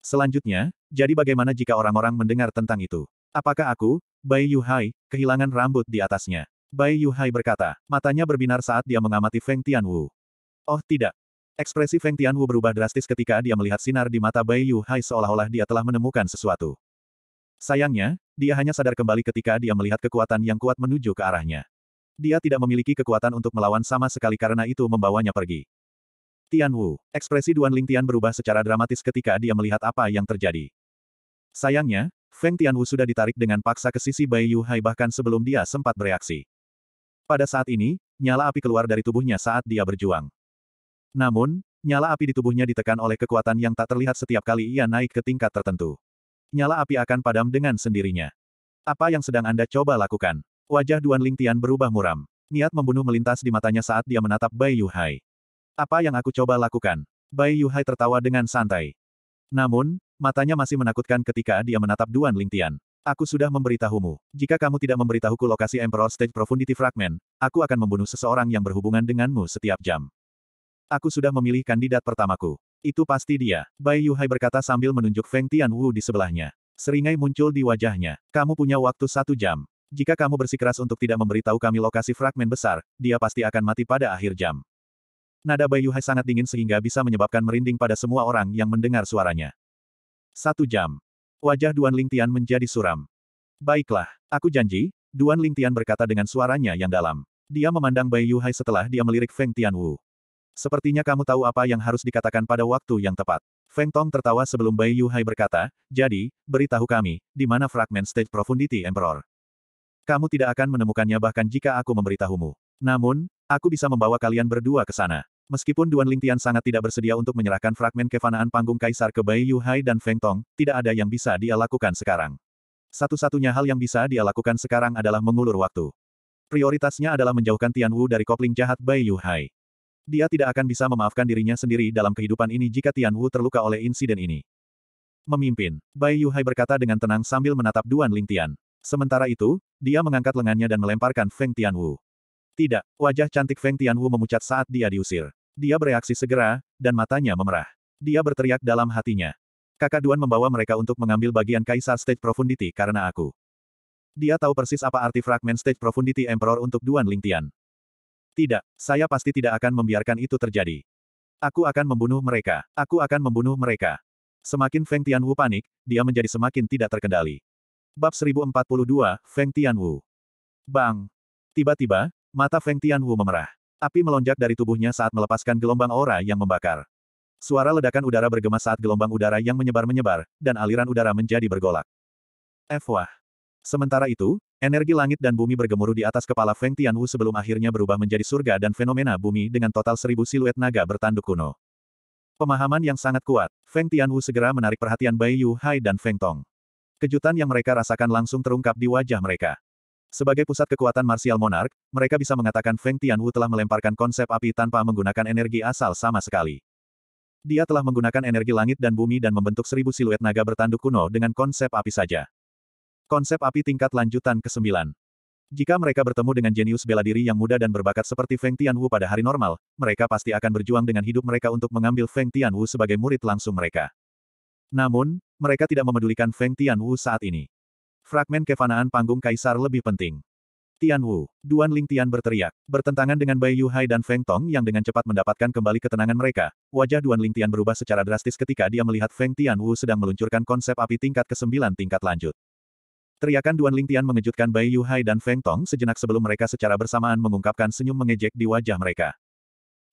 S1: Selanjutnya, jadi bagaimana jika orang-orang mendengar tentang itu? Apakah aku, Bai Yuhai, kehilangan rambut di atasnya? Bai Yuhai berkata, matanya berbinar saat dia mengamati Feng Tianwu. Oh tidak. Ekspresi Feng Tianwu berubah drastis ketika dia melihat sinar di mata Bai Hai seolah-olah dia telah menemukan sesuatu. Sayangnya, dia hanya sadar kembali ketika dia melihat kekuatan yang kuat menuju ke arahnya. Dia tidak memiliki kekuatan untuk melawan sama sekali karena itu membawanya pergi. Tianwu, ekspresi Duan Ling Tian berubah secara dramatis ketika dia melihat apa yang terjadi. Sayangnya, Feng Tianwu sudah ditarik dengan paksa ke sisi Bai Hai bahkan sebelum dia sempat bereaksi. Pada saat ini, nyala api keluar dari tubuhnya saat dia berjuang. Namun, nyala api di tubuhnya ditekan oleh kekuatan yang tak terlihat setiap kali ia naik ke tingkat tertentu. Nyala api akan padam dengan sendirinya. Apa yang sedang Anda coba lakukan? Wajah Duan Ling Tian berubah muram. Niat membunuh melintas di matanya saat dia menatap Bai Yuhai. Apa yang aku coba lakukan? Bai Yuhai tertawa dengan santai. Namun, matanya masih menakutkan ketika dia menatap Duan Ling Tian. Aku sudah memberitahumu. Jika kamu tidak memberitahuku lokasi Emperor Stage Profundity Fragment, aku akan membunuh seseorang yang berhubungan denganmu setiap jam. Aku sudah memilih kandidat pertamaku. Itu pasti dia. Bai Yuhai berkata sambil menunjuk Feng Tianwu di sebelahnya. Seringai muncul di wajahnya. Kamu punya waktu satu jam. Jika kamu bersikeras untuk tidak memberitahu kami lokasi fragmen besar, dia pasti akan mati pada akhir jam. Nada Bai Yuhai sangat dingin sehingga bisa menyebabkan merinding pada semua orang yang mendengar suaranya. Satu jam. Wajah Duan Ling Tian menjadi suram. Baiklah, aku janji, Duan Ling Tian berkata dengan suaranya yang dalam. Dia memandang Bai Yuhai setelah dia melirik Feng Tianwu. Sepertinya kamu tahu apa yang harus dikatakan pada waktu yang tepat. Feng Tong tertawa sebelum Bai Yuhai berkata, jadi, beritahu kami, di mana fragmen stage profundity Emperor. Kamu tidak akan menemukannya bahkan jika aku memberitahumu. Namun, aku bisa membawa kalian berdua ke sana. Meskipun Duan Lingtian sangat tidak bersedia untuk menyerahkan fragmen kefanaan panggung kaisar ke Bai Yuhai dan Feng Tong, tidak ada yang bisa dia lakukan sekarang. Satu-satunya hal yang bisa dia lakukan sekarang adalah mengulur waktu. Prioritasnya adalah menjauhkan Tian Wu dari kopling jahat Bai Yuhai. Dia tidak akan bisa memaafkan dirinya sendiri dalam kehidupan ini jika Tian Wu terluka oleh insiden ini. Memimpin, Bai Yuhai berkata dengan tenang sambil menatap Duan Ling Tian. Sementara itu, dia mengangkat lengannya dan melemparkan Feng Tian Wu. Tidak, wajah cantik Feng Tian Wu memucat saat dia diusir. Dia bereaksi segera, dan matanya memerah. Dia berteriak dalam hatinya. Kakak Duan membawa mereka untuk mengambil bagian Kaisar Stage Profundity karena aku. Dia tahu persis apa arti fragmen Stage Profundity Emperor untuk Duan Ling Tian. Tidak, saya pasti tidak akan membiarkan itu terjadi. Aku akan membunuh mereka. Aku akan membunuh mereka. Semakin Feng Tianwu panik, dia menjadi semakin tidak terkendali. Bab 1042, Feng Tianwu. Bang! Tiba-tiba, mata Feng Tianwu memerah. Api melonjak dari tubuhnya saat melepaskan gelombang aura yang membakar. Suara ledakan udara bergema saat gelombang udara yang menyebar-menyebar, dan aliran udara menjadi bergolak. Efwah. Sementara itu, Energi langit dan bumi bergemuruh di atas kepala Feng Tianwu sebelum akhirnya berubah menjadi surga dan fenomena bumi dengan total seribu siluet naga bertanduk kuno. Pemahaman yang sangat kuat, Feng Tianwu segera menarik perhatian Bai Yu Hai dan Feng Tong. Kejutan yang mereka rasakan langsung terungkap di wajah mereka. Sebagai pusat kekuatan marsial monark, mereka bisa mengatakan Feng Tianwu telah melemparkan konsep api tanpa menggunakan energi asal sama sekali. Dia telah menggunakan energi langit dan bumi dan membentuk seribu siluet naga bertanduk kuno dengan konsep api saja. Konsep api tingkat lanjutan ke-9. Jika mereka bertemu dengan jenius bela diri yang muda dan berbakat seperti Feng Tianwu pada hari normal, mereka pasti akan berjuang dengan hidup mereka untuk mengambil Feng Tianwu sebagai murid langsung mereka. Namun, mereka tidak memedulikan Feng Tianwu saat ini. Fragmen kefanaan panggung kaisar lebih penting. Tianwu, Duan Ling Tian berteriak, bertentangan dengan Bai Yuhai dan Feng Tong yang dengan cepat mendapatkan kembali ketenangan mereka. Wajah Duan Ling Tian berubah secara drastis ketika dia melihat Feng Tianwu sedang meluncurkan konsep api tingkat ke-9 tingkat lanjut. Teriakan Duan Lingtian mengejutkan Bai Yuhai dan Feng Tong sejenak sebelum mereka secara bersamaan mengungkapkan senyum mengejek di wajah mereka.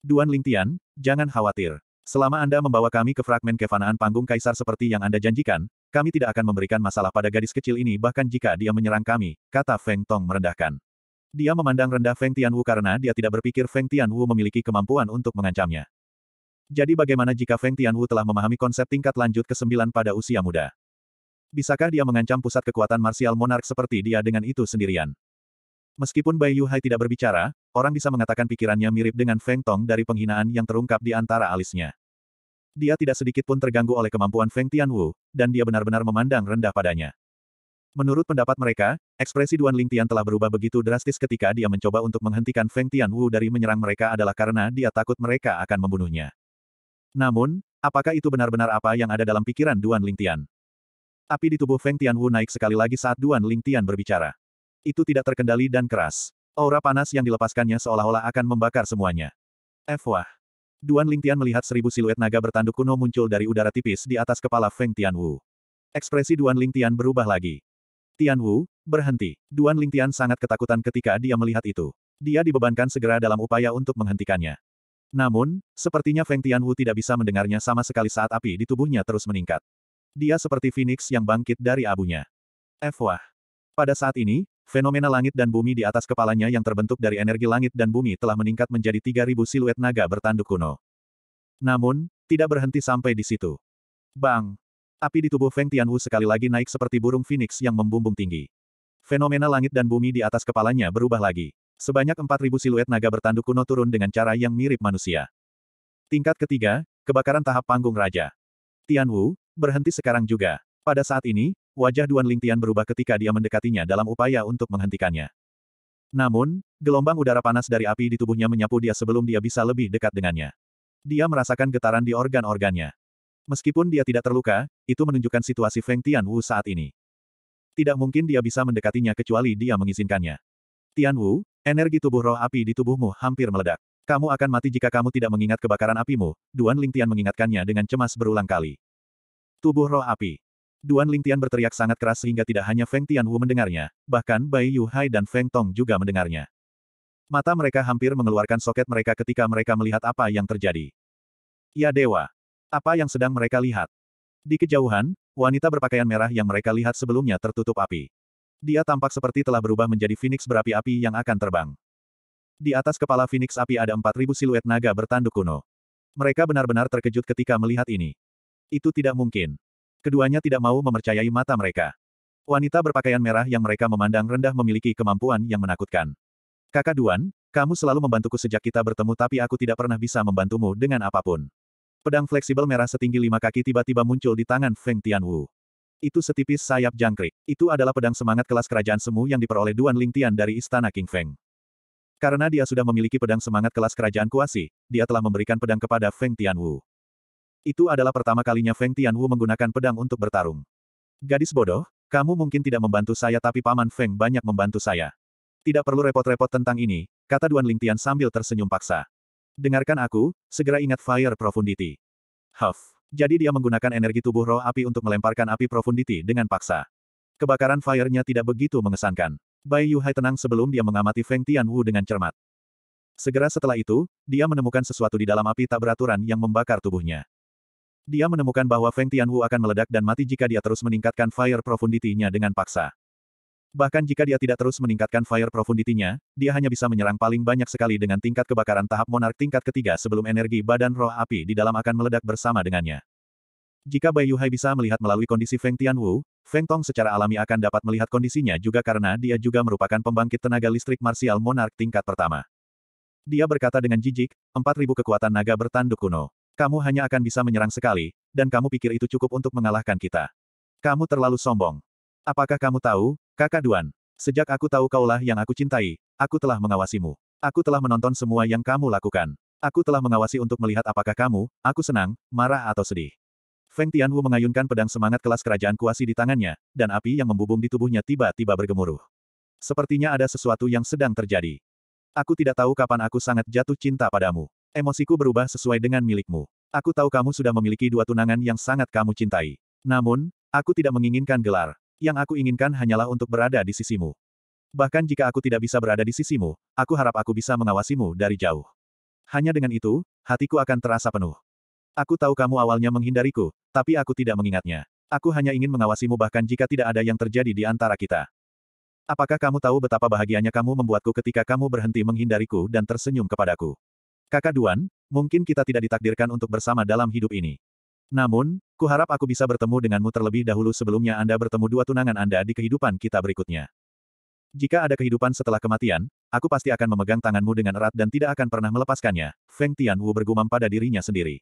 S1: Duan Lingtian, jangan khawatir. Selama Anda membawa kami ke fragmen kefanaan panggung kaisar seperti yang Anda janjikan, kami tidak akan memberikan masalah pada gadis kecil ini bahkan jika dia menyerang kami, kata Feng Tong merendahkan. Dia memandang rendah Feng Tianwu karena dia tidak berpikir Feng Tianwu memiliki kemampuan untuk mengancamnya. Jadi bagaimana jika Feng Tianwu telah memahami konsep tingkat lanjut ke-9 pada usia muda? Bisakah dia mengancam pusat kekuatan marsial monark seperti dia dengan itu sendirian? Meskipun Bai Yuhai tidak berbicara, orang bisa mengatakan pikirannya mirip dengan Feng Tong dari penghinaan yang terungkap di antara alisnya. Dia tidak sedikit pun terganggu oleh kemampuan Feng Tianwu, dan dia benar-benar memandang rendah padanya. Menurut pendapat mereka, ekspresi Duan Ling Tian telah berubah begitu drastis ketika dia mencoba untuk menghentikan Feng Tianwu dari menyerang mereka adalah karena dia takut mereka akan membunuhnya. Namun, apakah itu benar-benar apa yang ada dalam pikiran Duan Ling Tian? Api di tubuh Feng Tianwu naik sekali lagi saat Duan Ling Tian berbicara. Itu tidak terkendali dan keras. Aura panas yang dilepaskannya seolah-olah akan membakar semuanya. Efwah. Eh, Duan Ling Tian melihat seribu siluet naga bertanduk kuno muncul dari udara tipis di atas kepala Feng Tianwu. Ekspresi Duan Ling Tian berubah lagi. Tianwu, berhenti. Duan Ling Tian sangat ketakutan ketika dia melihat itu. Dia dibebankan segera dalam upaya untuk menghentikannya. Namun, sepertinya Feng Tianwu tidak bisa mendengarnya sama sekali saat api di tubuhnya terus meningkat. Dia seperti Phoenix yang bangkit dari abunya. Efwah. Pada saat ini, fenomena langit dan bumi di atas kepalanya yang terbentuk dari energi langit dan bumi telah meningkat menjadi 3.000 siluet naga bertanduk kuno. Namun, tidak berhenti sampai di situ. Bang! Api di tubuh Feng Tianwu sekali lagi naik seperti burung phoenix yang membumbung tinggi. Fenomena langit dan bumi di atas kepalanya berubah lagi. Sebanyak 4.000 siluet naga bertanduk kuno turun dengan cara yang mirip manusia. Tingkat ketiga, kebakaran tahap panggung raja. Tianwu, Berhenti sekarang juga. Pada saat ini, wajah Duan Lingtian berubah ketika dia mendekatinya dalam upaya untuk menghentikannya. Namun, gelombang udara panas dari api di tubuhnya menyapu dia sebelum dia bisa lebih dekat dengannya. Dia merasakan getaran di organ-organnya. Meskipun dia tidak terluka, itu menunjukkan situasi Feng Wu saat ini. Tidak mungkin dia bisa mendekatinya kecuali dia mengizinkannya. Tian Wu, energi tubuh roh api di tubuhmu hampir meledak. Kamu akan mati jika kamu tidak mengingat kebakaran apimu, Duan Lingtian mengingatkannya dengan cemas berulang kali. Tubuh roh api. Duan Lingtian berteriak sangat keras sehingga tidak hanya Feng Tianhu mendengarnya, bahkan Bai Yuhai dan Feng Tong juga mendengarnya. Mata mereka hampir mengeluarkan soket mereka ketika mereka melihat apa yang terjadi. Ya Dewa! Apa yang sedang mereka lihat? Di kejauhan, wanita berpakaian merah yang mereka lihat sebelumnya tertutup api. Dia tampak seperti telah berubah menjadi Phoenix berapi-api yang akan terbang. Di atas kepala Phoenix api ada 4.000 siluet naga bertanduk kuno. Mereka benar-benar terkejut ketika melihat ini. Itu tidak mungkin. Keduanya tidak mau memercayai mata mereka. Wanita berpakaian merah yang mereka memandang rendah memiliki kemampuan yang menakutkan. Kakak Duan, kamu selalu membantuku sejak kita bertemu tapi aku tidak pernah bisa membantumu dengan apapun. Pedang fleksibel merah setinggi lima kaki tiba-tiba muncul di tangan Feng Tianwu. Itu setipis sayap jangkrik. Itu adalah pedang semangat kelas kerajaan semu yang diperoleh Duan Lingtian dari Istana King Feng. Karena dia sudah memiliki pedang semangat kelas kerajaan kuasi, dia telah memberikan pedang kepada Feng Tianwu. Itu adalah pertama kalinya Feng Tianwu menggunakan pedang untuk bertarung. Gadis bodoh, kamu mungkin tidak membantu saya tapi Paman Feng banyak membantu saya. Tidak perlu repot-repot tentang ini, kata Duan Ling Tian sambil tersenyum paksa. Dengarkan aku, segera ingat Fire Profundity. Huff. Jadi dia menggunakan energi tubuh roh api untuk melemparkan api Profundity dengan paksa. Kebakaran fire-nya tidak begitu mengesankan. Bai Yuhai tenang sebelum dia mengamati Feng Tianwu dengan cermat. Segera setelah itu, dia menemukan sesuatu di dalam api tak beraturan yang membakar tubuhnya. Dia menemukan bahwa Feng Tianwu akan meledak dan mati jika dia terus meningkatkan fire profundity-nya dengan paksa. Bahkan jika dia tidak terus meningkatkan fire profundity-nya, dia hanya bisa menyerang paling banyak sekali dengan tingkat kebakaran tahap monark tingkat ketiga sebelum energi badan roh api di dalam akan meledak bersama dengannya. Jika Bai Yuhai bisa melihat melalui kondisi Feng Tianwu, Feng Tong secara alami akan dapat melihat kondisinya juga karena dia juga merupakan pembangkit tenaga listrik marsial monark tingkat pertama. Dia berkata dengan jijik, 4000 kekuatan naga bertanduk kuno. Kamu hanya akan bisa menyerang sekali, dan kamu pikir itu cukup untuk mengalahkan kita. Kamu terlalu sombong. Apakah kamu tahu, kakak Duan? Sejak aku tahu kaulah yang aku cintai, aku telah mengawasimu. Aku telah menonton semua yang kamu lakukan. Aku telah mengawasi untuk melihat apakah kamu, aku senang, marah atau sedih. Feng Tianwu mengayunkan pedang semangat kelas kerajaan kuasi di tangannya, dan api yang membubung di tubuhnya tiba-tiba bergemuruh. Sepertinya ada sesuatu yang sedang terjadi. Aku tidak tahu kapan aku sangat jatuh cinta padamu. Emosiku berubah sesuai dengan milikmu. Aku tahu kamu sudah memiliki dua tunangan yang sangat kamu cintai. Namun, aku tidak menginginkan gelar. Yang aku inginkan hanyalah untuk berada di sisimu. Bahkan jika aku tidak bisa berada di sisimu, aku harap aku bisa mengawasimu dari jauh. Hanya dengan itu, hatiku akan terasa penuh. Aku tahu kamu awalnya menghindariku, tapi aku tidak mengingatnya. Aku hanya ingin mengawasimu bahkan jika tidak ada yang terjadi di antara kita. Apakah kamu tahu betapa bahagianya kamu membuatku ketika kamu berhenti menghindariku dan tersenyum kepadaku? Kakak Duan, mungkin kita tidak ditakdirkan untuk bersama dalam hidup ini. Namun, kuharap aku bisa bertemu denganmu terlebih dahulu sebelumnya Anda bertemu dua tunangan Anda di kehidupan kita berikutnya. Jika ada kehidupan setelah kematian, aku pasti akan memegang tanganmu dengan erat dan tidak akan pernah melepaskannya, Feng Tianwu bergumam pada dirinya sendiri.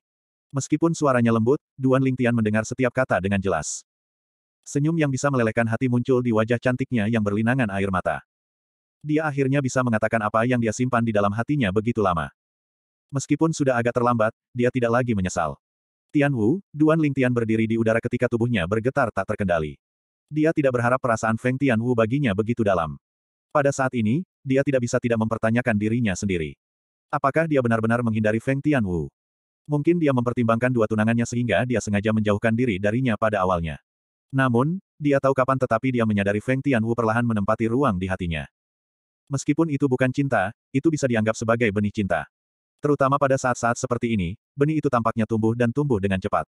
S1: Meskipun suaranya lembut, Duan Ling Tian mendengar setiap kata dengan jelas. Senyum yang bisa melelehkan hati muncul di wajah cantiknya yang berlinangan air mata. Dia akhirnya bisa mengatakan apa yang dia simpan di dalam hatinya begitu lama. Meskipun sudah agak terlambat, dia tidak lagi menyesal. Tian Wu, Duan Ling Tian berdiri di udara ketika tubuhnya bergetar tak terkendali. Dia tidak berharap perasaan Feng Tian Wu baginya begitu dalam. Pada saat ini, dia tidak bisa tidak mempertanyakan dirinya sendiri. Apakah dia benar-benar menghindari Feng Tian Wu? Mungkin dia mempertimbangkan dua tunangannya sehingga dia sengaja menjauhkan diri darinya pada awalnya. Namun, dia tahu kapan tetapi dia menyadari Feng Tian Wu perlahan menempati ruang di hatinya. Meskipun itu bukan cinta, itu bisa dianggap sebagai benih cinta. Terutama pada saat-saat seperti ini, benih itu tampaknya tumbuh dan tumbuh dengan cepat.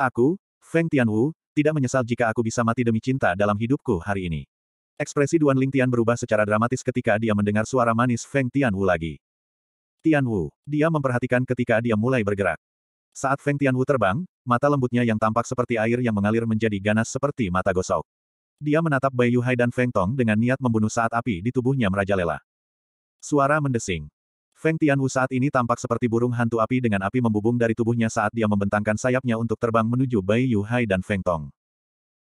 S1: Aku, Feng Tianwu, tidak menyesal jika aku bisa mati demi cinta dalam hidupku hari ini. Ekspresi Duan Ling Tian berubah secara dramatis ketika dia mendengar suara manis Feng Tianwu lagi. Tianwu, dia memperhatikan ketika dia mulai bergerak. Saat Feng Tianwu terbang, mata lembutnya yang tampak seperti air yang mengalir menjadi ganas seperti mata gosok. Dia menatap Bai Yuhai dan Feng Tong dengan niat membunuh saat api di tubuhnya merajalela. Suara mendesing. Feng Tianwu saat ini tampak seperti burung hantu api dengan api membubung dari tubuhnya saat dia membentangkan sayapnya untuk terbang menuju Bai Yuhai dan Feng Tong.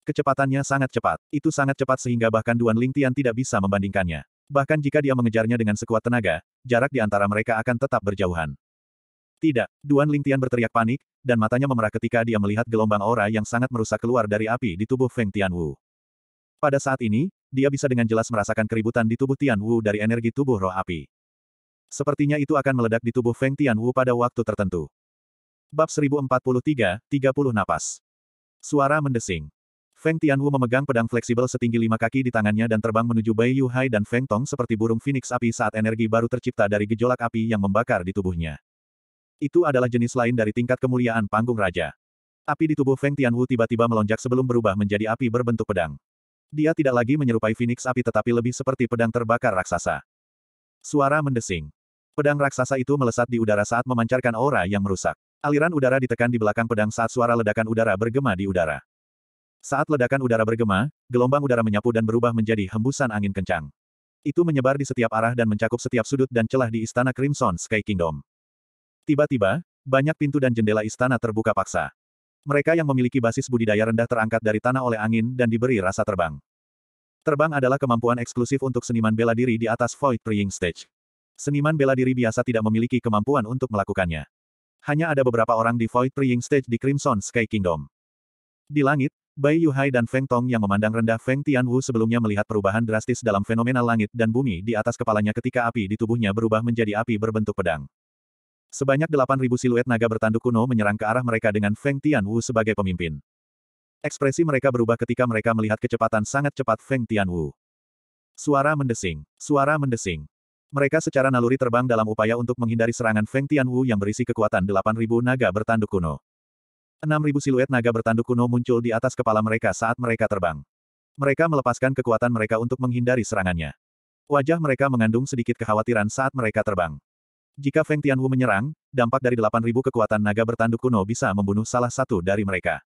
S1: Kecepatannya sangat cepat. Itu sangat cepat sehingga bahkan Duan Ling Tian tidak bisa membandingkannya. Bahkan jika dia mengejarnya dengan sekuat tenaga, jarak di antara mereka akan tetap berjauhan. Tidak, Duan Ling Tian berteriak panik, dan matanya memerah ketika dia melihat gelombang aura yang sangat merusak keluar dari api di tubuh Feng Tianwu. Pada saat ini, dia bisa dengan jelas merasakan keributan di tubuh Tianwu dari energi tubuh roh api. Sepertinya itu akan meledak di tubuh Feng Tianwu pada waktu tertentu. Bab 1043, 30 napas. Suara mendesing. Feng Tianwu memegang pedang fleksibel setinggi lima kaki di tangannya dan terbang menuju Bai Yu Hai dan Feng Tong seperti burung phoenix api saat energi baru tercipta dari gejolak api yang membakar di tubuhnya. Itu adalah jenis lain dari tingkat kemuliaan panggung raja. Api di tubuh Feng Tianwu tiba-tiba melonjak sebelum berubah menjadi api berbentuk pedang. Dia tidak lagi menyerupai phoenix api tetapi lebih seperti pedang terbakar raksasa. Suara mendesing. Pedang raksasa itu melesat di udara saat memancarkan aura yang merusak. Aliran udara ditekan di belakang pedang saat suara ledakan udara bergema di udara. Saat ledakan udara bergema, gelombang udara menyapu dan berubah menjadi hembusan angin kencang. Itu menyebar di setiap arah dan mencakup setiap sudut dan celah di istana Crimson Sky Kingdom. Tiba-tiba, banyak pintu dan jendela istana terbuka paksa. Mereka yang memiliki basis budidaya rendah terangkat dari tanah oleh angin dan diberi rasa terbang. Terbang adalah kemampuan eksklusif untuk seniman bela diri di atas Void Praying Stage seniman bela diri biasa tidak memiliki kemampuan untuk melakukannya. Hanya ada beberapa orang di Void Preying Stage di Crimson Sky Kingdom. Di langit, Bai Yuhai dan Feng Tong yang memandang rendah Feng Tianwu sebelumnya melihat perubahan drastis dalam fenomena langit dan bumi di atas kepalanya ketika api di tubuhnya berubah menjadi api berbentuk pedang. Sebanyak 8.000 siluet naga bertanduk kuno menyerang ke arah mereka dengan Feng Tianwu sebagai pemimpin. Ekspresi mereka berubah ketika mereka melihat kecepatan sangat cepat Feng Tianwu. Suara mendesing, suara mendesing. Mereka secara naluri terbang dalam upaya untuk menghindari serangan Feng Tianwu yang berisi kekuatan 8.000 naga bertanduk kuno. 6.000 siluet naga bertanduk kuno muncul di atas kepala mereka saat mereka terbang. Mereka melepaskan kekuatan mereka untuk menghindari serangannya. Wajah mereka mengandung sedikit kekhawatiran saat mereka terbang. Jika Feng Tianwu menyerang, dampak dari 8.000 kekuatan naga bertanduk kuno bisa membunuh salah satu dari mereka.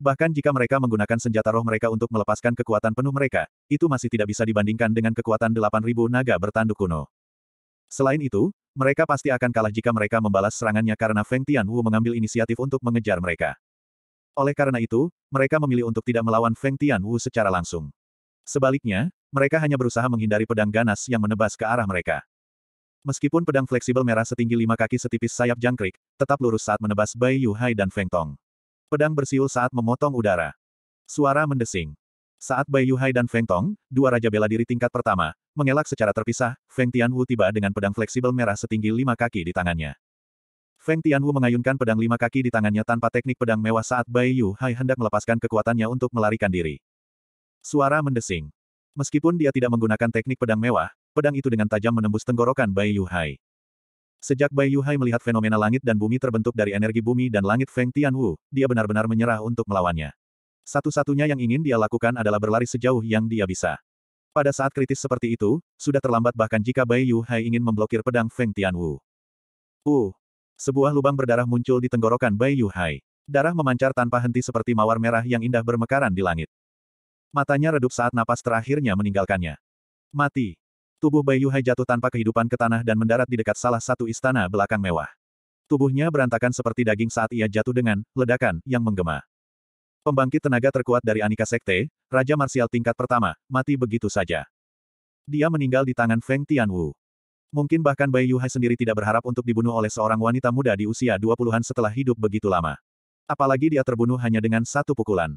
S1: Bahkan jika mereka menggunakan senjata roh mereka untuk melepaskan kekuatan penuh mereka, itu masih tidak bisa dibandingkan dengan kekuatan 8.000 naga bertanduk kuno. Selain itu, mereka pasti akan kalah jika mereka membalas serangannya karena Feng Tianwu mengambil inisiatif untuk mengejar mereka. Oleh karena itu, mereka memilih untuk tidak melawan Feng Tianwu secara langsung. Sebaliknya, mereka hanya berusaha menghindari pedang ganas yang menebas ke arah mereka. Meskipun pedang fleksibel merah setinggi lima kaki setipis sayap jangkrik, tetap lurus saat menebas Bai Yu Hai dan Feng Tong. Pedang bersiul saat memotong udara. Suara mendesing. Saat Bai Yuhai dan Feng Tong, dua raja bela diri tingkat pertama, mengelak secara terpisah, Feng Tianwu tiba dengan pedang fleksibel merah setinggi lima kaki di tangannya. Feng Tianwu mengayunkan pedang lima kaki di tangannya tanpa teknik pedang mewah saat Bai Yuhai hendak melepaskan kekuatannya untuk melarikan diri. Suara mendesing. Meskipun dia tidak menggunakan teknik pedang mewah, pedang itu dengan tajam menembus tenggorokan Bai Yuhai. Sejak Bai Yuhai melihat fenomena langit dan bumi terbentuk dari energi bumi dan langit Feng Tianwu, dia benar-benar menyerah untuk melawannya. Satu-satunya yang ingin dia lakukan adalah berlari sejauh yang dia bisa. Pada saat kritis seperti itu, sudah terlambat bahkan jika Bai Yuhai ingin memblokir pedang Feng Tianwu. Uh, sebuah lubang berdarah muncul di tenggorokan Bai Yuhai. Darah memancar tanpa henti seperti mawar merah yang indah bermekaran di langit. Matanya redup saat napas terakhirnya meninggalkannya. Mati. Tubuh Bai Yuhai jatuh tanpa kehidupan ke tanah dan mendarat di dekat salah satu istana belakang mewah. Tubuhnya berantakan seperti daging saat ia jatuh dengan ledakan yang menggema. Pembangkit tenaga terkuat dari Anika Sekte, Raja Marsial tingkat pertama, mati begitu saja. Dia meninggal di tangan Feng Tianwu. Mungkin bahkan Bai Yuhai sendiri tidak berharap untuk dibunuh oleh seorang wanita muda di usia 20-an setelah hidup begitu lama. Apalagi dia terbunuh hanya dengan satu pukulan.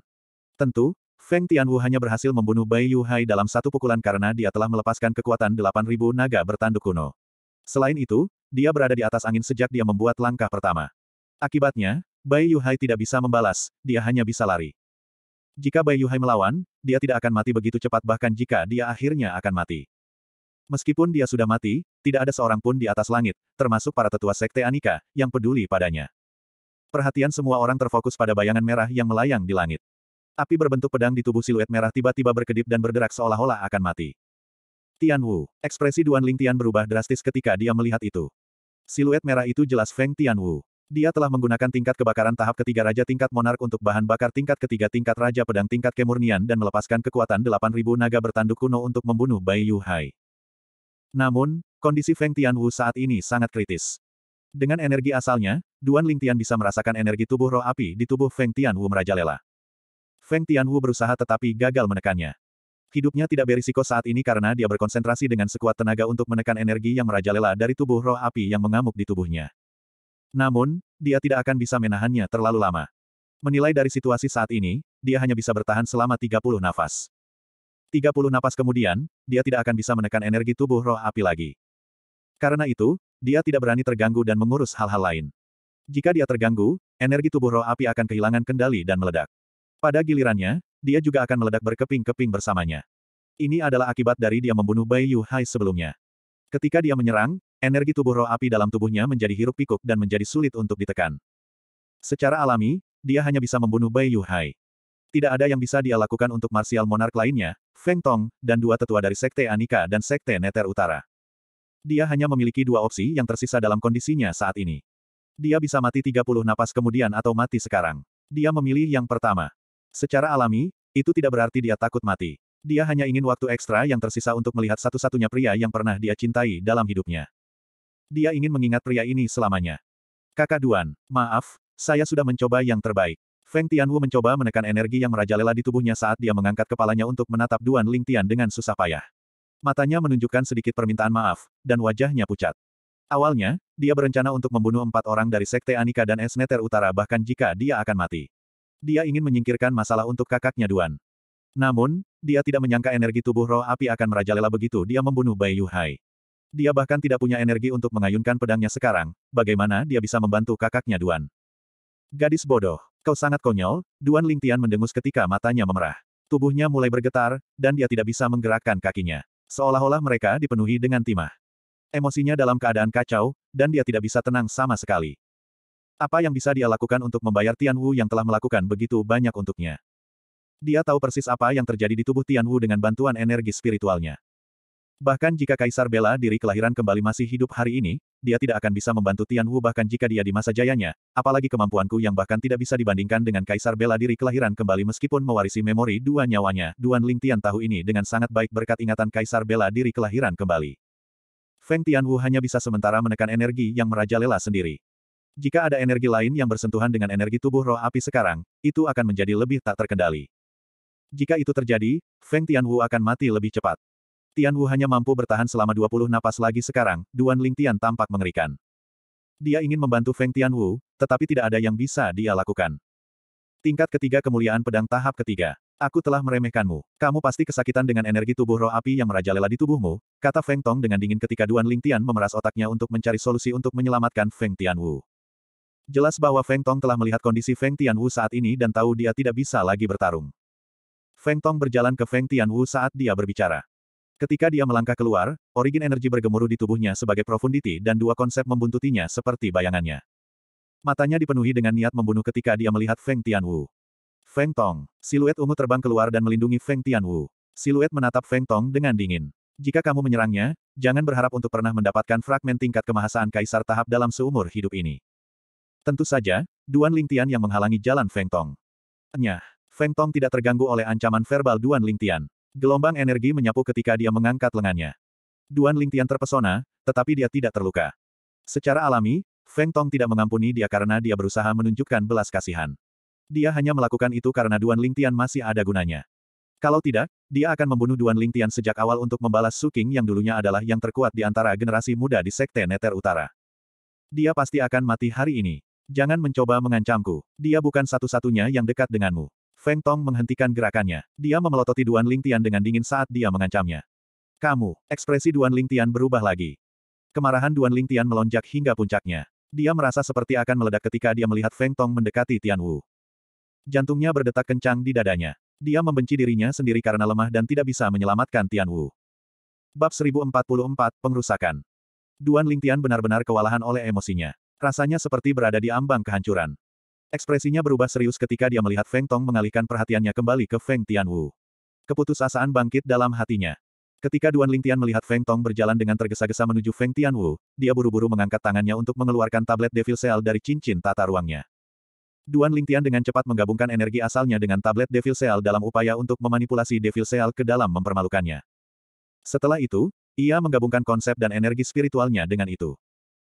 S1: Tentu, Feng Tianwu hanya berhasil membunuh Bai Yuhai dalam satu pukulan karena dia telah melepaskan kekuatan 8.000 naga bertanduk kuno. Selain itu, dia berada di atas angin sejak dia membuat langkah pertama. Akibatnya, Bai Yuhai tidak bisa membalas, dia hanya bisa lari. Jika Bai Yuhai melawan, dia tidak akan mati begitu cepat bahkan jika dia akhirnya akan mati. Meskipun dia sudah mati, tidak ada seorang pun di atas langit, termasuk para tetua sekte Anika, yang peduli padanya. Perhatian semua orang terfokus pada bayangan merah yang melayang di langit. Api berbentuk pedang di tubuh siluet merah tiba-tiba berkedip dan berderak seolah-olah akan mati. Tian Wu. Ekspresi Duan Ling Tian berubah drastis ketika dia melihat itu. Siluet merah itu jelas Feng Tian Wu. Dia telah menggunakan tingkat kebakaran tahap ketiga Raja tingkat Monark untuk bahan bakar tingkat ketiga tingkat Raja Pedang tingkat Kemurnian dan melepaskan kekuatan 8.000 naga bertanduk kuno untuk membunuh Bai Yu Hai. Namun, kondisi Feng Tian Wu saat ini sangat kritis. Dengan energi asalnya, Duan Ling Tian bisa merasakan energi tubuh roh api di tubuh Feng Tian Wu merajalela. Feng Tianhu berusaha tetapi gagal menekannya. Hidupnya tidak berisiko saat ini karena dia berkonsentrasi dengan sekuat tenaga untuk menekan energi yang merajalela dari tubuh roh api yang mengamuk di tubuhnya. Namun, dia tidak akan bisa menahannya terlalu lama. Menilai dari situasi saat ini, dia hanya bisa bertahan selama 30 nafas. 30 nafas kemudian, dia tidak akan bisa menekan energi tubuh roh api lagi. Karena itu, dia tidak berani terganggu dan mengurus hal-hal lain. Jika dia terganggu, energi tubuh roh api akan kehilangan kendali dan meledak. Pada gilirannya, dia juga akan meledak berkeping-keping bersamanya. Ini adalah akibat dari dia membunuh Bai Yu Hai sebelumnya. Ketika dia menyerang, energi tubuh roh api dalam tubuhnya menjadi hirup pikuk dan menjadi sulit untuk ditekan. Secara alami, dia hanya bisa membunuh Bai Yu Hai. Tidak ada yang bisa dia lakukan untuk martial monark lainnya, Feng Tong, dan dua tetua dari Sekte Anika dan Sekte Neter Utara. Dia hanya memiliki dua opsi yang tersisa dalam kondisinya saat ini. Dia bisa mati 30 napas kemudian atau mati sekarang. Dia memilih yang pertama. Secara alami, itu tidak berarti dia takut mati. Dia hanya ingin waktu ekstra yang tersisa untuk melihat satu-satunya pria yang pernah dia cintai dalam hidupnya. Dia ingin mengingat pria ini selamanya. Kakak Duan, maaf, saya sudah mencoba yang terbaik. Feng Tianwu mencoba menekan energi yang merajalela di tubuhnya saat dia mengangkat kepalanya untuk menatap Duan Ling Tian dengan susah payah. Matanya menunjukkan sedikit permintaan maaf, dan wajahnya pucat. Awalnya, dia berencana untuk membunuh empat orang dari Sekte Anika dan Esneter Utara bahkan jika dia akan mati dia ingin menyingkirkan masalah untuk kakaknya Duan. Namun, dia tidak menyangka energi tubuh roh api akan merajalela begitu dia membunuh Bai Yuhai. Dia bahkan tidak punya energi untuk mengayunkan pedangnya sekarang, bagaimana dia bisa membantu kakaknya Duan. Gadis bodoh, kau sangat konyol, Duan Lingtian mendengus ketika matanya memerah. Tubuhnya mulai bergetar, dan dia tidak bisa menggerakkan kakinya. Seolah-olah mereka dipenuhi dengan timah. Emosinya dalam keadaan kacau, dan dia tidak bisa tenang sama sekali. Apa yang bisa dia lakukan untuk membayar Tian Wu yang telah melakukan begitu banyak untuknya? Dia tahu persis apa yang terjadi di tubuh Tian Wu dengan bantuan energi spiritualnya. Bahkan jika Kaisar bela diri kelahiran kembali masih hidup hari ini, dia tidak akan bisa membantu Tian Wu bahkan jika dia di masa jayanya, apalagi kemampuanku yang bahkan tidak bisa dibandingkan dengan Kaisar bela diri kelahiran kembali meskipun mewarisi memori dua nyawanya. Duan Ling Tian tahu ini dengan sangat baik berkat ingatan Kaisar bela diri kelahiran kembali. Feng Tian Wu hanya bisa sementara menekan energi yang merajalela sendiri. Jika ada energi lain yang bersentuhan dengan energi tubuh roh api sekarang, itu akan menjadi lebih tak terkendali. Jika itu terjadi, Feng Tianwu akan mati lebih cepat. Tianwu hanya mampu bertahan selama 20 napas lagi sekarang, Duan Ling Tian tampak mengerikan. Dia ingin membantu Feng Tianwu, tetapi tidak ada yang bisa dia lakukan. Tingkat ketiga kemuliaan pedang tahap ketiga. Aku telah meremehkanmu. Kamu pasti kesakitan dengan energi tubuh roh api yang merajalela di tubuhmu, kata Feng Tong dengan dingin ketika Duan Ling Tian memeras otaknya untuk mencari solusi untuk menyelamatkan Feng Tianwu. Jelas bahwa Feng Tong telah melihat kondisi Feng Tianwu saat ini dan tahu dia tidak bisa lagi bertarung. Feng Tong berjalan ke Feng Tianwu saat dia berbicara. Ketika dia melangkah keluar, origin energi bergemuruh di tubuhnya sebagai profundity dan dua konsep membuntutinya seperti bayangannya. Matanya dipenuhi dengan niat membunuh ketika dia melihat Feng Tianwu. Feng Tong, siluet ungu terbang keluar dan melindungi Feng Tianwu. Siluet menatap Feng Tong dengan dingin. Jika kamu menyerangnya, jangan berharap untuk pernah mendapatkan fragmen tingkat kemahasaan kaisar tahap dalam seumur hidup ini. Tentu saja, Duan Lingtian yang menghalangi jalan Feng Tong. Nyah, Feng Tong tidak terganggu oleh ancaman verbal Duan Lingtian. Gelombang energi menyapu ketika dia mengangkat lengannya. Duan Lingtian terpesona, tetapi dia tidak terluka. Secara alami, Feng Tong tidak mengampuni dia karena dia berusaha menunjukkan belas kasihan. Dia hanya melakukan itu karena Duan Lingtian masih ada gunanya. Kalau tidak, dia akan membunuh Duan Lingtian sejak awal untuk membalas Su yang dulunya adalah yang terkuat di antara generasi muda di Sekte Neter Utara. Dia pasti akan mati hari ini. Jangan mencoba mengancamku. Dia bukan satu-satunya yang dekat denganmu. Feng Tong menghentikan gerakannya. Dia memelototi Duan Ling Tian dengan dingin saat dia mengancamnya. Kamu, ekspresi Duan Ling Tian berubah lagi. Kemarahan Duan Ling Tian melonjak hingga puncaknya. Dia merasa seperti akan meledak ketika dia melihat Feng Tong mendekati Tian Wu. Jantungnya berdetak kencang di dadanya. Dia membenci dirinya sendiri karena lemah dan tidak bisa menyelamatkan Tian Wu. Bab 1044, Pengrusakan. Duan Ling Tian benar-benar kewalahan oleh emosinya. Rasanya seperti berada di ambang kehancuran. Ekspresinya berubah serius ketika dia melihat Feng Tong mengalihkan perhatiannya kembali ke Feng Tianwu. Keputusasaan bangkit dalam hatinya. Ketika Duan Lingtian melihat Feng Tong berjalan dengan tergesa-gesa menuju Feng Tianwu, dia buru-buru mengangkat tangannya untuk mengeluarkan tablet Devil Cell dari cincin tata ruangnya. Duan Lingtian dengan cepat menggabungkan energi asalnya dengan tablet Devil Cell dalam upaya untuk memanipulasi Devil Cell ke dalam mempermalukannya. Setelah itu, ia menggabungkan konsep dan energi spiritualnya dengan itu.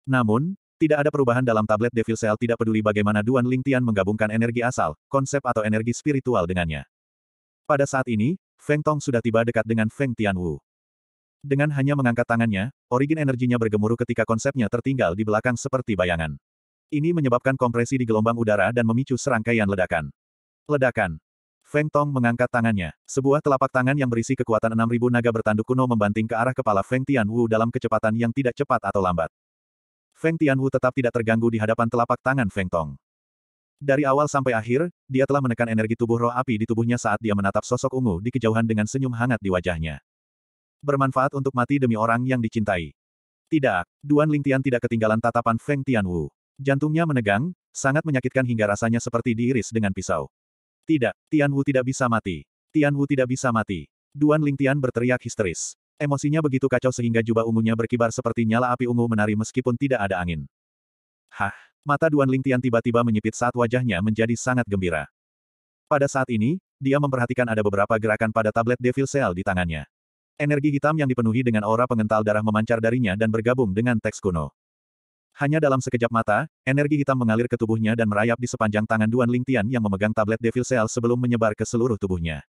S1: Namun, tidak ada perubahan dalam tablet Devil Cell tidak peduli bagaimana Duan Ling Tian menggabungkan energi asal, konsep atau energi spiritual dengannya. Pada saat ini, Feng Tong sudah tiba dekat dengan Feng Tian Wu. Dengan hanya mengangkat tangannya, origin energinya bergemuruh ketika konsepnya tertinggal di belakang seperti bayangan. Ini menyebabkan kompresi di gelombang udara dan memicu serangkaian ledakan. Ledakan. Feng Tong mengangkat tangannya. Sebuah telapak tangan yang berisi kekuatan 6.000 naga bertanduk kuno membanting ke arah kepala Feng Tian Wu dalam kecepatan yang tidak cepat atau lambat. Feng Tianwu tetap tidak terganggu di hadapan telapak tangan Feng Tong. Dari awal sampai akhir, dia telah menekan energi tubuh roh api di tubuhnya saat dia menatap sosok ungu di kejauhan dengan senyum hangat di wajahnya. Bermanfaat untuk mati demi orang yang dicintai. Tidak, Duan Ling Tian tidak ketinggalan tatapan Feng Tianwu. Jantungnya menegang, sangat menyakitkan hingga rasanya seperti diiris dengan pisau. Tidak, Tianwu tidak bisa mati. Tianwu tidak bisa mati. Duan Lingtian berteriak histeris. Emosinya begitu kacau sehingga jubah ungunya berkibar seperti nyala api ungu menari meskipun tidak ada angin. Hah! Mata Duan Lingtian tiba-tiba menyipit saat wajahnya menjadi sangat gembira. Pada saat ini, dia memperhatikan ada beberapa gerakan pada tablet Devil Cell di tangannya. Energi hitam yang dipenuhi dengan aura pengental darah memancar darinya dan bergabung dengan teks kuno. Hanya dalam sekejap mata, energi hitam mengalir ke tubuhnya dan merayap di sepanjang tangan Duan Lingtian yang memegang tablet Devil Cell sebelum menyebar ke seluruh tubuhnya.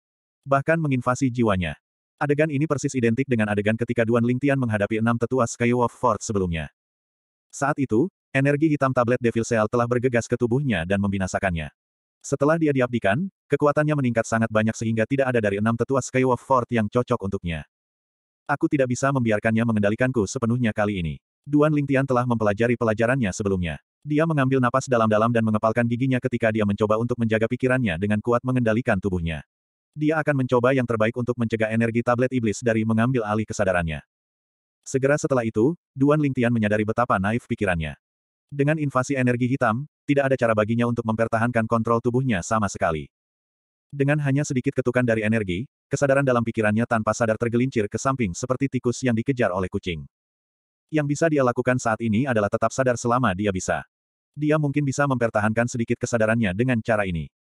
S1: Bahkan menginvasi jiwanya. Adegan ini persis identik dengan adegan ketika Duan Lingtian menghadapi enam tetua Skywolf Fort sebelumnya. Saat itu, energi hitam tablet Devil Cell telah bergegas ke tubuhnya dan membinasakannya. Setelah dia diabdikan, kekuatannya meningkat sangat banyak sehingga tidak ada dari enam tetua Skywolf Fort yang cocok untuknya. Aku tidak bisa membiarkannya mengendalikanku sepenuhnya kali ini. Duan Lingtian telah mempelajari pelajarannya sebelumnya. Dia mengambil napas dalam-dalam dan mengepalkan giginya ketika dia mencoba untuk menjaga pikirannya dengan kuat mengendalikan tubuhnya. Dia akan mencoba yang terbaik untuk mencegah energi tablet iblis dari mengambil alih kesadarannya. Segera setelah itu, Duan Lingtian menyadari betapa naif pikirannya. Dengan invasi energi hitam, tidak ada cara baginya untuk mempertahankan kontrol tubuhnya sama sekali. Dengan hanya sedikit ketukan dari energi, kesadaran dalam pikirannya tanpa sadar tergelincir ke samping seperti tikus yang dikejar oleh kucing. Yang bisa dia lakukan saat ini adalah tetap sadar selama dia bisa. Dia mungkin bisa mempertahankan sedikit kesadarannya dengan cara ini.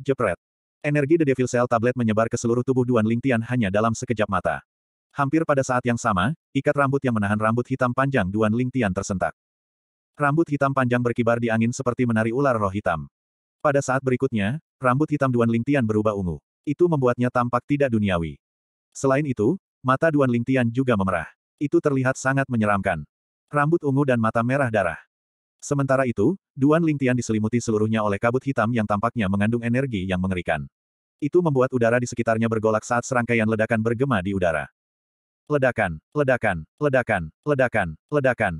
S1: Jepret. Energi The Devil Cell Tablet menyebar ke seluruh tubuh Duan Lingtian hanya dalam sekejap mata. Hampir pada saat yang sama, ikat rambut yang menahan rambut hitam panjang Duan Lingtian tersentak. Rambut hitam panjang berkibar di angin seperti menari ular roh hitam. Pada saat berikutnya, rambut hitam Duan Lingtian berubah ungu. Itu membuatnya tampak tidak duniawi. Selain itu, mata Duan Lingtian juga memerah. Itu terlihat sangat menyeramkan. Rambut ungu dan mata merah darah. Sementara itu, Duan Lingtian diselimuti seluruhnya oleh kabut hitam yang tampaknya mengandung energi yang mengerikan. Itu membuat udara di sekitarnya bergolak saat serangkaian ledakan bergema di udara. Ledakan, ledakan, ledakan, ledakan, ledakan.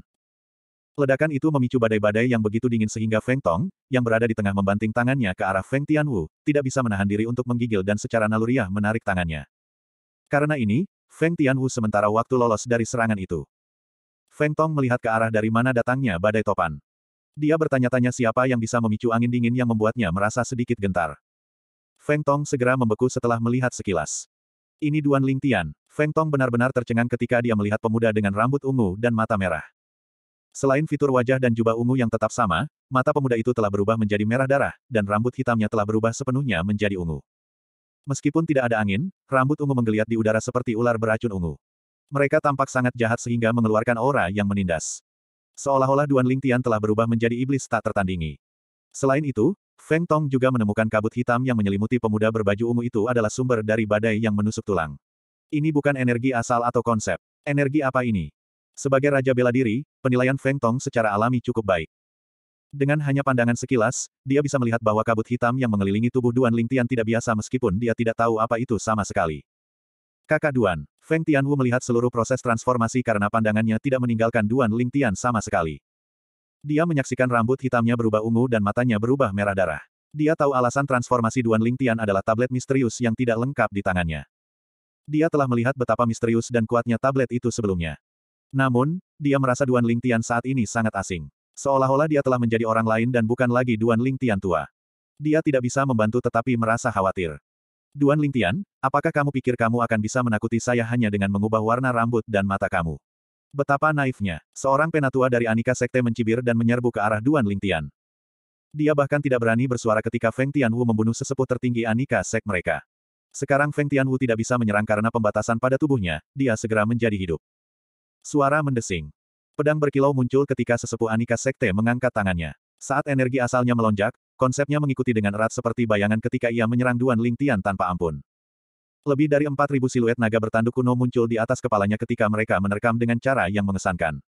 S1: Ledakan itu memicu badai-badai yang begitu dingin sehingga Feng Tong, yang berada di tengah membanting tangannya ke arah Feng Tianwu, tidak bisa menahan diri untuk menggigil dan secara naluriah menarik tangannya. Karena ini, Feng Tianwu sementara waktu lolos dari serangan itu. Feng Tong melihat ke arah dari mana datangnya badai topan. Dia bertanya-tanya siapa yang bisa memicu angin dingin yang membuatnya merasa sedikit gentar. Feng Tong segera membeku setelah melihat sekilas. Ini Duan Ling Tian. Feng Tong benar-benar tercengang ketika dia melihat pemuda dengan rambut ungu dan mata merah. Selain fitur wajah dan jubah ungu yang tetap sama, mata pemuda itu telah berubah menjadi merah darah, dan rambut hitamnya telah berubah sepenuhnya menjadi ungu. Meskipun tidak ada angin, rambut ungu menggeliat di udara seperti ular beracun ungu. Mereka tampak sangat jahat sehingga mengeluarkan aura yang menindas. Seolah-olah Duan Ling Tian telah berubah menjadi iblis tak tertandingi. Selain itu, Feng Tong juga menemukan kabut hitam yang menyelimuti pemuda berbaju ungu itu adalah sumber dari badai yang menusuk tulang. Ini bukan energi asal atau konsep. Energi apa ini? Sebagai Raja Bela Diri, penilaian Feng Tong secara alami cukup baik. Dengan hanya pandangan sekilas, dia bisa melihat bahwa kabut hitam yang mengelilingi tubuh Duan Ling Tian tidak biasa meskipun dia tidak tahu apa itu sama sekali. Kakak Duan, Feng Tianwu melihat seluruh proses transformasi karena pandangannya tidak meninggalkan Duan Ling Tian sama sekali. Dia menyaksikan rambut hitamnya berubah ungu dan matanya berubah merah darah. Dia tahu alasan transformasi Duan Ling Tian adalah tablet misterius yang tidak lengkap di tangannya. Dia telah melihat betapa misterius dan kuatnya tablet itu sebelumnya. Namun, dia merasa Duan Ling Tian saat ini sangat asing. Seolah-olah dia telah menjadi orang lain dan bukan lagi Duan Ling Tian tua. Dia tidak bisa membantu tetapi merasa khawatir. Duan Lingtian, apakah kamu pikir kamu akan bisa menakuti saya hanya dengan mengubah warna rambut dan mata kamu? Betapa naifnya, seorang penatua dari Anika Sekte mencibir dan menyerbu ke arah Duan Lingtian. Dia bahkan tidak berani bersuara ketika Feng Tianwu membunuh sesepuh tertinggi Anika Sek mereka. Sekarang Feng Tianwu tidak bisa menyerang karena pembatasan pada tubuhnya, dia segera menjadi hidup. Suara mendesing. Pedang berkilau muncul ketika sesepuh Anika Sekte mengangkat tangannya. Saat energi asalnya melonjak, konsepnya mengikuti dengan erat seperti bayangan ketika ia menyerang Duan Ling Tian tanpa ampun. Lebih dari 4.000 siluet naga bertanduk kuno muncul di atas kepalanya ketika mereka menerkam dengan cara yang mengesankan.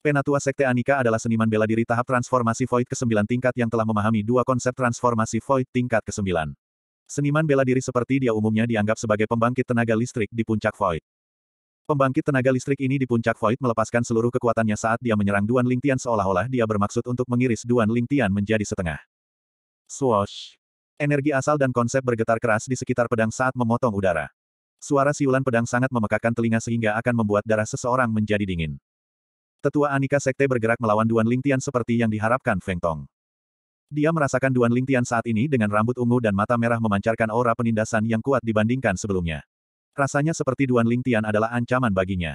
S1: Penatua Sekte Anika adalah seniman bela diri tahap transformasi Void ke-9 tingkat yang telah memahami dua konsep transformasi Void tingkat ke-9. Seniman bela diri seperti dia umumnya dianggap sebagai pembangkit tenaga listrik di puncak Void. Pembangkit tenaga listrik ini di puncak Void melepaskan seluruh kekuatannya saat dia menyerang Duan Lingtian seolah-olah dia bermaksud untuk mengiris Duan Lingtian menjadi setengah. Swoosh. Energi asal dan konsep bergetar keras di sekitar pedang saat memotong udara. Suara siulan pedang sangat memekakan telinga sehingga akan membuat darah seseorang menjadi dingin. Tetua Anika Sekte bergerak melawan Duan Lingtian seperti yang diharapkan Feng Tong. Dia merasakan Duan Lingtian saat ini dengan rambut ungu dan mata merah memancarkan aura penindasan yang kuat dibandingkan sebelumnya. Rasanya seperti Duan Lingtian adalah ancaman baginya.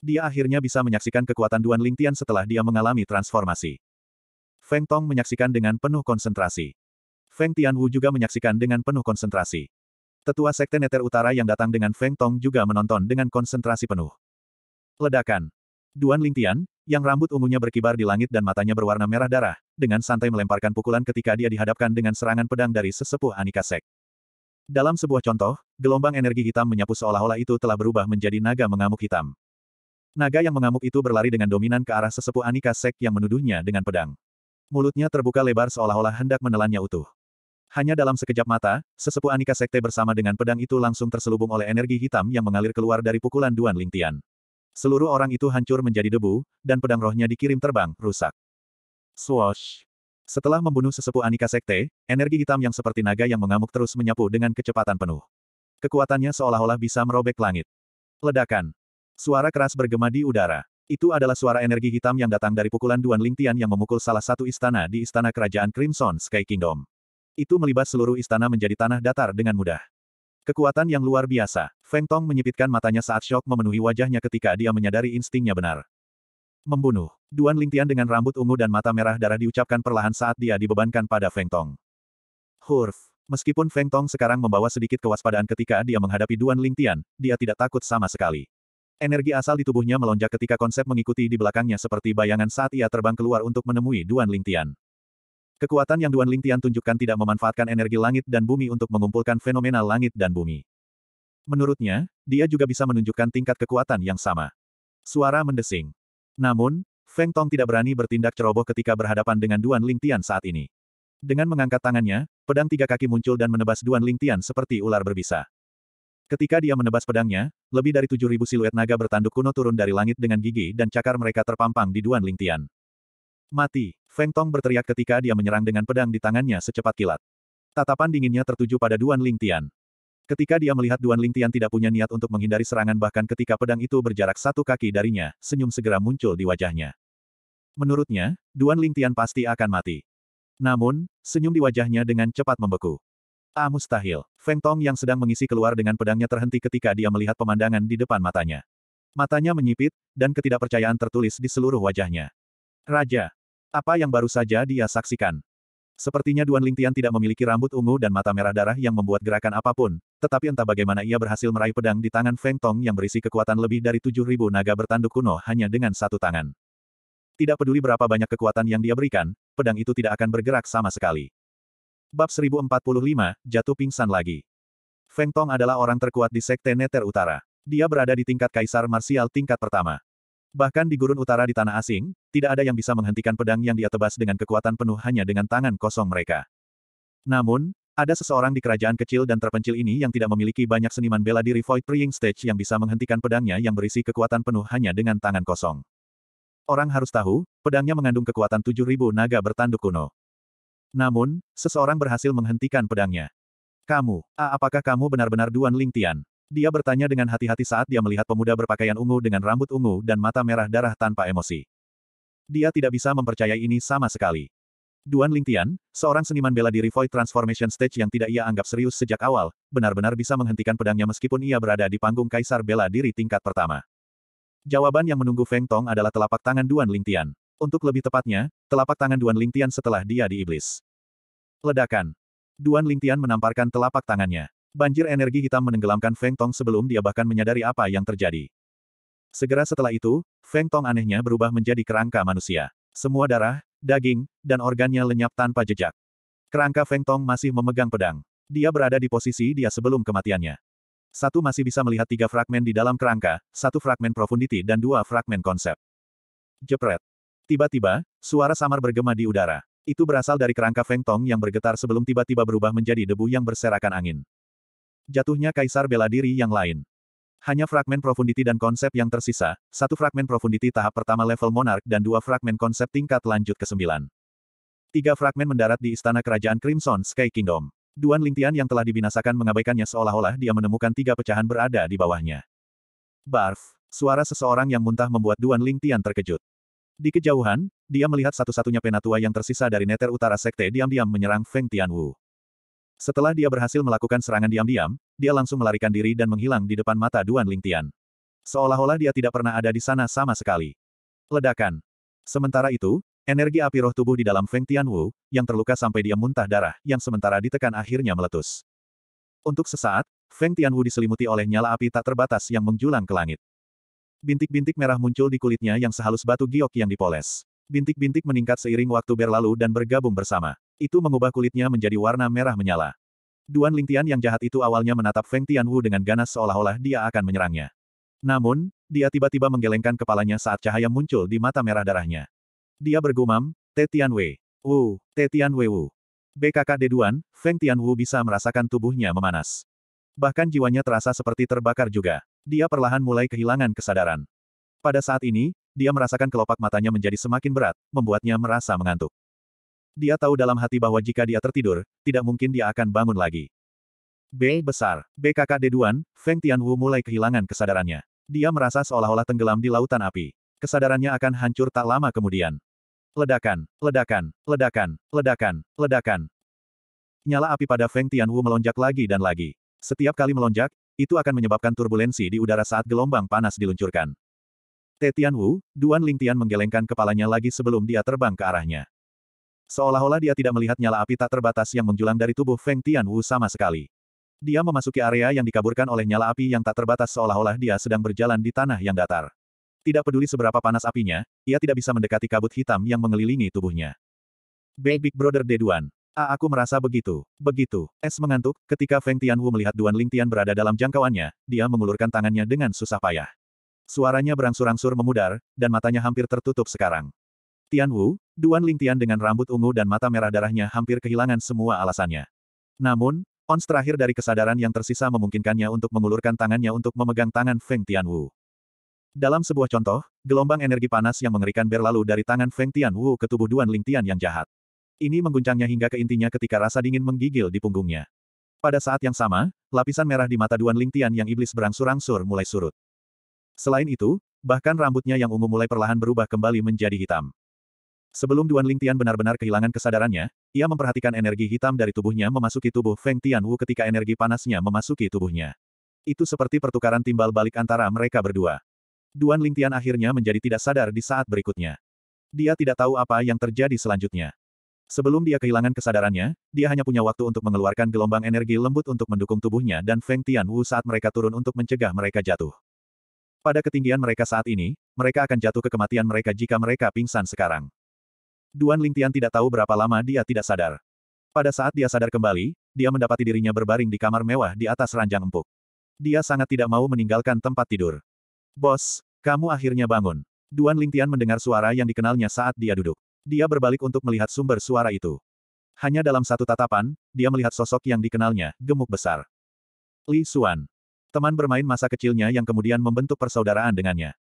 S1: Dia akhirnya bisa menyaksikan kekuatan Duan Lingtian setelah dia mengalami transformasi. Feng Tong menyaksikan dengan penuh konsentrasi. Feng Tianwu juga menyaksikan dengan penuh konsentrasi. Tetua Sekte Neter Utara yang datang dengan Feng Tong juga menonton dengan konsentrasi penuh. Ledakan. Duan Lingtian, yang rambut ungunya berkibar di langit dan matanya berwarna merah darah, dengan santai melemparkan pukulan ketika dia dihadapkan dengan serangan pedang dari sesepuh Anika Sek. Dalam sebuah contoh, gelombang energi hitam menyapu seolah-olah itu telah berubah menjadi naga mengamuk hitam. Naga yang mengamuk itu berlari dengan dominan ke arah sesepuh Anika Sek yang menuduhnya dengan pedang. Mulutnya terbuka lebar seolah-olah hendak menelannya utuh. Hanya dalam sekejap mata, sesepuh Anika Sekte bersama dengan pedang itu langsung terselubung oleh energi hitam yang mengalir keluar dari pukulan Duan Lingtian. Seluruh orang itu hancur menjadi debu, dan pedang rohnya dikirim terbang, rusak. Swoosh! Setelah membunuh sesepuh Anika Sekte, energi hitam yang seperti naga yang mengamuk terus menyapu dengan kecepatan penuh. Kekuatannya seolah-olah bisa merobek langit. Ledakan. Suara keras bergema di udara. Itu adalah suara energi hitam yang datang dari pukulan Duan Lingtian yang memukul salah satu istana di istana kerajaan Crimson Sky Kingdom. Itu melibas seluruh istana menjadi tanah datar dengan mudah. Kekuatan yang luar biasa. Feng Tong menyipitkan matanya saat shock memenuhi wajahnya ketika dia menyadari instingnya benar. Membunuh. Duan Lingtian dengan rambut ungu dan mata merah darah diucapkan perlahan saat dia dibebankan pada Feng Tong. Hurf. Meskipun Feng Tong sekarang membawa sedikit kewaspadaan ketika dia menghadapi Duan Lingtian, dia tidak takut sama sekali. Energi asal di tubuhnya melonjak ketika konsep mengikuti di belakangnya seperti bayangan saat ia terbang keluar untuk menemui Duan Lingtian. Kekuatan yang Duan Lingtian tunjukkan tidak memanfaatkan energi langit dan bumi untuk mengumpulkan fenomena langit dan bumi. Menurutnya, dia juga bisa menunjukkan tingkat kekuatan yang sama. Suara mendesing. Namun, Feng Tong tidak berani bertindak ceroboh ketika berhadapan dengan Duan Lingtian saat ini. Dengan mengangkat tangannya, pedang tiga kaki muncul dan menebas Duan Lingtian seperti ular berbisa. Ketika dia menebas pedangnya, lebih dari 7.000 siluet naga bertanduk kuno turun dari langit dengan gigi dan cakar mereka terpampang di Duan Lingtian. Mati. Feng Tong berteriak ketika dia menyerang dengan pedang di tangannya secepat kilat. Tatapan dinginnya tertuju pada Duan Ling Tian. Ketika dia melihat Duan Ling Tian tidak punya niat untuk menghindari serangan bahkan ketika pedang itu berjarak satu kaki darinya, senyum segera muncul di wajahnya. Menurutnya, Duan Ling Tian pasti akan mati. Namun, senyum di wajahnya dengan cepat membeku. Ah mustahil, Feng Tong yang sedang mengisi keluar dengan pedangnya terhenti ketika dia melihat pemandangan di depan matanya. Matanya menyipit, dan ketidakpercayaan tertulis di seluruh wajahnya. Raja, apa yang baru saja dia saksikan? Sepertinya Duan Lingtian tidak memiliki rambut ungu dan mata merah darah yang membuat gerakan apapun, tetapi entah bagaimana ia berhasil meraih pedang di tangan Feng Tong yang berisi kekuatan lebih dari 7.000 naga bertanduk kuno hanya dengan satu tangan. Tidak peduli berapa banyak kekuatan yang dia berikan, pedang itu tidak akan bergerak sama sekali. Bab 1045, Jatuh Pingsan Lagi Feng Tong adalah orang terkuat di Sekte Neter Utara. Dia berada di tingkat Kaisar Marsial tingkat pertama. Bahkan di gurun utara di tanah asing, tidak ada yang bisa menghentikan pedang yang dia tebas dengan kekuatan penuh hanya dengan tangan kosong mereka. Namun, ada seseorang di kerajaan kecil dan terpencil ini yang tidak memiliki banyak seniman bela diri Void Preying Stage yang bisa menghentikan pedangnya yang berisi kekuatan penuh hanya dengan tangan kosong. Orang harus tahu, pedangnya mengandung kekuatan 7000 naga bertanduk kuno. Namun, seseorang berhasil menghentikan pedangnya. Kamu, A, apakah kamu benar-benar Duan Lingtian? Dia bertanya dengan hati-hati saat dia melihat pemuda berpakaian ungu dengan rambut ungu dan mata merah darah tanpa emosi. Dia tidak bisa mempercayai ini sama sekali. Duan Lingtian, seorang seniman bela diri Void Transformation Stage yang tidak ia anggap serius sejak awal, benar-benar bisa menghentikan pedangnya meskipun ia berada di panggung Kaisar Bela Diri tingkat pertama. Jawaban yang menunggu Feng Tong adalah telapak tangan Duan Lingtian. Untuk lebih tepatnya, telapak tangan Duan Lingtian setelah dia di iblis. Ledakan. Duan Lingtian menamparkan telapak tangannya. Banjir energi hitam menenggelamkan Feng Tong sebelum dia bahkan menyadari apa yang terjadi. Segera setelah itu, Feng Tong anehnya berubah menjadi kerangka manusia. Semua darah, daging, dan organnya lenyap tanpa jejak. Kerangka Feng Tong masih memegang pedang. Dia berada di posisi dia sebelum kematiannya. Satu masih bisa melihat tiga fragmen di dalam kerangka, satu fragmen profundity dan dua fragmen konsep. Jepret. Tiba-tiba, suara samar bergema di udara. Itu berasal dari kerangka Feng Tong yang bergetar sebelum tiba-tiba berubah menjadi debu yang berserakan angin. Jatuhnya kaisar bela diri yang lain. Hanya fragmen profundity dan konsep yang tersisa, satu fragmen profundity tahap pertama level monark dan dua fragmen konsep tingkat lanjut ke sembilan. Tiga fragmen mendarat di istana kerajaan Crimson Sky Kingdom. Duan Lingtian yang telah dibinasakan mengabaikannya seolah-olah dia menemukan tiga pecahan berada di bawahnya. Barf, suara seseorang yang muntah membuat Duan Lingtian terkejut. Di kejauhan, dia melihat satu-satunya penatua yang tersisa dari neter utara sekte diam-diam menyerang Feng Tianwu. Setelah dia berhasil melakukan serangan diam-diam, dia langsung melarikan diri dan menghilang di depan mata Duan Lingtian. Seolah-olah dia tidak pernah ada di sana sama sekali. Ledakan. Sementara itu, energi api roh tubuh di dalam Feng Tianwu, yang terluka sampai dia muntah darah, yang sementara ditekan akhirnya meletus. Untuk sesaat, Feng Tianwu diselimuti oleh nyala api tak terbatas yang menjulang ke langit. Bintik-bintik merah muncul di kulitnya yang sehalus batu giok yang dipoles. Bintik-bintik meningkat seiring waktu berlalu dan bergabung bersama. Itu mengubah kulitnya menjadi warna merah menyala. Duan Lingtian yang jahat itu awalnya menatap Feng Tianwu dengan ganas seolah-olah dia akan menyerangnya. Namun, dia tiba-tiba menggelengkan kepalanya saat cahaya muncul di mata merah darahnya. Dia bergumam, Te Tianwei. Wu, Te Tianwei Wu. BKK Duan, Feng Tianwu bisa merasakan tubuhnya memanas. Bahkan jiwanya terasa seperti terbakar juga. Dia perlahan mulai kehilangan kesadaran. Pada saat ini, dia merasakan kelopak matanya menjadi semakin berat, membuatnya merasa mengantuk. Dia tahu dalam hati bahwa jika dia tertidur, tidak mungkin dia akan bangun lagi. B. Besar. BKK Deduan, Feng Tianwu mulai kehilangan kesadarannya. Dia merasa seolah-olah tenggelam di lautan api. Kesadarannya akan hancur tak lama kemudian. Ledakan, ledakan, ledakan, ledakan, ledakan. Nyala api pada Feng Tianwu melonjak lagi dan lagi. Setiap kali melonjak, itu akan menyebabkan turbulensi di udara saat gelombang panas diluncurkan. Te Tianwu, Duan Ling Tian menggelengkan kepalanya lagi sebelum dia terbang ke arahnya. Seolah-olah dia tidak melihat nyala api tak terbatas yang menjulang dari tubuh Feng Tianwu sama sekali. Dia memasuki area yang dikaburkan oleh nyala api yang tak terbatas seolah-olah dia sedang berjalan di tanah yang datar. Tidak peduli seberapa panas apinya, ia tidak bisa mendekati kabut hitam yang mengelilingi tubuhnya. Big, Big Brother Duan, A aku merasa begitu. Begitu. Es mengantuk, ketika Feng Tianwu melihat Duan Ling Tian berada dalam jangkauannya, dia mengulurkan tangannya dengan susah payah. Suaranya berangsur-angsur memudar, dan matanya hampir tertutup sekarang. Tian Wu, Duan Lingtian dengan rambut ungu dan mata merah darahnya hampir kehilangan semua alasannya. Namun, ons terakhir dari kesadaran yang tersisa memungkinkannya untuk mengulurkan tangannya untuk memegang tangan Feng Tian Wu. Dalam sebuah contoh, gelombang energi panas yang mengerikan berlalu dari tangan Feng Tian Wu ke tubuh Duan Lingtian yang jahat. Ini mengguncangnya hingga ke intinya ketika rasa dingin menggigil di punggungnya. Pada saat yang sama, lapisan merah di mata Duan Lingtian yang iblis berangsur-angsur mulai surut. Selain itu, bahkan rambutnya yang ungu mulai perlahan berubah kembali menjadi hitam. Sebelum Duan Lingtian benar-benar kehilangan kesadarannya, ia memperhatikan energi hitam dari tubuhnya memasuki tubuh Feng Tian Tianwu ketika energi panasnya memasuki tubuhnya. Itu seperti pertukaran timbal balik antara mereka berdua. Duan Lingtian akhirnya menjadi tidak sadar di saat berikutnya. Dia tidak tahu apa yang terjadi selanjutnya. Sebelum dia kehilangan kesadarannya, dia hanya punya waktu untuk mengeluarkan gelombang energi lembut untuk mendukung tubuhnya dan Feng Tian Tianwu saat mereka turun untuk mencegah mereka jatuh. Pada ketinggian mereka saat ini, mereka akan jatuh ke kematian mereka jika mereka pingsan sekarang. Duan Lingtian tidak tahu berapa lama dia tidak sadar. Pada saat dia sadar kembali, dia mendapati dirinya berbaring di kamar mewah di atas ranjang empuk. Dia sangat tidak mau meninggalkan tempat tidur. Bos, kamu akhirnya bangun. Duan Lingtian mendengar suara yang dikenalnya saat dia duduk. Dia berbalik untuk melihat sumber suara itu. Hanya dalam satu tatapan, dia melihat sosok yang dikenalnya, gemuk besar. Li Xuan. Teman bermain masa kecilnya yang kemudian membentuk persaudaraan dengannya.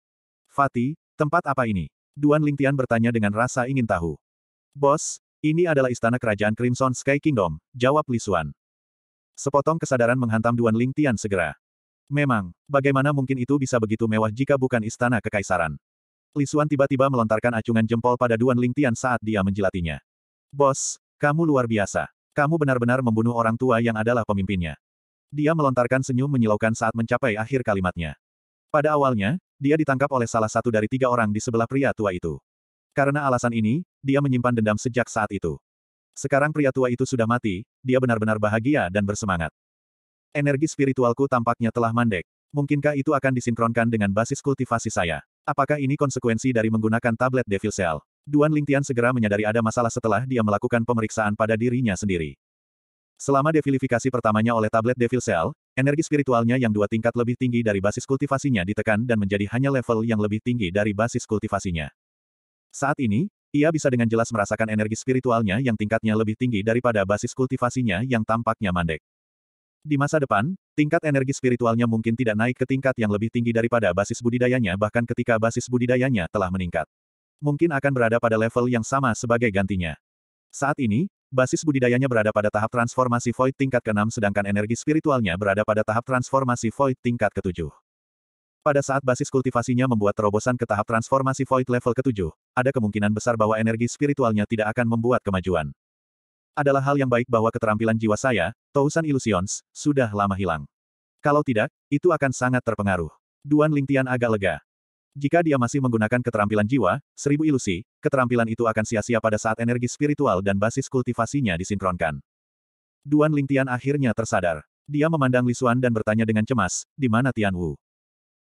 S1: Fati, tempat apa ini? Duan Lingtian bertanya dengan rasa ingin tahu. Bos, ini adalah istana kerajaan Crimson Sky Kingdom, jawab Li Xuan. Sepotong kesadaran menghantam Duan Lingtian segera. Memang, bagaimana mungkin itu bisa begitu mewah jika bukan istana kekaisaran? Li Xuan tiba-tiba melontarkan acungan jempol pada Duan Lingtian saat dia menjilatinya. Bos, kamu luar biasa. Kamu benar-benar membunuh orang tua yang adalah pemimpinnya. Dia melontarkan senyum menyilaukan saat mencapai akhir kalimatnya. Pada awalnya, dia ditangkap oleh salah satu dari tiga orang di sebelah pria tua itu. Karena alasan ini, dia menyimpan dendam sejak saat itu. Sekarang pria tua itu sudah mati, dia benar-benar bahagia dan bersemangat. Energi spiritualku tampaknya telah mandek. Mungkinkah itu akan disinkronkan dengan basis kultivasi saya? Apakah ini konsekuensi dari menggunakan tablet Devil Cell? Duan Lingtian segera menyadari ada masalah setelah dia melakukan pemeriksaan pada dirinya sendiri. Selama devilifikasi pertamanya oleh tablet Devil Cell, Energi spiritualnya yang dua tingkat lebih tinggi dari basis kultivasinya ditekan dan menjadi hanya level yang lebih tinggi dari basis kultivasinya. Saat ini, ia bisa dengan jelas merasakan energi spiritualnya yang tingkatnya lebih tinggi daripada basis kultivasinya yang tampaknya mandek. Di masa depan, tingkat energi spiritualnya mungkin tidak naik ke tingkat yang lebih tinggi daripada basis budidayanya bahkan ketika basis budidayanya telah meningkat. Mungkin akan berada pada level yang sama sebagai gantinya. Saat ini, basis budidayanya berada pada tahap transformasi void tingkat ke-6 sedangkan energi spiritualnya berada pada tahap transformasi void tingkat ke-7. Pada saat basis kultivasinya membuat terobosan ke tahap transformasi void level ke-7, ada kemungkinan besar bahwa energi spiritualnya tidak akan membuat kemajuan. Adalah hal yang baik bahwa keterampilan jiwa saya, Tousan Illusions, sudah lama hilang. Kalau tidak, itu akan sangat terpengaruh. Duan Lingtian agak lega. Jika dia masih menggunakan keterampilan jiwa, seribu ilusi, keterampilan itu akan sia-sia pada saat energi spiritual dan basis kultivasinya disinkronkan. Duan Lingtian akhirnya tersadar. Dia memandang Lisuan dan bertanya dengan cemas, di mana Tian Wu?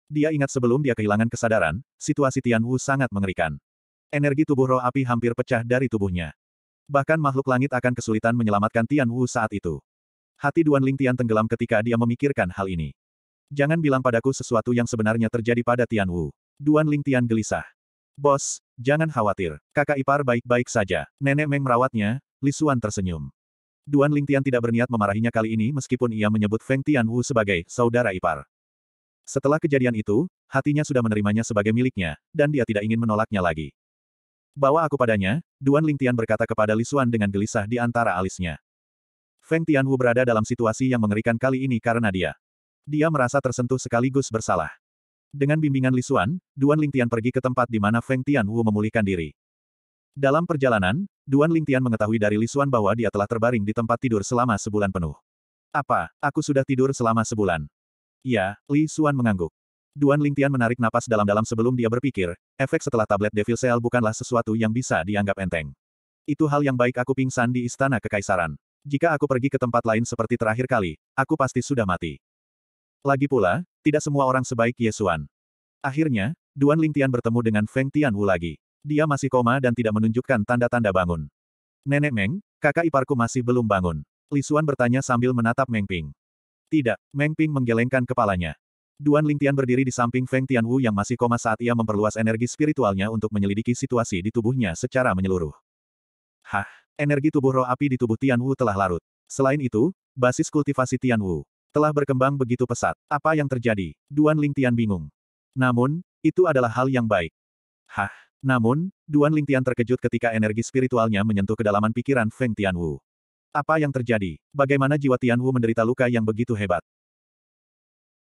S1: Dia ingat sebelum dia kehilangan kesadaran, situasi Tian Wu sangat mengerikan. Energi tubuh roh api hampir pecah dari tubuhnya. Bahkan makhluk langit akan kesulitan menyelamatkan Tian Wu saat itu. Hati Duan Lingtian tenggelam ketika dia memikirkan hal ini. Jangan bilang padaku sesuatu yang sebenarnya terjadi pada Tian Wu. Duan Lingtian gelisah. Bos, jangan khawatir, kakak ipar baik-baik saja. Nenek Meng merawatnya, Lisuan tersenyum. Duan Lingtian tidak berniat memarahinya kali ini meskipun ia menyebut Feng Tianwu sebagai saudara ipar. Setelah kejadian itu, hatinya sudah menerimanya sebagai miliknya, dan dia tidak ingin menolaknya lagi. Bawa aku padanya, Duan Lingtian berkata kepada Lisuan dengan gelisah di antara alisnya. Feng Tianwu berada dalam situasi yang mengerikan kali ini karena dia. Dia merasa tersentuh sekaligus bersalah. Dengan bimbingan Lisuan, Duan Lingtian pergi ke tempat di mana Feng Tianwu memulihkan diri. Dalam perjalanan, Duan Lingtian mengetahui dari Lisuan bahwa dia telah terbaring di tempat tidur selama sebulan penuh. Apa, aku sudah tidur selama sebulan? Ya, Li Suan mengangguk. Duan Lingtian menarik napas dalam-dalam sebelum dia berpikir, efek setelah tablet Devil Cell bukanlah sesuatu yang bisa dianggap enteng. Itu hal yang baik aku pingsan di istana kekaisaran. Jika aku pergi ke tempat lain seperti terakhir kali, aku pasti sudah mati. Lagi pula, tidak semua orang sebaik Yesuan. Akhirnya, Duan Lingtian bertemu dengan Feng Tianwu lagi. Dia masih koma dan tidak menunjukkan tanda-tanda bangun. Nenek Meng, kakak iparku masih belum bangun. Li Lisuan bertanya sambil menatap Meng Ping. Tidak, Meng Ping menggelengkan kepalanya. Duan Lingtian berdiri di samping Feng Tianwu yang masih koma saat ia memperluas energi spiritualnya untuk menyelidiki situasi di tubuhnya secara menyeluruh. Hah, energi tubuh roh api di tubuh Tianwu telah larut. Selain itu, basis kultivasi Tianwu, telah berkembang begitu pesat. Apa yang terjadi? Duan Lingtian bingung. Namun, itu adalah hal yang baik. Hah? Namun, Duan Lingtian terkejut ketika energi spiritualnya menyentuh kedalaman pikiran Feng Tianwu. Apa yang terjadi? Bagaimana jiwa Tianwu menderita luka yang begitu hebat?